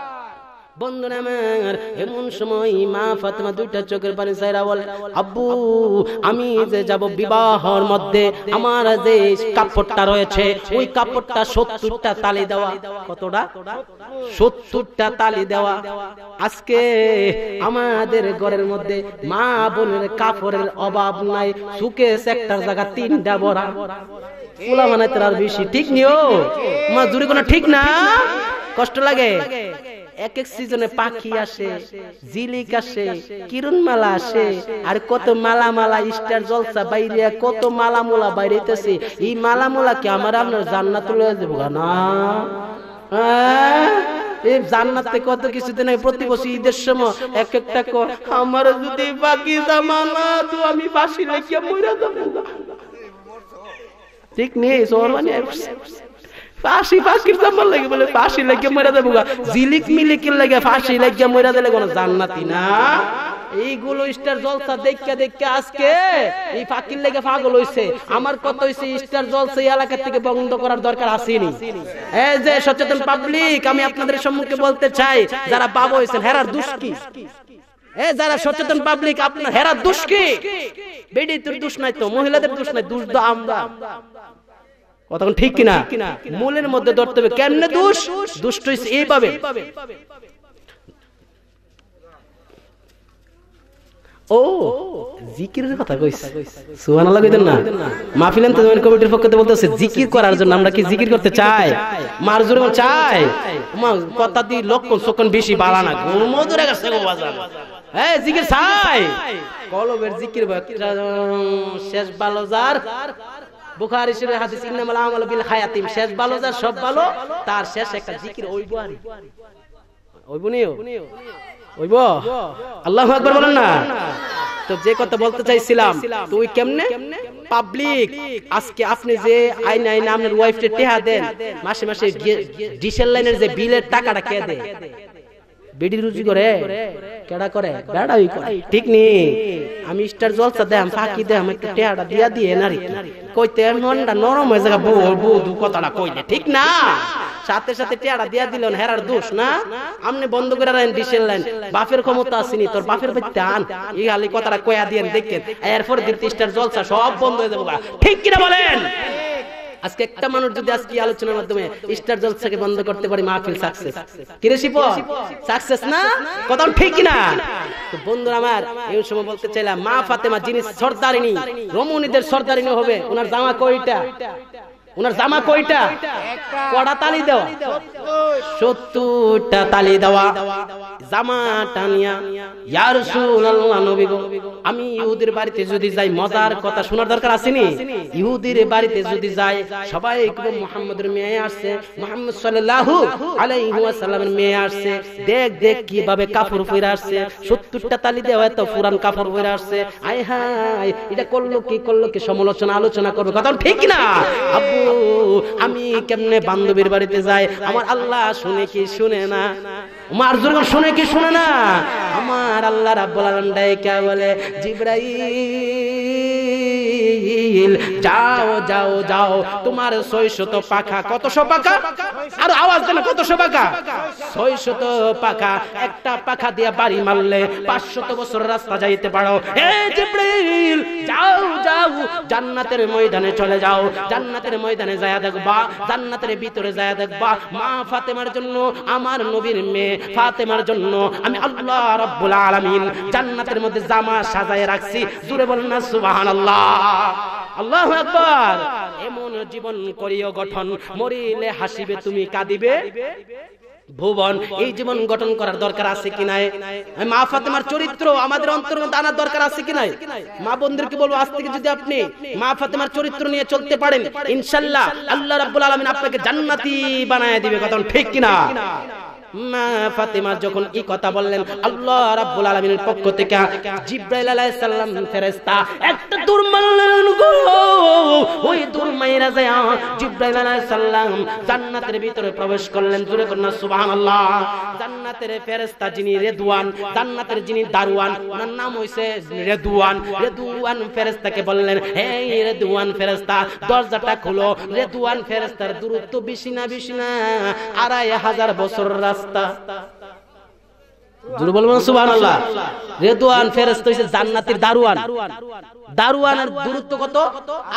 বন্ধুরা আমার এমন সময় মা ফাতেমা দুইটা চোখের পানি সাইরা বলে আব্বু আমি যে যাব বিবাহর মধ্যে আমার যে কাপড়টা রয়েছে ওই কাপড়টা সত্তরটা তালি দেওয়া কতটা সত্তরটা তালি দেওয়া আজকে আমাদের ঘরের মধ্যে মা বোনের কাপড়ের অভাব নাই সুকে একটার জায়গা তিনটা বড়া পোলা বানাইতে আর বেশি ঠিক নিও মা দূরে কোনো ঠিক না কষ্ট লাগে এক এক সিজনে পাখি আসে জিলিক আসে কিরণ মালা আসে আর কত মালা মালা স্টার জলসা বাইরে কত মালা মোলা বাইরেতেছে এই মালা মোলাকে আমার আপনার জান্নাত লয়ে যাবো না হ্যাঁ? হ্যাঁ? এই জান্নাতে কত কিছু দিন প্রতি বছর ঈদের সময় এক একটা আমার যদি বাকি জামানা তো আমি বাসি লাগিয়া মরে যাবো ঠিক নেই সর মানে ফাঁসি ফাঁসির বলে ফাঁসি দেবো জিলিক মিলিকের ফাঁসি দিলে কোনো জান্নাতি না এইগুলো স্টার জলসা দেখে আজকে এই ফাঁকির লেগে পাগল আমার কত হয়েছে স্টার জলসা এই এলাকা থেকে বন্ধ করার দরকার আসেনি যে সচেতন পাবলিক আমি আপনাদের সম্মুখে বলতে চাই যারা বাবা হয়েছে হেরার দুষ্কি এ যারা সচেতন পাবলিক আপনার হেরার দুষ্কি বেডি তোর দুষ নাই তো মহিলাদের দুষ নাই দুষ আমরা কতক্ষণ ঠিক কিনা মূলের মধ্যে ধরতে হবে কেমনে দোষ দুষ্ট এইভাবে ও জিকিরের কথা কইতেন না মাহফিলান কমিটির পক্ষ থেকে বলতেছে জিকির করার জন্য আমরা কি জিকির করতে চাই মারজুর চাই কথা দি লক্ষণ সকন বেশি বাড়া না গেছে গো বাজার হ্যাঁ জিকির চাই জিকির শেষ বালোজার যার হাদিস আমাল বিল শেষ ভালো যা সব ভালো তার শেষ একটা জিকির ওইব নিও ওইব আল্লাহু আকবার বলেন না তো যে কথা বলতে চাইছিলাম তুই কেমনে পাবলিক আজকে আপনি যে আইন আইন আপনার ওয়াইফ টেহা দেন মাসে মাসে ডিসেল লাইনের যে বিলের টাকাটা কে দেয় বিডি রুজি করে কেডা করে বেড়াই করে ঠিক নি আমি স্টার জলসা একটু দিয়া দিয়ে নারি কইতে নরম হয়ে বউ বউ দু কথাটা কইলে ঠিক না সাথে সাথে টেহাটা দিয়া দিল হেরার দোষ না আমনে বন্ধ করে রাখেন ডিসেল লাইন বাপের ক্ষমতা আসেনি তোর বাপের ভাই এই কথাটা কয়া দিয়ে দেখেন এরপর দিতে স্টার জলসা সব বন্ধ হয়ে যাবো ঠিক কিনা বলেন আজকে একটা মানুষ যদি আজকে আলোচনার মাধ্যমে স্টার জলসাকে বন্ধ করতে পারি মাহফিল সাকসেস কিরে শিপন সাকসেস না কথা ঠিক না তো বন্ধুরা আমার এই সময় বলতে চাইলাম মা ফাতেমা যিনি সর্দারিনী রমণীদের সর্দারিনী হবে ওনার জামা কয়টা ওনার জামা কয়টা কড়া তালি দেওয়া সত্তরটা তালি দেওয়া জামা টানিয়া ইয়ার সুল্লাহ নবী গো আমি ইহুদের বাড়িতে যদি যাই মজার কথা শোনার দরকার আসেনি ইহুদের বাড়িতে যদি যাই সবাই মোহাম্মদের মেয়ে আসছে মোহাম্মদ সাল্লাল্লাহু আলাইহি ওয়াসাল্লামের মেয়ে আসছে দেখ দেখ কিভাবে কাপড় পরে আসছে সত্তরটা তালি দেওয়া এত পুরান কাপড় পরে আসছে আয় হায় এটা করলো কি করলো কি সমালোচনা আলোচনা করবে কথা ঠিক না আব্বু আমি কেমনে বান্ধবীর বাড়িতে যাই আমার আল্লাহ শুনে কি শুনে না মার শুনে কি শুনে না আমার আল্লাহ রাবুল আলম ডাইকা বলে জিব্রাই যাও যাও যাও তোমার শত পাখা কতশো পাখা আর আওয়াজ দিল কতশো পাখা শত পাখা একটা পাখা দিয়ে বাড়ি মারলে পাঁচশত বছর রাস্তা যাইতে পারো যাও যাও জান্নাতের ময়দানে চলে যাও জান্নাতের ময়দানে যায় দেখবা জান্নাতের ভিতরে যায় দেখবা মা ফাতেমার জন্য আমার নবীর মেয়ে ফাতেমার জন্য আমি আল্লাহ রব্বুল আলমিন জান্নাতের মধ্যে জামা সাজায় রাখছি জুড়ে বলেন না সুবাহ আল্লাহ আল্লাহ আকবার এমন জীবন করিও গঠন মরিলে হাসিবে তুমি কাঁদিবে ভুবন এই জীবন গঠন করার দরকার আছে কি নাই মা ফাতেমার চরিত্র আমাদের আনার দরকার আছে কি নাই মা বন্ধুকে বলবো আজ থেকে যদি আপনি মা ফাতেমার চরিত্র নিয়ে চলতে পারেন ইনশাল্লাহ আল্লাহ রাব্বুল আলমিন আপনাকে জান্নাতি বানায় দিবে কথা ঠিক কিনা মা যখন এই কথা বললেন আল্লাহ রাব্বুল আলামিনের পক্ষ থেকে জিব্রাইল আলাইহিস সালাম ফেরেশতা একটা গো ওই যায় জিব্রাইল আলাইহিস সালাম জান্নাতের ভিতরে প্রবেশ করলেন করুন সুবহানাল্লাহ জান্নাতের ফেরেশতা যিনি রেদওয়ান জান্নাতের যিনি দারওয়ান ওনার নাম হইছে রেদওয়ান রেদওয়ান ফেরেশতাকে বললেন হে রেদওয়ান ফেরেশতা দরজাটা খুলো রেদওয়ান ফেরেশতার দূরত্ব বেশি না বেশি না আড়াই হাজার বছর রাস্তা রাস্তা দুর্বল মানে সুবাহ আল্লাহ রেদুয়ান ফেরেস্ত হয়েছে জান্নাতির দারুয়ান দারুয়ানের দূরত্ব কত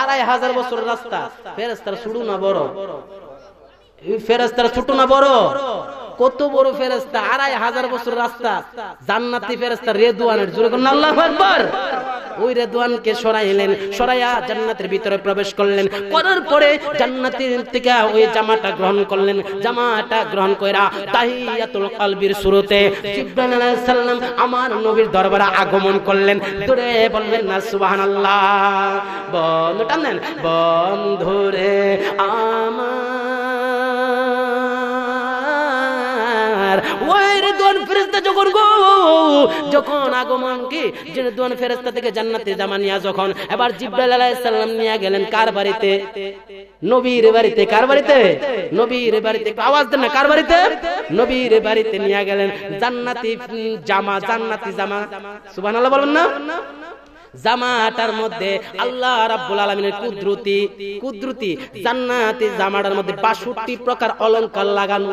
আড়াই হাজার বছর রাস্তা ফেরেস্তারা শুরু না বড় ফেরেস্তারা ছোট না বড় কত বড় ফেরেস্তা আড়াই হাজার বছর রাস্তা জান্নাতি ফেরেস্তা রেদুয়ানের জোরে করলেন আল্লাহ আকবার ওই রেদুয়ানকে সরাইলেন সরাইয়া জান্নাতের ভিতরে প্রবেশ করলেন করার পরে জান্নাতের থেকে ওই জামাটা গ্রহণ করলেন জামাটা গ্রহণ কইরা তাহিয়াতুল কালবির শুরুতে জিব্রাইল আলাইহিস সালাম আমার নবীর দরবারে আগমন করলেন দূরে বললেন না সুবহানাল্লাহ বন্ধু টানেন বন্ধুরে আমার আর ওয়ের দোয়ান যখন গো যখন দোয়ান থেকে জান্নাতে জামা নিয়া যখন এবার জিব্রাইল আলাইহিস সালাম গেলেন কার বাড়িতে নবীর বাড়িতে কার বাড়িতে নবীর বাড়িতে আওয়াজ দেন না কার বাড়িতে নবীর বাড়িতে গেলেন জান্নাতি জামা জান্নাতি জামা সুবহানাল্লাহ বলবেন না জামাটার মধ্যে আল্লাহ রাব্বুল আলামিনের কুদরতি কুদরতি জান্নাতি জামাটার মধ্যে 62 প্রকার অলংকার লাগানো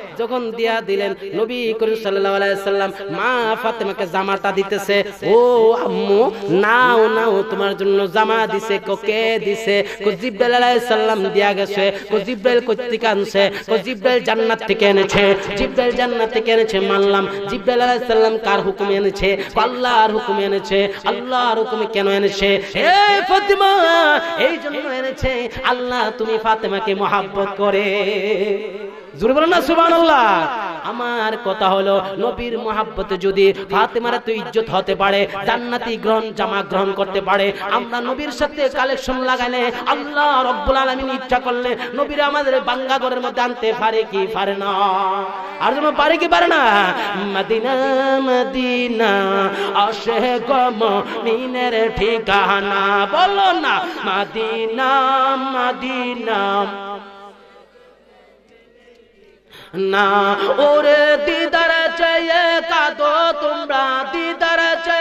যখন দিয়া দিলেন নবী করিম সাল্লাল্লাহু আলাইহি সাল্লাম মা ফাতেমাকে জামাটা দিতেছে ও আম্মু নাও নাও তোমার জন্য জামা দিছে কে দিছে কো জিব্রাইল আলাইহিস সালাম দিয়া গেছে কো জিব্রাইল কর্তৃক আনছে কো জিব্রাইল জান্নাত থেকে এনেছে জিব্রাইল জান্নাত থেকে এনেছে মানলাম জিব্রাইল আলাইহিস সালাম কার হুকুমে এনেছে আল্লাহর হুকুমে এনেছে আল্লাহর হুকুমে কেন এনেছে হে ফাতিমা এই জন্য এনেছে আল্লাহ তুমি ফাতেমাকে মহাব্বত করে জোরে না আমার কথা হলো নবীর মহাব্বতে যদি ফাতেমার তো ইজ্জত হতে পারে জান্নাতি গ্রহণ জামা গ্রহণ করতে পারে আমরা নবীর সাথে কালেকশন লাগালে আল্লাহ রব্বুল আলমিন ইচ্ছা করলে নবীর আমাদের বাঙ্গা ঘরের মধ্যে আনতে পারে কি পারে না আর যেন পারে কি পারে না মদিনা মদিনা আশে গম মিনের ঠিকানা বলো না মদিনা মদিনা না ওরে দিদার চেয়ে কাদো তোমরা দিদার চেয়ে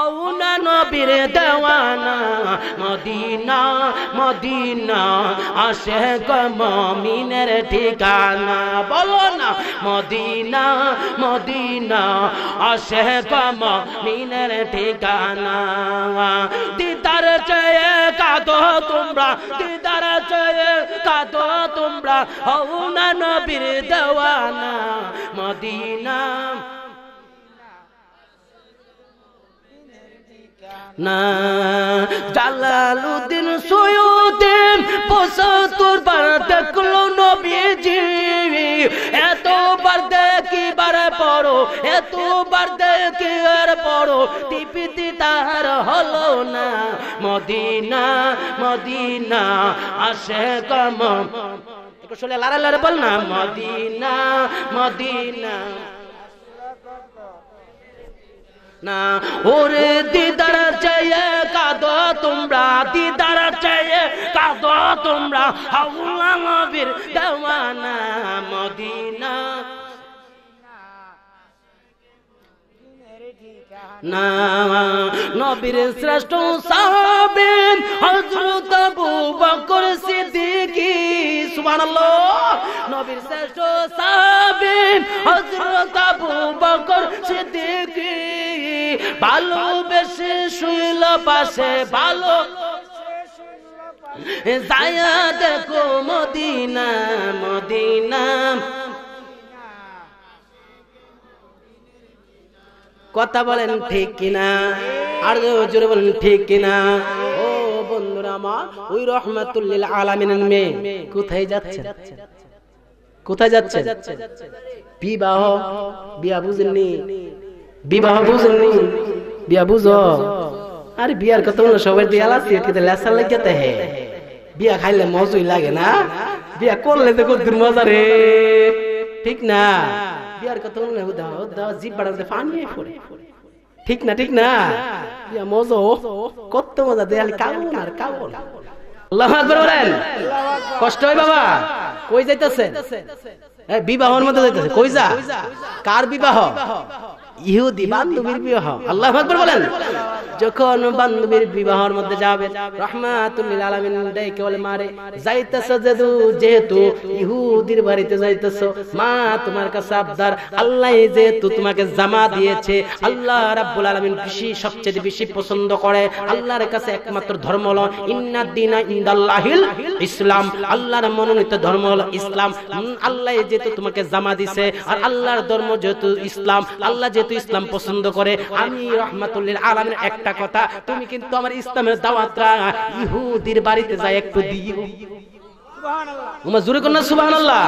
আউলা নবীর দেওয়ানা মদিনা মদিনা আসে গমিনের ঠিকানা বলো না মদিনা মদিনা আসে গমিনের ঠিকানা দিদার চেয়ে কাদ তোমরা দিদার চেয়ে কাদ তোমরা আউলা নবীর দেওয়ানা মদিনা না জালালুদ্দিন সৈয়দিন পঁচাত্তর বার দেখলো নবীজি এতবার দেখি বার পড়ো এতবার দেখি আর পড়ো টিপিতি তার হলো না মদিনা মদিনা আসে কম লারা লারা বল না মদিনা মদিনা না ওরে দিদার চাইয়ে কাদ তোমরা দিদার চাইয়ে কাদ তোমরা হাউলা নবীর দেওয়ানা মদিনা না নবীর শ্রেষ্ঠ সাহাবে হযরত আবু বকর সিদ্দিকী নবীর শ্রেষ্ঠ সাহাবে হযরত আবু বকর সিদ্দিকী ভালোবেসে শুইল পাশে ভালো যায়া দেখো মদিনা মদিনা কথা বলেন ঠিক কিনা আর জোরে বলেন ঠিক কিনা ও বন্ধুরা মা ওই রহমাতুল্লিল আলামিনের মেয়ে কোথায় যাচ্ছে কোথায় যাচ্ছে বিবাহ বিয়া বুঝেননি বিবাহ বুঝেননি বিয়া বুঝো আর বিয়ার কথা বলে সবাই দিয়ে আলাসি কিন্তু লেসার লেগে হে বিয়া খাইলে মজুই লাগে না বিয়া করলে তো কদ্দুর মজা রে ঠিক না বিয়ার কথা বাড়াতে পানি ঠিক না ঠিক না মজো কত মজা দেয়াল কষ্ট হয় বাবা কই যাইতাছেন বিবাহর যাইতাছে কই যা কার বিবাহ ইহুদি বান্ধবীর বিবাহ আল্লাহ আকবর বলেন যখন বান্ধবীর বিবাহের মধ্যে যাবে রহমাতুল্লিল আলামিন ডাইকে বলে মারে যাইতাছ যেদু যেহেতু ইহুদির বাড়িতে যাইতাছ মা তোমার কাছে আবদার আল্লাহ যেহেতু তোমাকে জামা দিয়েছে আল্লাহ রাব্বুল আলামিন বেশি সবচেয়ে বেশি পছন্দ করে আল্লাহর কাছে একমাত্র ধর্ম হলো ইন্নাদ দিনা ইনদাল্লাহিল ইসলাম আল্লাহর মনোনীত ধর্ম হলো ইসলাম আল্লাহ যেহেতু তোমাকে জামা দিছে আর আল্লাহর ধর্ম যেহেতু ইসলাম আল্লাহ যেহেতু জামাতে ইসলাম পছন্দ করে আমি রহমাতুল্লিল আলমের একটা কথা তুমি কিন্তু আমার ইসলামের দাওয়াতটা ইহুদির বাড়িতে যায় একটু দিও সুবহানাল্লাহ কন্যা সুবহানাল্লাহ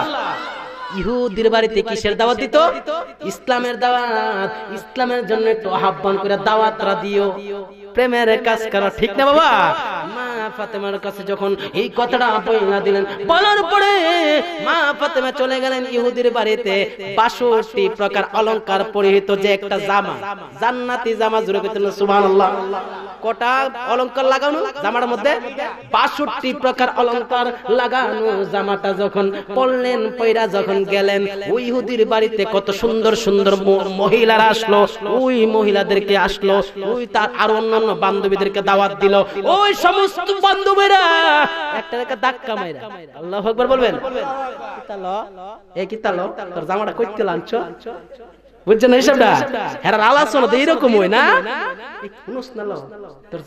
ইহুদির বাড়িতে কিসের দাওয়াত দিত ইসলামের দাওয়াত ইসলামের জন্য একটু আহ্বান করে দাওয়াতরা দিও প্রেমের কাজ করা ঠিক না বাবা বাষট্টি প্রকার লাগানো জামার মধ্যে প্রকার অলংকার লাগানো জামাটা যখন পড়লেন পয়রা যখন গেলেন ইহুদির বাড়িতে কত সুন্দর সুন্দর মহিলারা আসলো ওই মহিলাদেরকে আসলো ওই তার আর অন্য জন্য বান্ধবীদেরকে দাওয়াত দিল ওই সমস্ত বান্ধবীরা একটা ধাক্কা মাইরা আল্লাহ একবার বলবেন তোর জামাটা করতে লাঞ্চ বুঝছেন আলোচনা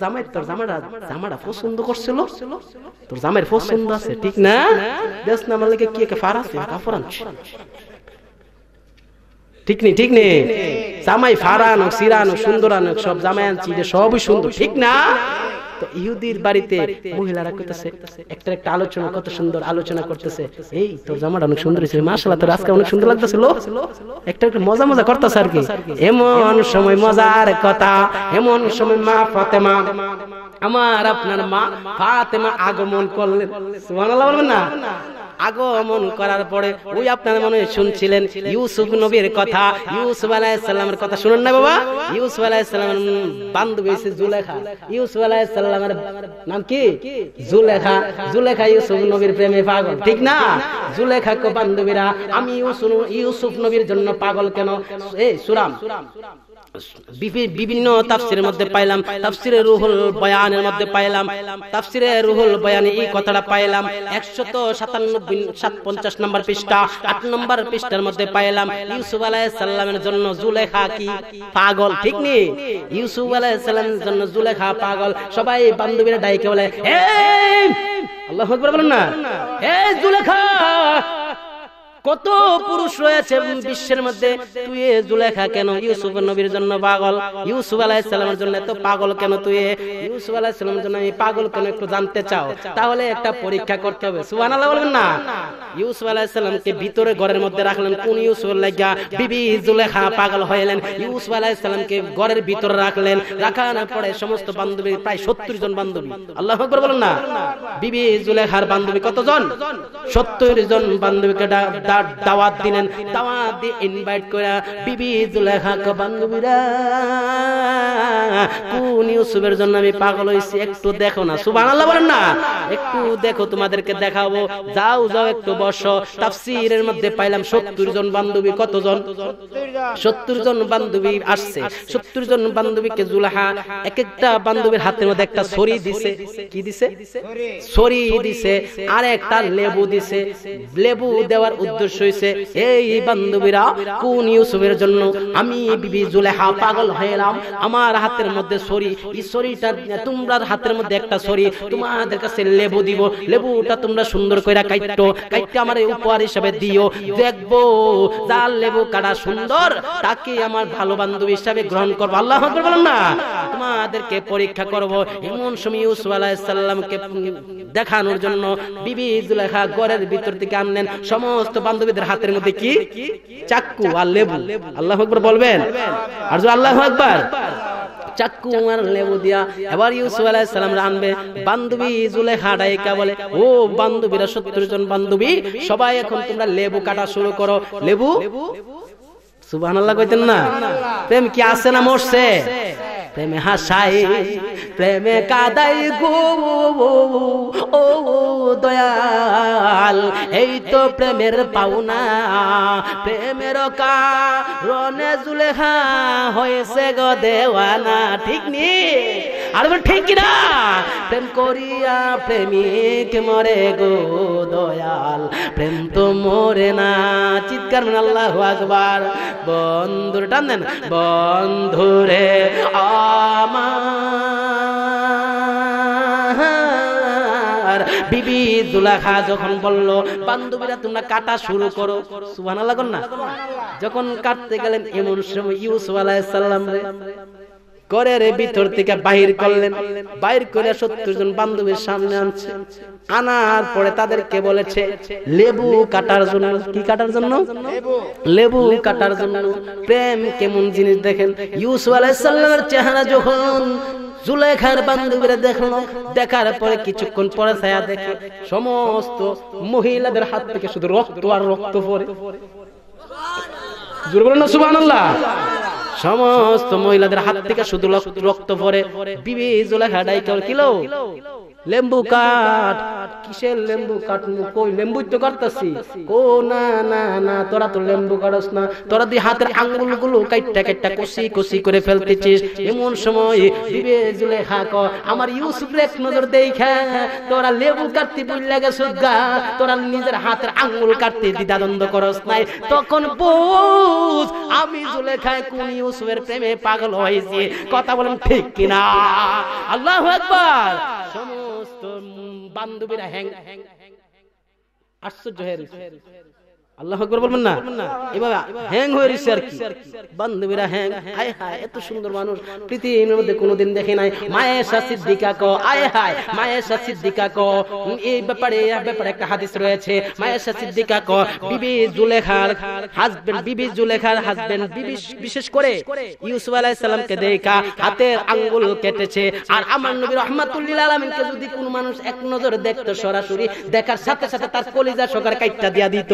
জামাই তোর জামাটা জামাটা করছিল তোর ঠিক না দেশ না ঠিক নেই ঠিক নেই জামাই ফারান হোক সিরান হোক সুন্দরান হোক সব জামাই আনছি যে সবই সুন্দর ঠিক না তো ইহুদির বাড়িতে মহিলারা করতেছে একটা একটা আলোচনা কত সুন্দর আলোচনা করতেছে এই তোর জামাটা অনেক সুন্দর ছিল মাশাআল্লাহ তোর আজকে অনেক সুন্দর লাগতেছিল একটা একটা মজা মজা করতেছে আর কি এমন সময় মজার কথা এমন সময় মা ফাতেমা আমার আপনার মা ফাতেমা আগমন করলেন সুবহানাল্লাহ বলবেন না আগমন করার পরে ওই আপনার মনে শুনছিলেন ইউসুফ নবীর কথা ইউসুফ আলাইসাল্লামের কথা শুনেন না বাবা ইউসুফ আলাইসাল্লামের বান্ধবী হয়েছে জুলেখা ইউসুফ আলাইসাল্লামের নাম কি জুলেখা জুলেখা ইউসুফ নবীর প্রেমে পাগল ঠিক না জুলেখা কো বান্ধবীরা আমি ইউসুফ ইউসুফ নবীর জন্য পাগল কেন এই সুরাম বিভিন্ন তাফসিরের মধ্যে পাইলাম তাফসিরে রুহুল বয়ানের মধ্যে পাইলাম তাফসিরে রুহুল বয়ানে এই কথাটা পাইলাম একশত সাতানব্বই পঞ্চাশ নম্বর পৃষ্ঠা আট নম্বর পৃষ্ঠার মধ্যে পাইলাম ইউসুফ সাল্লামের জন্য জুলেখা কি পাগল ঠিক নেই ইউসুফ আলাইসাল্লামের জন্য জুলেখা পাগল সবাই বান্ধবীরা ডাইকে বলে আল্লাহ বলেন না এ জুলেখা কত পুরুষ রয়েছে বিশ্বের মধ্যে তুই জুলেখা কেন ইউসুফ নবীর জন্য পাগল ইউসুফ আলাহিসাল্লামের জন্য এত পাগল কেন তুই ইউসুফ আলাহিসাল্লামের জন্য আমি পাগল কেন একটু জানতে চাও তাহলে একটা পরীক্ষা করতে হবে সুহান আল্লাহ বলবেন না ইউসুফ আলাহিসাল্লামকে ভিতরে ঘরের মধ্যে রাখলেন কোন ইউসুফ লাগা বিবি জুলেখা পাগল হইলেন ইউসুফ আলাহিসাল্লামকে ঘরের ভিতরে রাখলেন রাখা না পড়ে সমস্ত বান্ধবী প্রায় সত্তর জন বান্ধবী আল্লাহ আকবর বলেন না বিবি জুলেখার বান্ধবী কতজন সত্তর জন বান্ধবীকে তার দাওয়াত দিলেন দাওয়াতে ইনভাইট করে বিবি জুলেখাকে বান্ধবীরা কোন ইউসুফের জন্য আমি পাগল হইছি একটু দেখো না সুবহানাল্লাহ বলেন না একটু দেখো তোমাদেরকে দেখাবো যাও যাও একটু বসো তাফসীরের মধ্যে পাইলাম 70 জন বান্ধবী কতজন 70 জন বান্ধবী আসছে 70 জন বান্ধবীকে জুলেখা এক একটা বান্ধবীর হাতের মধ্যে একটা ছড়ি দিছে কি দিছে ছড়ি দিছে আর একটা লেবু দিছে লেবু দেওয়ার উদ্দেশ্য হয়েছে এই বান্ধবীরা কোন ইউসুফের জন্য আমি বিবি জুলেহা পাগল হয়েলাম আমার হাতের মধ্যে সরি এই সরিটা তোমরা হাতের মধ্যে একটা সরি তোমাদের কাছে লেবু দিব লেবুটা তোমরা সুন্দর করে আমার উপহার হিসাবে দিও দেখবো যার লেবু কাটা সুন্দর তাকে আমার ভালো হিসাবে গ্রহণ করবো আল্লাহ না তোমাদেরকে পরীক্ষা করব এমন সময় ইউসুফ আলাহিসাল্লামকে দেখানোর জন্য বিবি জুলেখা গড়ের ভিতর থেকে আনলেন সমস্ত বান্ধবীদের হাতের মধ্যে কি চাকু আর লেবু আল্লাহ আকবর বলবেন আর আল্লাহ আকবর চাকু আর লেবু দিয়া এবার ইউসুফ সালাম রানবে বান্ধবী জুলেখা ডাইকা বলে ও বান্ধবীরা সত্তর জন বান্ধবী সবাই এখন তোমরা লেবু কাটা শুরু করো লেবু সুবহানাল্লাহ কইতেন না প্রেম কি আছে না মরছে প্রেমে হাসাই প্রেমে কাদাই গো ও দয়াল এই তো প্রেমের পাওনা প্রেমের কা রনে হা হয়েছে গ দেওয়ানা ঠিক নি আর ঠিক কিনা প্রেম করিয়া প্রেমিক মরে গো দয়াল প্রেম তো মরে না চিৎকার আল্লাহ আকবার বন্ধুর টান দেন বন্ধুরে আমার বিবি জুলাখা যখন বলল বান্ধবীরা তোমরা কাটা শুরু করো সুবহানাল্লাহ না যখন কাটতে গেলেন এমন সময় ইউসুফ আলাইহিস করের ভিতর থেকে বাহির করলেন বাহির করে সত্তর জন বান্ধবীর সামনে আনছে আনার পরে তাদেরকে বলেছে লেবু কাটার জন্য কি কাটার জন্য লেবু কাটার জন্য প্রেম কেমন জিনিস দেখেন আলাইসাল্লামের চেহারা যখন জুলেখার বান্ধবীরা দেখলো দেখার পরে কিছুক্ষণ পরে ছায়া দেখে সমস্ত মহিলাদের হাত থেকে শুধু রক্ত আর রক্ত পরে বলেন না সমস্ত মহিলাদের হাত থেকে শুধু রক্ত পরে বিবি জোলেখা কেউ কিলো লেম্বু কাট কিসের লেম্বু কাটমু কই লেম্বু তো কাটতেছি কো না না না তোরা তো লেম্বু কাটস না তোরা দি হাতের আঙ্গুল গুলো কাইটটা কাইটা কষি কষি করে ফেলতেছিস এমন সময় দিবে জুলে হাক আমার ইউসুফ রে নজর দেখা তোরা লেবু কাটতে বুঝলা গেছ গা তোরা নিজের হাতের আঙ্গুল কাটতে দ্বিধাদ্বন্দ্ব করস নাই তখন বুঝ আমি জুলে খায় কোন ইউসুফের প্রেমে পাগল হয়েছি কথা বলেন ঠিক কিনা আল্লাহু আকবার সময় বান্ধবীরা হ্যাং আশ্চর্য হয়ে আল্লাহ আকবর বলবেন না এভাবে হ্যাং হয়ে আর কি বান্ধবীরা হ্যাং হায় এত সুন্দর মানুষ পৃথিবীর মধ্যে কোনোদিন দেখে নাই মায়েশা সিদ্দিকা আয় হায় মায়েশা সিদ্দিকা এই ব্যাপারে এই ব্যাপারে একটা হাদিস রয়েছে মায়েশা সিদ্দিকা বিবি জুলেখার হাজবেন্ড বিবি জুলেখার হাজবেন্ড বিবি বিশেষ করে ইউসুফ আলাইহিস সালামকে দেখা হাতের আঙ্গুল কেটেছে আর আমার নবী রহমাতুল্লিল আলামিনকে যদি কোনো মানুষ এক নজর দেখতো সরাসরি দেখার সাথে সাথে তার কলিজা সকার কাইটা দিয়া দিত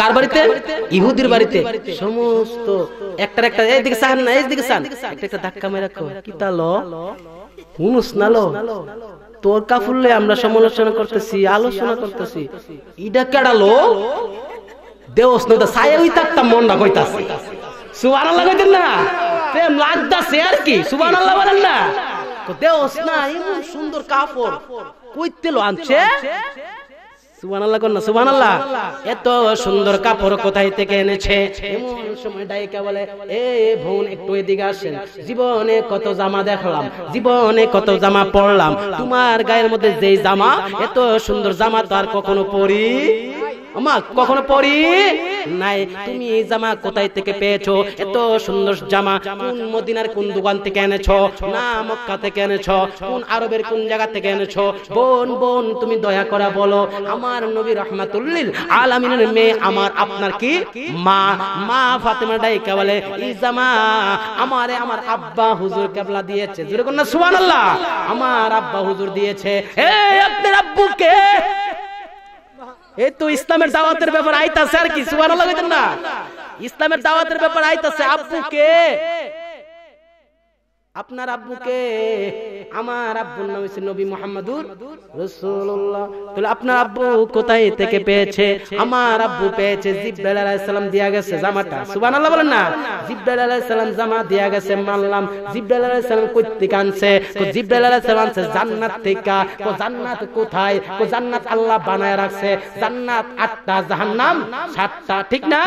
কার বাড়িতে ইহুদির বাড়িতে সমস্ত একটার একটা এইদিকে সাহান না এইদিকে সাহান একটা একটা ধাক্কা মেরে রাখো কি তালো হুনুস নালো তোর কাফুললে আমরা সমালোচনা করতেছি আলোচনা করতেছি ইডা কেডালো দেওস নয়তো সায়ে হই থাকতাম না কইতাছি সুবহানাল্লাহ কইতেন না প্রেম লাগতাছে আর কি সুবহানাল্লাহ বলেন না দেওস না এমন সুন্দর কাপড় কইতেলো আনছে এত সুন্দর কাপড় কোথায় থেকে এনেছে এমন সময় জীবনে কত জামা দেখলাম জীবনে কত জামা পরলাম তোমার গায়ের মধ্যে যে জামা এত সুন্দর জামা তো আর কখনো পরি মা কখনো পরি নাই তুমি এই জামা কোথায় থেকে পেয়েছো এত সুন্দর জামা কোন মদিনার কোন দোকান থেকে এনেছো না মক্কা থেকে এনেছো কোন আরবের কোন জায়গা থেকে এনেছো বোন বোন তুমি দয়া করে বলো আমার নবী রহমাতুল্লিল আলামিনের মেয়ে আমার আপনার কি মা মা ফাতেমা ডাইকা বলে এই জামা আমারে আমার আব্বা হুজুর কেবলা দিয়েছে জোরে কন্যা সুবহানাল্লাহ আমার আব্বা হুজুর দিয়েছে এ আপনার আব্বুকে یہ تو اسلام دعوت پیپر آئیتا ہے دعوت آئی تھی آپ کے আপনার আব্বুকে আমার আব্বুর নাম হচ্ছে নবী মোহাম্মদুর রসুল্লাহ তাহলে আপনার আব্বু কোথায় থেকে পেয়েছে আমার আব্বু পেয়েছে জিব্রাইল দিয়া গেছে জামাটা সুবহানাল্লাহ বলেন না জামা দিয়া গেছে মানলাম আনছে আনছে জান্নাত থেকে জান্নাত কোথায় জান্নাত আল্লাহ বানায় রাখছে জান্নাত আটটা জাহান্নাম সাতটা ঠিক না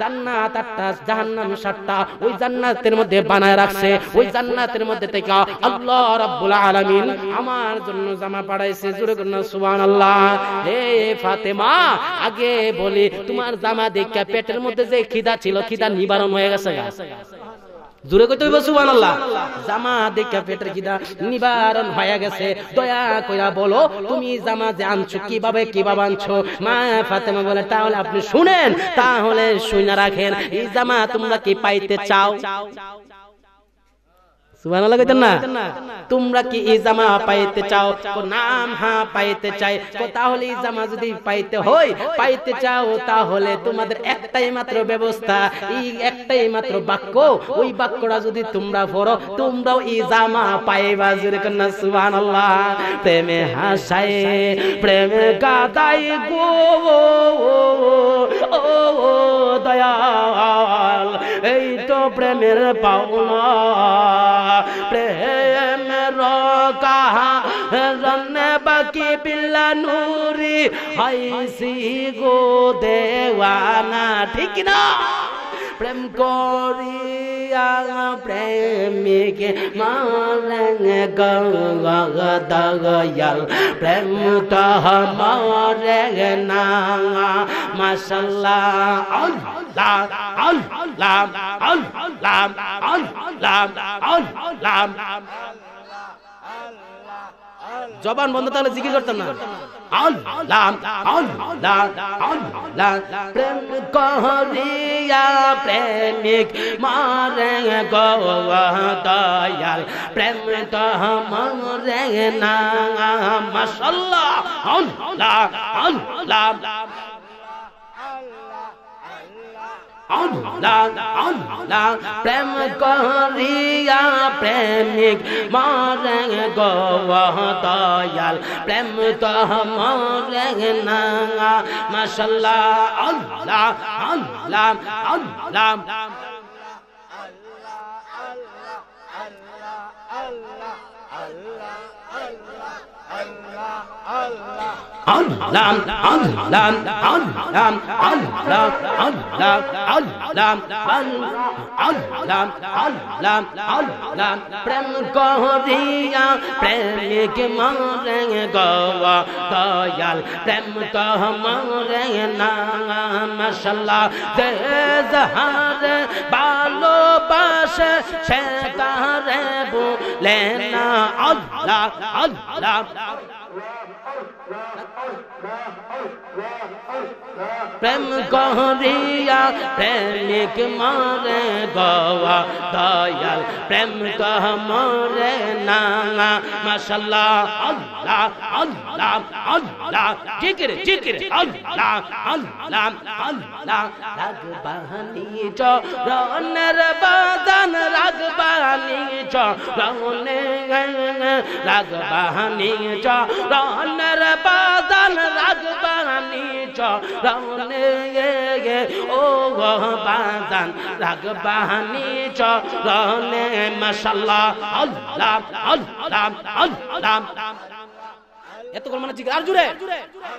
জান্নাত আটটা জাহান্নাম সাতটা ওই জান্নাতের মধ্যে বানায় রাখছে ওই জান্নাত জান্নাতের মধ্যে থেকে আল্লাহ রাব্বুল আলামিন আমার জন্য জামা পাড়াইছে জোরে করুন সুবহানাল্লাহ হে ফাতেমা আগে বলি তোমার জামা দেখা পেটের মধ্যে যে খিদা ছিল খিদা নিবারণ হয়ে গেছে দূরে কইতে হইব সুবহানাল্লাহ জামা দেখা পেটের খিদা নিবারণ হয়ে গেছে দয়া কইরা বলো তুমি জামা যে আনছো কিভাবে কিভাবে আনছো মা ফাতেমা বলে তাহলে আপনি শুনেন তাহলে শুনে রাখেন এই জামা তোমরা কি পাইতে চাও তোমরা কি ইজামা পাইতে চাও নাম পাইতে চাই তাহলে ইজামা যদি পাইতে পাইতে চাও তাহলে তোমাদের একটাই মাত্র ব্যবস্থা এই একটাই মাত্র বাক্য ওই বাক্যটা যদি তোমরা পড়ো তোমরাও ইজামা পাইবা প্রেমে হাসায় প্রেমে গাদাই গো ও দয়াল এই তো প্রেমের পাওনা प्रेम रो कहा रन बाकी पिल्ला नूरी ऐसी गो देवाना ठीक ना প্রেম করিয়া প্রেমিক মারেন গয়াল প্রেম তহ মরে না মশলা lam al lam al lam al lam al lam al lam জবান বন্ধ তাহলে জিকির করতাম না প্রেম কহরিয়া প্রেমিক মারে গয়াল প্রেম কহ মরে না মশল্লা প্রেম করিয়া প্রেমিক মরে গোয়াল প্রেম তো মরে না মাশাল্লাহ আল্লাহ আল্লাহ আল্লাহ আল্লাহ আল্লাহ مارگ گا کہ مسالہ پالو پاس سے کہ Yeah. پیم ایک مارے نانا ماشاءاللہ اللہ اللہ اللہ چکر چکر اللہ اللہ اللہ رگ بہنی چن رادن رگ بہنی چون گن رگ بہنی چنر بادن راگ চরণে ও বাদান রাগবাহানি চরণে মাশাল্লাহ আল্লাহ আল্লাহ আল্লাহ এত করে মানে জিগার জুড়ে আল্লাহ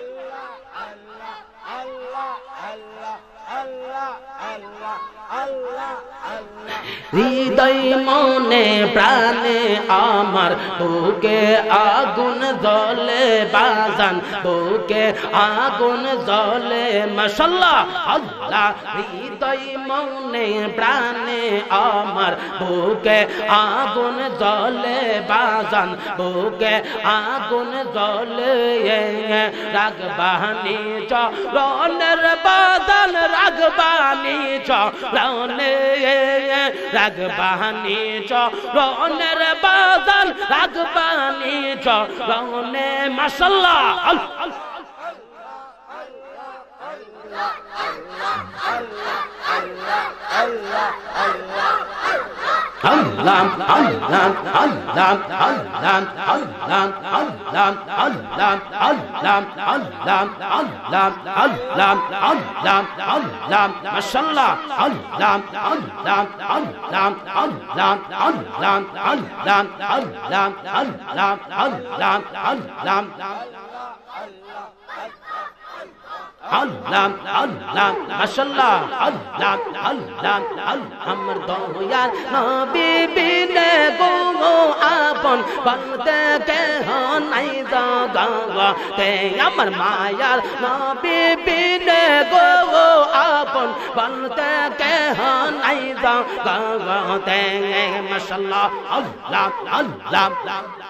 আল্লাহ আল্লাহ আল্লাহ হৃদয় মনে প্রাণে আমার তোকে আগুন জলে বাজান তোকে আগুন জলে মশাল্লা আল্লাহ হৃদয় মনে প্রাণে আমার তোকে আগুন জলে বাজান তোকে আগুন জলে রাগ বাহানি চরণের বাদান রাগ রাগবানি চরণে রাগবানি চরণের বাজার রাগবানি চরণে মাসাল্লাহ ما شاء الله اللہ اللہ مس اللہ اللہ اللہ اللہ ہمر گو یار گو اپن پن تے کہ گا تے ہمر ما یار ماں بی گو اپن پن تے کہ گا تے مسالہ اللہ اللہ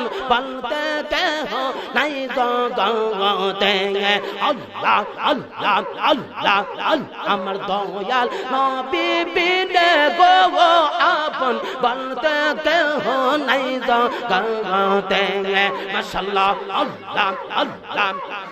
بنتے اللہ اللہ اللہ اللہ یال نبی بینے مرد اپن بنتے اللہ اللہ اللہ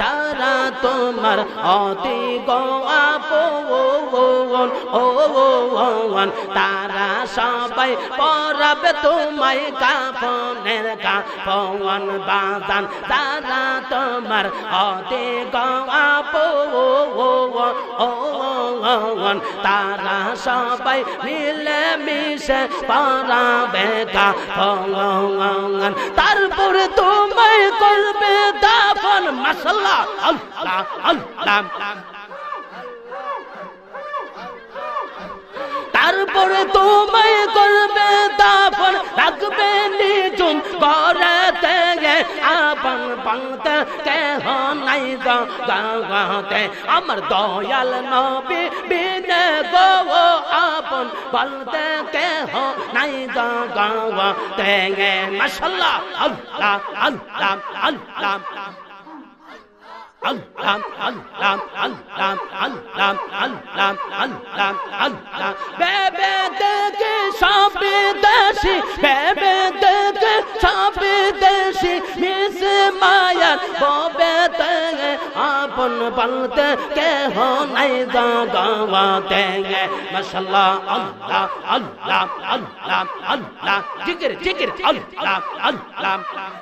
যারা তোমার অতি গোয়াপন ও তারা সবাই পরাবে তোমায় কাপনের কাপন বাদান তারা তোমার অতি গোয়াপন ও তারা সবাই মিলে মিশে পরাবে কাপন তারপর تو میں قلب دافن اللہ اللہ اللہ گے نہیں گا گا تے ہمر تو پنتیں گے مسالہ ہو دیں گے اللہ اللہ اللہ اللہ اللہ اللہ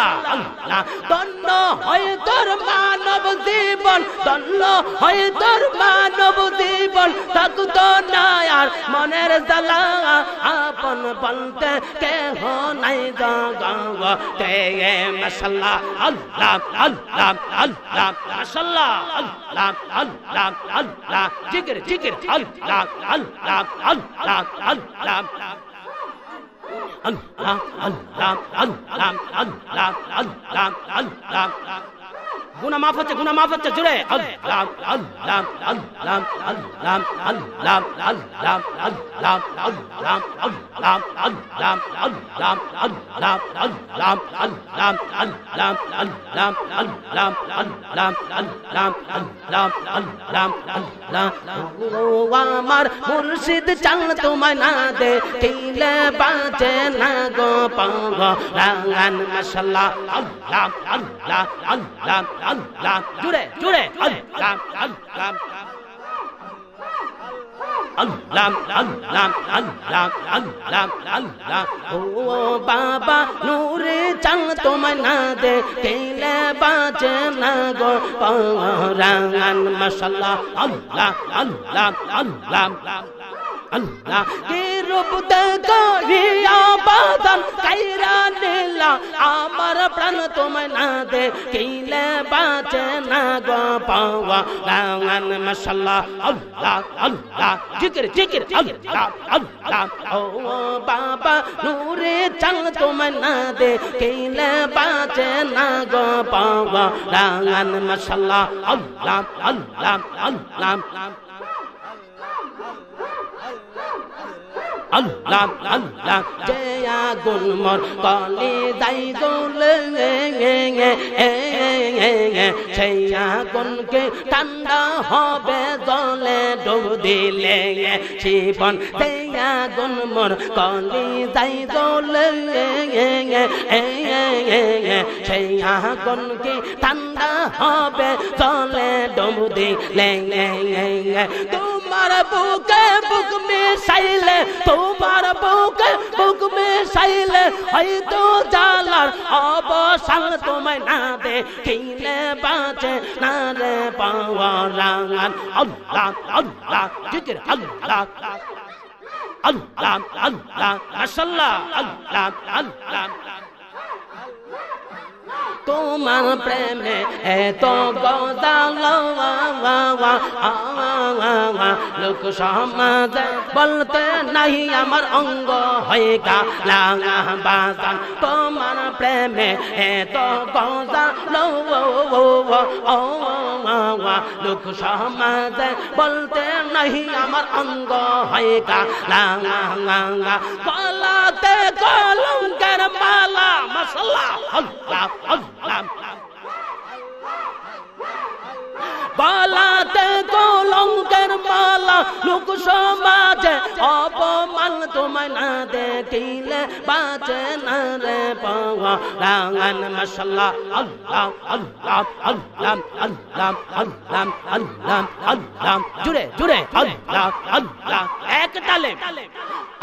আল্লাহ তন্ন হয় তোর মানব জীবন তন্ন হয় তোর মানব জীবন থাকতো না আর মনের জ্বালা আপন বলতে কেহ নাই গা গা তে মশাল্লাহ আল্লাহ আল্লাহ আল্লাহ মশাল্লাহ আল্লাহ আল্লাহ আল্লাহ জিকির জিকির আল্লাহ আল্লাহ আল্লাহ আল্লাহ আল্লাহ anh làm anh làm anh làm anh làm anh làm anh làm গুনা মাফ হচ্ছে গুনা মাফ হচ্ছে জুড়ে আমার মুর্শিদ চাল তোমায় না দে কিলে বাঁচে না গো পাঙ্গ রাঙান মশলা আল্লাহ আল্লাহ আল্লাহ লাম লাম লাম জুড়ে জুড়ে লাম লাম লাম ও বাবা নূরে চাঁদ তোমার না দেখলে বাজে না গো পরান মশলা আল্লাহ আল্লাহ আল্লাহ আল্লাহ اللہ رب دکاری آبادن نہ نہ دے کیلے گو پاوا لانگن مشاللہ اللہ اللہ اللہ اللہ او بابا نور چل نہ نہ دے کیلے گو پاوا لانگن مشاللہ اللہ اللہ اللہ اللہ আল্লাহ আল্লাহ জয়া গুলমর কলে যাই দোলে সেইয়া গুনকে ঠান্ডা হবে জলে ডুব দিলে জীবন দেয়া গুলমর কলে যাই দোলে সেইয়া গুনকে ঠান্ডা হবে জলে ডুব দিলে তোমার বুকে বুক মে তো তোমার বুকে বুক মিশাইলে হয়তো জ্বালার অবসান তোমায় না দেখিলে বাঁচে না রে পাওয়া রাঙান আল্লাহ আল্লাহ জিকির আল্লাহ আল্লাহ আল্লাহ মাশাআল্লাহ আল্লাহ আল্লাহ তোমার প্রেমে এত লোক সমাজ বলতে নাই আমার অঙ্গ হয়ে গালা বাজান তোমার প্রেমে এত গজা লোক সমাজ বলতে নাই আমার অঙ্গ হয়ে গালা গলাতে কলঙ্কের মালা মশলা হল্লা পালাতে কলঙ্কের পালা লোক সমাজে অপমান তোমায় না দেখিলে বাঁচে না রে পাঙ্গান মশলা আল্লাহ আল্লাহ আল্লাহ আল্লাহ আল্লাহ আল্লাহ আল্লাহ জুড়ে জুড়ে আল্লাহ আল্লাহ এক তালে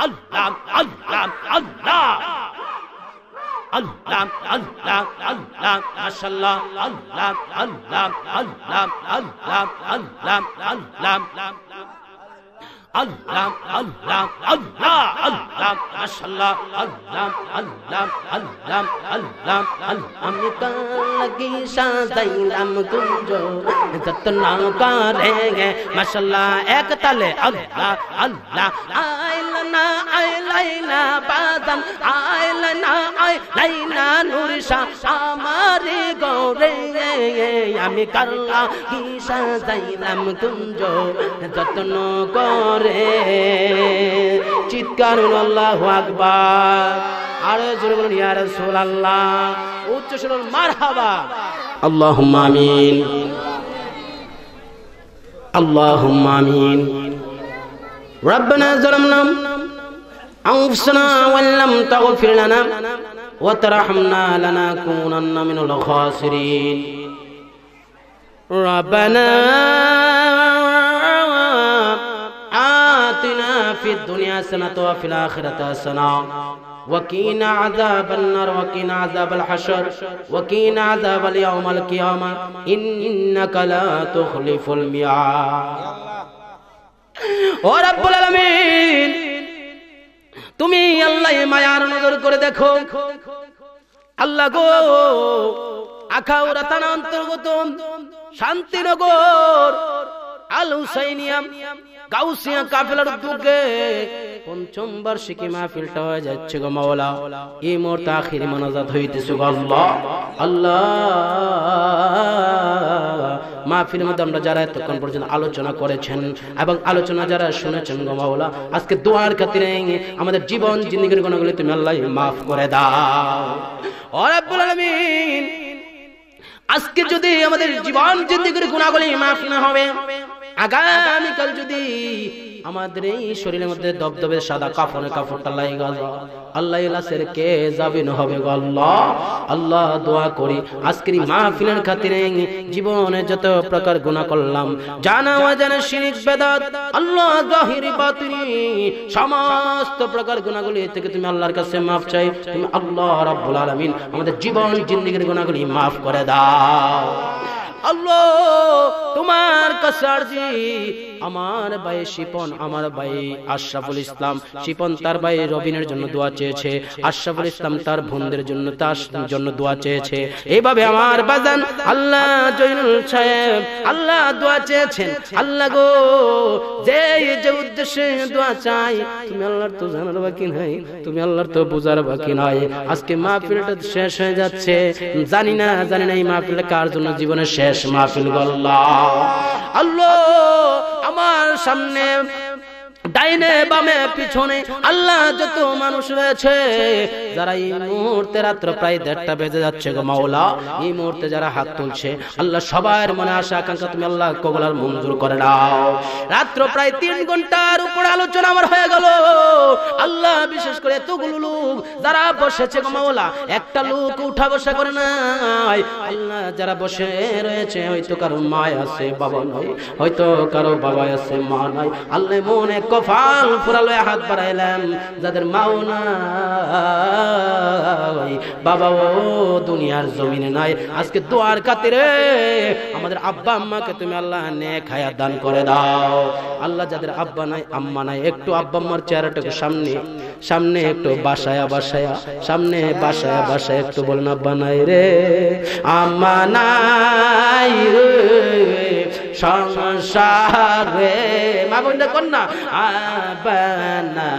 আল্লাহ আল্লাহ আল্লাহ আল্লাহ আল্লাহ আল্লাহ মাশাআল্লাহ আল্লাহ আল্লাহ আল্লাহ আল্লাহ আল্লাহ আল্লাহ الله الله الله الله ما شاء الله الله الله الله الله আমি তো লাগি সাজাইলাম কুঞ্জ যত না করেঙ্গে মশলা এক তালে আল্লাহ আল্লাহ আইল না আইলাইনা বাদাম আইল না আইলাইনা নুরশা আমারে গরে আমি কাল্লা কি সাজাইলাম কুঞ্জ যত না করে করে চিৎকার হল আল্লাহ আরো জোরে বলুন উচ্চ ربنا ظلمنا أنفسنا وإن لم تغفر لنا وترحمنا لنكونن من الخاسرين ربنا حسنة وفي الآخرة حسنة وقنا عذاب النار وقنا عذاب الحشر وقنا عذاب اليوم القيامة إنك لا تخلف الميعاد ও রব্বুল আলামিন তুমি আল্লাহ মায়ার নজর করে দেখো আল্লাহ গো আখাউরা তানা অন্তর্গত শান্তিনগর আল হুসাইনিয়াম গাউসিয়া কাফেলার উদ্যোগে পঞ্চম বার্ষিকী মাহফিলটা হয়ে যাচ্ছে গো মাওলা এই আখির হইতেছে গো আল্লাহ আল্লাহ মধ্যে আমরা যারা এতক্ষণ পর্যন্ত আলোচনা করেছেন এবং আলোচনা যারা শুনেছেন গো মাওলা আজকে দোয়ার খাতিরে আমাদের জীবন জিন্দিগির গণগুলি তুমি আল্লাহ মাফ করে দাও আজকে যদি আমাদের জীবন জিন্দিগির গুণাগুলি মাফ না হবে আগামীকাল যদি আমাদের এই শরীরের মধ্যে দবদবে সাদা কাফনে গেল আল্লাহ কে হবে আল্লাহ আল্লাহ দোয়া করি আজকের মাহফিলের খাতিরে জীবনে যত প্রকার গুণা করলাম জানা অজানা শিরিক বেদাত আল্লাহ জাহিরি বাতিনি সমস্ত প্রকার গুণাগুলি থেকে তুমি আল্লাহর কাছে মাফ চাই তুমি আল্লাহ রাব্বুল আলামিন আমাদের জীবন জিন্দেগীর গুণাগুলি মাফ করে দাও আল্লাহ তোমার আমার ভাই শিপন আমার ভাই আশরাফুল ইসলাম শিপন তার ভাই রবিনের জন্য দোয়া চেয়েছে আশরাফুল ইসলাম তার বোনদের জন্য তার জন্য দোয়া চেয়েছে এইভাবে আমার বাজান আল্লাহ জয়নুল সাহেব আল্লাহ দোয়া চেয়েছেন আল্লাহ গো যে যে উদ্দেশ্যে দোয়া চাই তুমি আল্লাহর তো জানার বাকি নাই তুমি আল্লাহর তো বোঝার বাকি নাই আজকে মাহফিলটা শেষ হয়ে যাচ্ছে জানি না জানি না এই মাহফিল কার জন্য জীবনে শেষ শেষ মাহফিল গল্লা আল্লাহ আমার সামনে ডাইনে বামে পিছনে আল্লাহ যত মানুষ রয়েছে যারা এই মুহূর্তে রাত্র প্রায় দেড়টা বেজে যাচ্ছে গো মাওলা এই মুহূর্তে যারা হাত তুলছে আল্লাহ সবার মনে আসা আকাঙ্ক্ষা তুমি আল্লাহ কবলার মঞ্জুর করে নাও রাত্র প্রায় তিন ঘন্টার উপর আলোচনা আমার হয়ে গেল আল্লাহ বিশেষ করে এতগুলো লোক যারা বসেছে গো মাওলা একটা লোক উঠা বসা করে নাই আল্লাহ যারা বসে রয়েছে হয়তো কারো মায় আছে বাবা নাই হয়তো কারো বাবা আছে মা নাই আল্লাহ মনে কফাল ফুরালো হাত বাড়াইলেন যাদের মাও না বাবা ও দুনিয়ার জমিনে নাই আজকে দোয়ার কাতিরে আমাদের আব্বা আম্মাকে তুমি আল্লাহ নে খায়া দান করে দাও আল্লাহ যাদের আব্বা নাই আম্মা নাই একটু আব্বা আম্মার চেহারাটাকে সামনে সামনে একটু বাসায়া বাসায়া সামনে বাসায়া বাসায় একটু বলেন আব্বা নাই রে আম্মা নাই রে সংসারে মা বোন কন্যা আপনা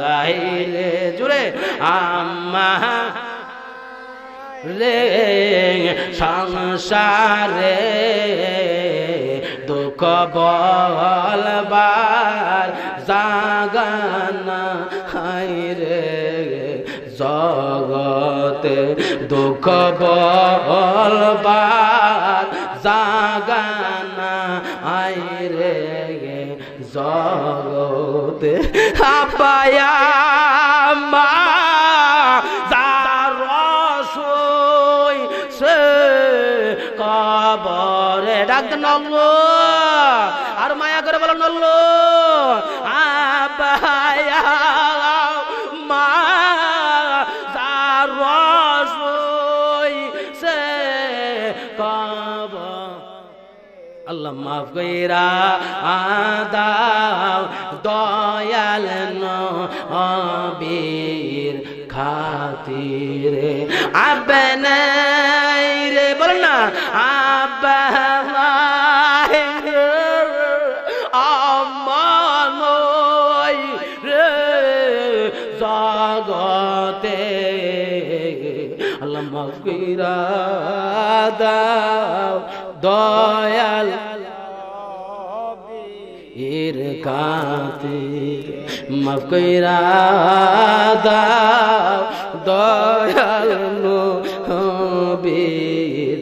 গাইলে জুড়ে আম্মা রে সংসারে দুঃখ বলবার জাগানা হাই রে জগতে দুঃখ বলবার জাগানা রে জগতে আপায়া কইরা আদাও দয়াল নবীর খাতিরে আবেন রে বল না আব আমানই দাও দয়া কাতির মাফ কইরা দাও দয়াল নবীর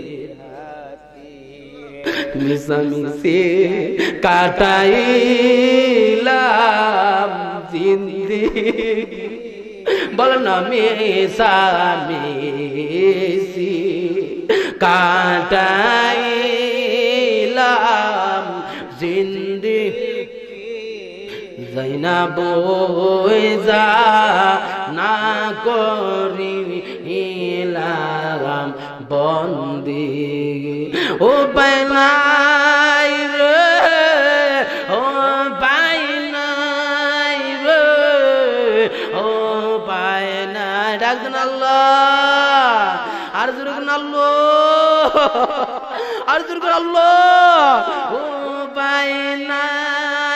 মিশামিশি কাটাইলাম জিন্দি বলেন আমি সামিসি কাটাই জৈনব যা না করি ইলাম বন্দি ও বাইনাই রে ও বাইনাই রে ও বাইনাই ডাকজন আল্লাহ আর দুর্গুন আল্লাহ আর দুর্গুন আল্লাহ ও বাইনাই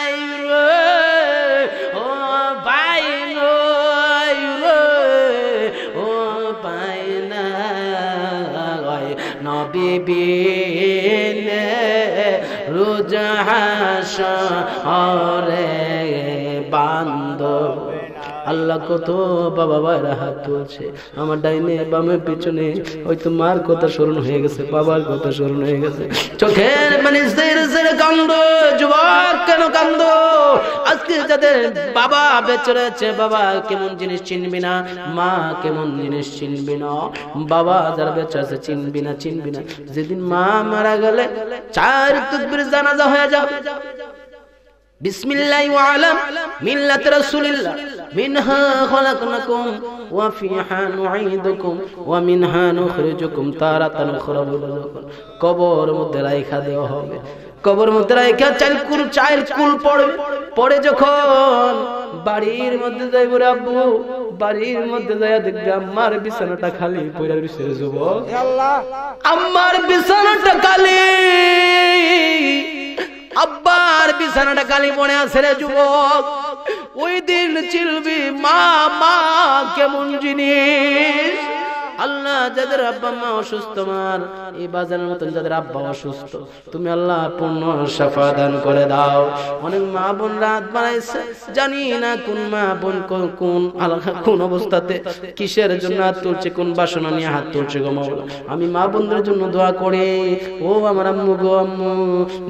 বিলে রুজাহাস অরে বান্ধব আল্লাহ কত বাবা ভাইরা হাত তুলছে আমার ডাইনে বামে পিছনে ওই তো মার কথা স্মরণ হয়ে গেছে বাবার কথা স্মরণ হয়ে গেছে চোখের মানে কান্দ যুবক কেন কান্দ আজকে যাদের বাবা বেচড়েছে বাবা কেমন জিনিস চিনবি না মা কেমন জিনিস চিনবি না বাবা যারা বেঁচে চিনবি না চিনবি না যেদিন মা মারা গেলে চার তুকবির জানাজা হয়ে যাবে বিসমিল্লাহি ওয়া আলাম মিল্লাত রাসূলিল্লাহ মিনহা খলাকনাকুম ওয়া ফিহা নুঈদুকুম ওয়া মিনহা নুখরিজুকুম তারাতান উখরা বুরুজুকুন কবর মধ্যে রাইখা দেওয়া হবে কবর মধ্যে রাইখা চাইল কুল চাইল কুল পড়বে পড়ে যখন বাড়ির মধ্যে যাইব রে আব্বু বাড়ির মধ্যে যাইয়া দেখবে আমার বিছানাটা খালি পড়ে যুবক আমার বিছানাটা খালি ابار پی سر ڈاکی سر جگہ جنی আল্লাহ যাদের আব্বা মা অসুস্থ মার এই বাজারের মতন যাদের আব্বা অসুস্থ তুমি আল্লাহ পূর্ণ সাফা দান করে দাও অনেক মা বোন রাত বাড়াইছে জানি না কোন মা বোন কোন কোন অবস্থাতে কিসের জন্য হাত তুলছে কোন বাসনা নিয়ে হাত তুলছে গো মাওলা আমি মা বোনদের জন্য দোয়া করি ও আমার আম্মু গো আম্মু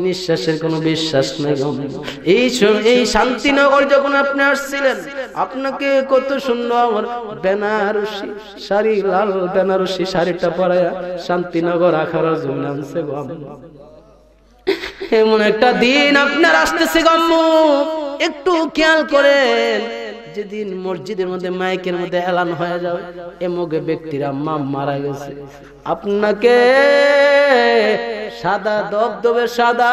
নিঃশ্বাসের কোনো বিশ্বাস নাই গো এই এই শান্তিনগর যখন আপনি আসছিলেন আপনাকে কত সুন্দর বেনারসি শাড়ি লাল বেনারসি শাড়িটা পরায়া শান্তিনগর আখার আনছে গম এমন একটা দিন আপনার আসতেছে গম্মু একটু খেয়াল করেন যেদিন মসজিদের মধ্যে মাইকের মধ্যে এলান হয়ে যাবে এমগে ব্যক্তিরা মা মারা গেছে আপনাকে সাদা দবদবে সাদা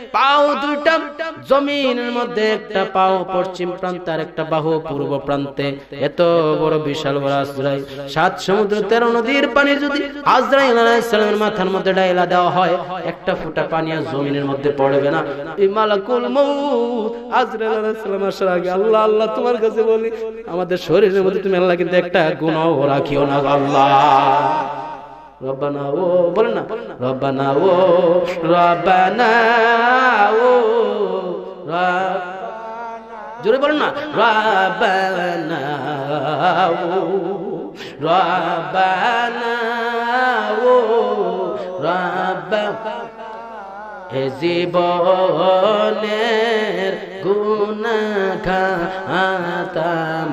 পাও দুটা জমিনের মধ্যে একটা পাও পশ্চিম প্রান্তে আর একটা বাহু পূর্ব প্রান্তে এত বড় বিশাল বড় আজরাই সাত সমুদ্র তেরো নদীর পানি যদি আজরাই আলাইসালামের মাথার মধ্যে ডাইলা দেওয়া হয় একটা ফুটা পানি আর জমিনের মধ্যে পড়বে না ইমালাকুল মউত আজরাই আলাইসালাম আসার আগে আল্লাহ আল্লাহ তোমার কাছে বলি আমাদের শরীরের মধ্যে তুমি আল্লাহ কিন্তু একটা গুণও রাখিও না আল্লাহ রব্বানা বলেন না রব্বানা ও জোরে বলেন না রব্বানা ও রব্বানা ও রব্বানা এ জীবনের গুণাখাতা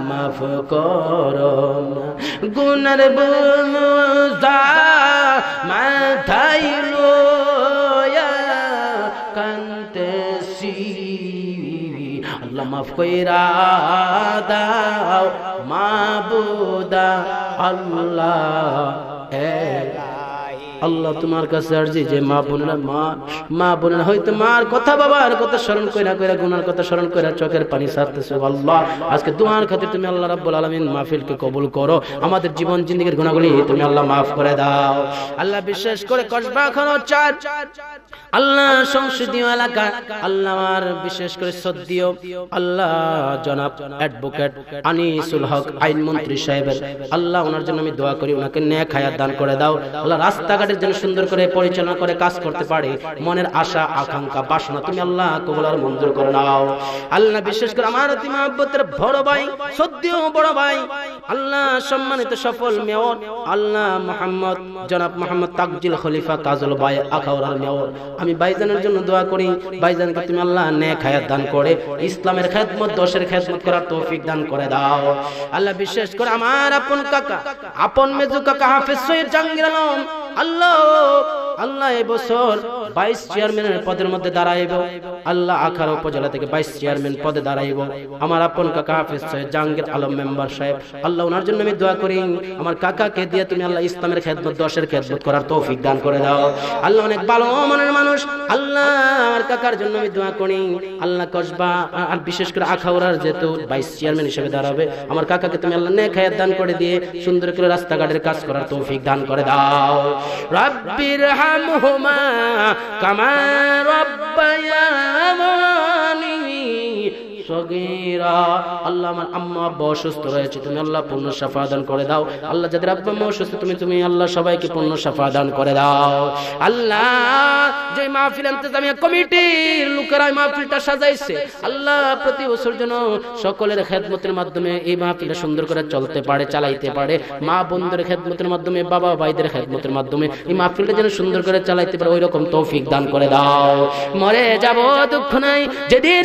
মাফ করো গুণার বুঝা কান্তে আল্লাহ মাফ কইরা দাও বুদা আল্লাহ এলা আল্লাহ তোমার কাছে আরজি যে মা বোনেরা মা মা বোনেরা হয়তো মার কথা বাবার কথা স্মরণ কইরা কইরা গুনার কথা স্মরণ কইরা চোখের পানি সারতেছে আল্লাহ আজকে দোয়ার খাতির তুমি আল্লাহ রাব্বুল আলামিন মাহফিলকে কবুল করো আমাদের জীবন জিন্দিগির গুনাহগুলি তুমি আল্লাহ maaf করে দাও আল্লাহ বিশেষ করে কসবা খানো চার আল্লাহ সংসদীয় এলাকা আল্লাহ আর বিশেষ করে সদ্দিও আল্লাহ জনাব অ্যাডভোকেট আনিসুল হক আইন মন্ত্রী সাহেবের আল্লাহ ওনার জন্য আমি দোয়া করি ওনাকে নেক হায়াত দান করে দাও আল্লাহ রাস্তাঘাট তাদের জন্য সুন্দর করে পরিচালনা করে কাজ করতে পারে মনের আশা আকাঙ্ক্ষা বাসনা তুমি আল্লাহ কবলার মঞ্জুর করে নাও আল্লাহ বিশেষ করে আমার আব্বতের বড় ভাই সদ্যও বড় ভাই আল্লাহ সম্মানিত সফল মেয়র আল্লাহ মোহাম্মদ জনাব মোহাম্মদ তাকজিল খলিফা কাজল ভাই আখাউরার মেয়র আমি বাইজানের জন্য দোয়া করি বাইজানকে তুমি আল্লাহ নে খায়াত দান করে ইসলামের খেদমত দশের খেদমত করার তৌফিক দান করে দাও আল্লাহ বিশেষ করে আমার আপন কাকা আপন মেজু কাকা হাফেজ সৈয়দ জাহাঙ্গীর আলম আল্লাহ আল্লাহ এবছর বাইশ চেয়ারম্যানের পদের মধ্যে দাঁড়াইব আল্লাহ আখার উপজেলা থেকে বাইশ চেয়ারম্যান পদে দাঁড়াইব আমার আপন কাকা হাফিজ সাহেব জাহাঙ্গীর আলম মেম্বার সাহেব আল্লাহ ওনার জন্য আমি দোয়া করি আমার কাকাকে দিয়ে তুমি আল্লাহ ইসলামের খেদমত দশের খেদমত করার তৌফিক দান করে দাও আল্লাহ অনেক ভালো মনের মানুষ আল্লাহ আমার কাকার জন্য আমি দোয়া করি আল্লাহ কসবা আর বিশেষ করে আখাউড়ার যেহেতু ভাইস চেয়ারম্যান হিসেবে দাঁড়াবে আমার কাকাকে তুমি আল্লাহ নেক দান করে দিয়ে সুন্দর করে রাস্তাঘাটের কাজ করার তৌফিক দান করে দাও رب ارحمهما كما ربيانا সগীরা আল্লাহ আমার আম্মা আব্বা অসুস্থ রয়েছে তুমি আল্লাহ পূর্ণ সাফা দান করে দাও আল্লাহ যাদের আব্বা আম্মা অসুস্থ তুমি তুমি আল্লাহ সবাইকে পূর্ণ সাফা দান করে দাও আল্লাহ যে মাহফিল কমিটির লোকেরা মাহফিলটা সাজাইছে আল্লাহ প্রতি বছর সকলের খেদমতের মাধ্যমে এই মাহফিলটা সুন্দর করে চলতে পারে চালাইতে পারে মা বন্ধুদের খেদমতের মাধ্যমে বাবা ভাইদের খেদমতের মাধ্যমে এই মাহফিলটা যেন সুন্দর করে চালাইতে পারে ওই রকম তৌফিক দান করে দাও মরে যাব দুঃখ নাই যেদিন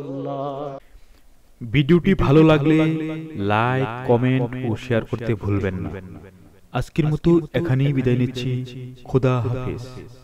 ভিডিওটি ভালো লাগলে লাইক কমেন্ট ও শেয়ার করতে ভুলবেন না আজকের মতো এখানেই বিদায় নিচ্ছি খোদা হাফিজ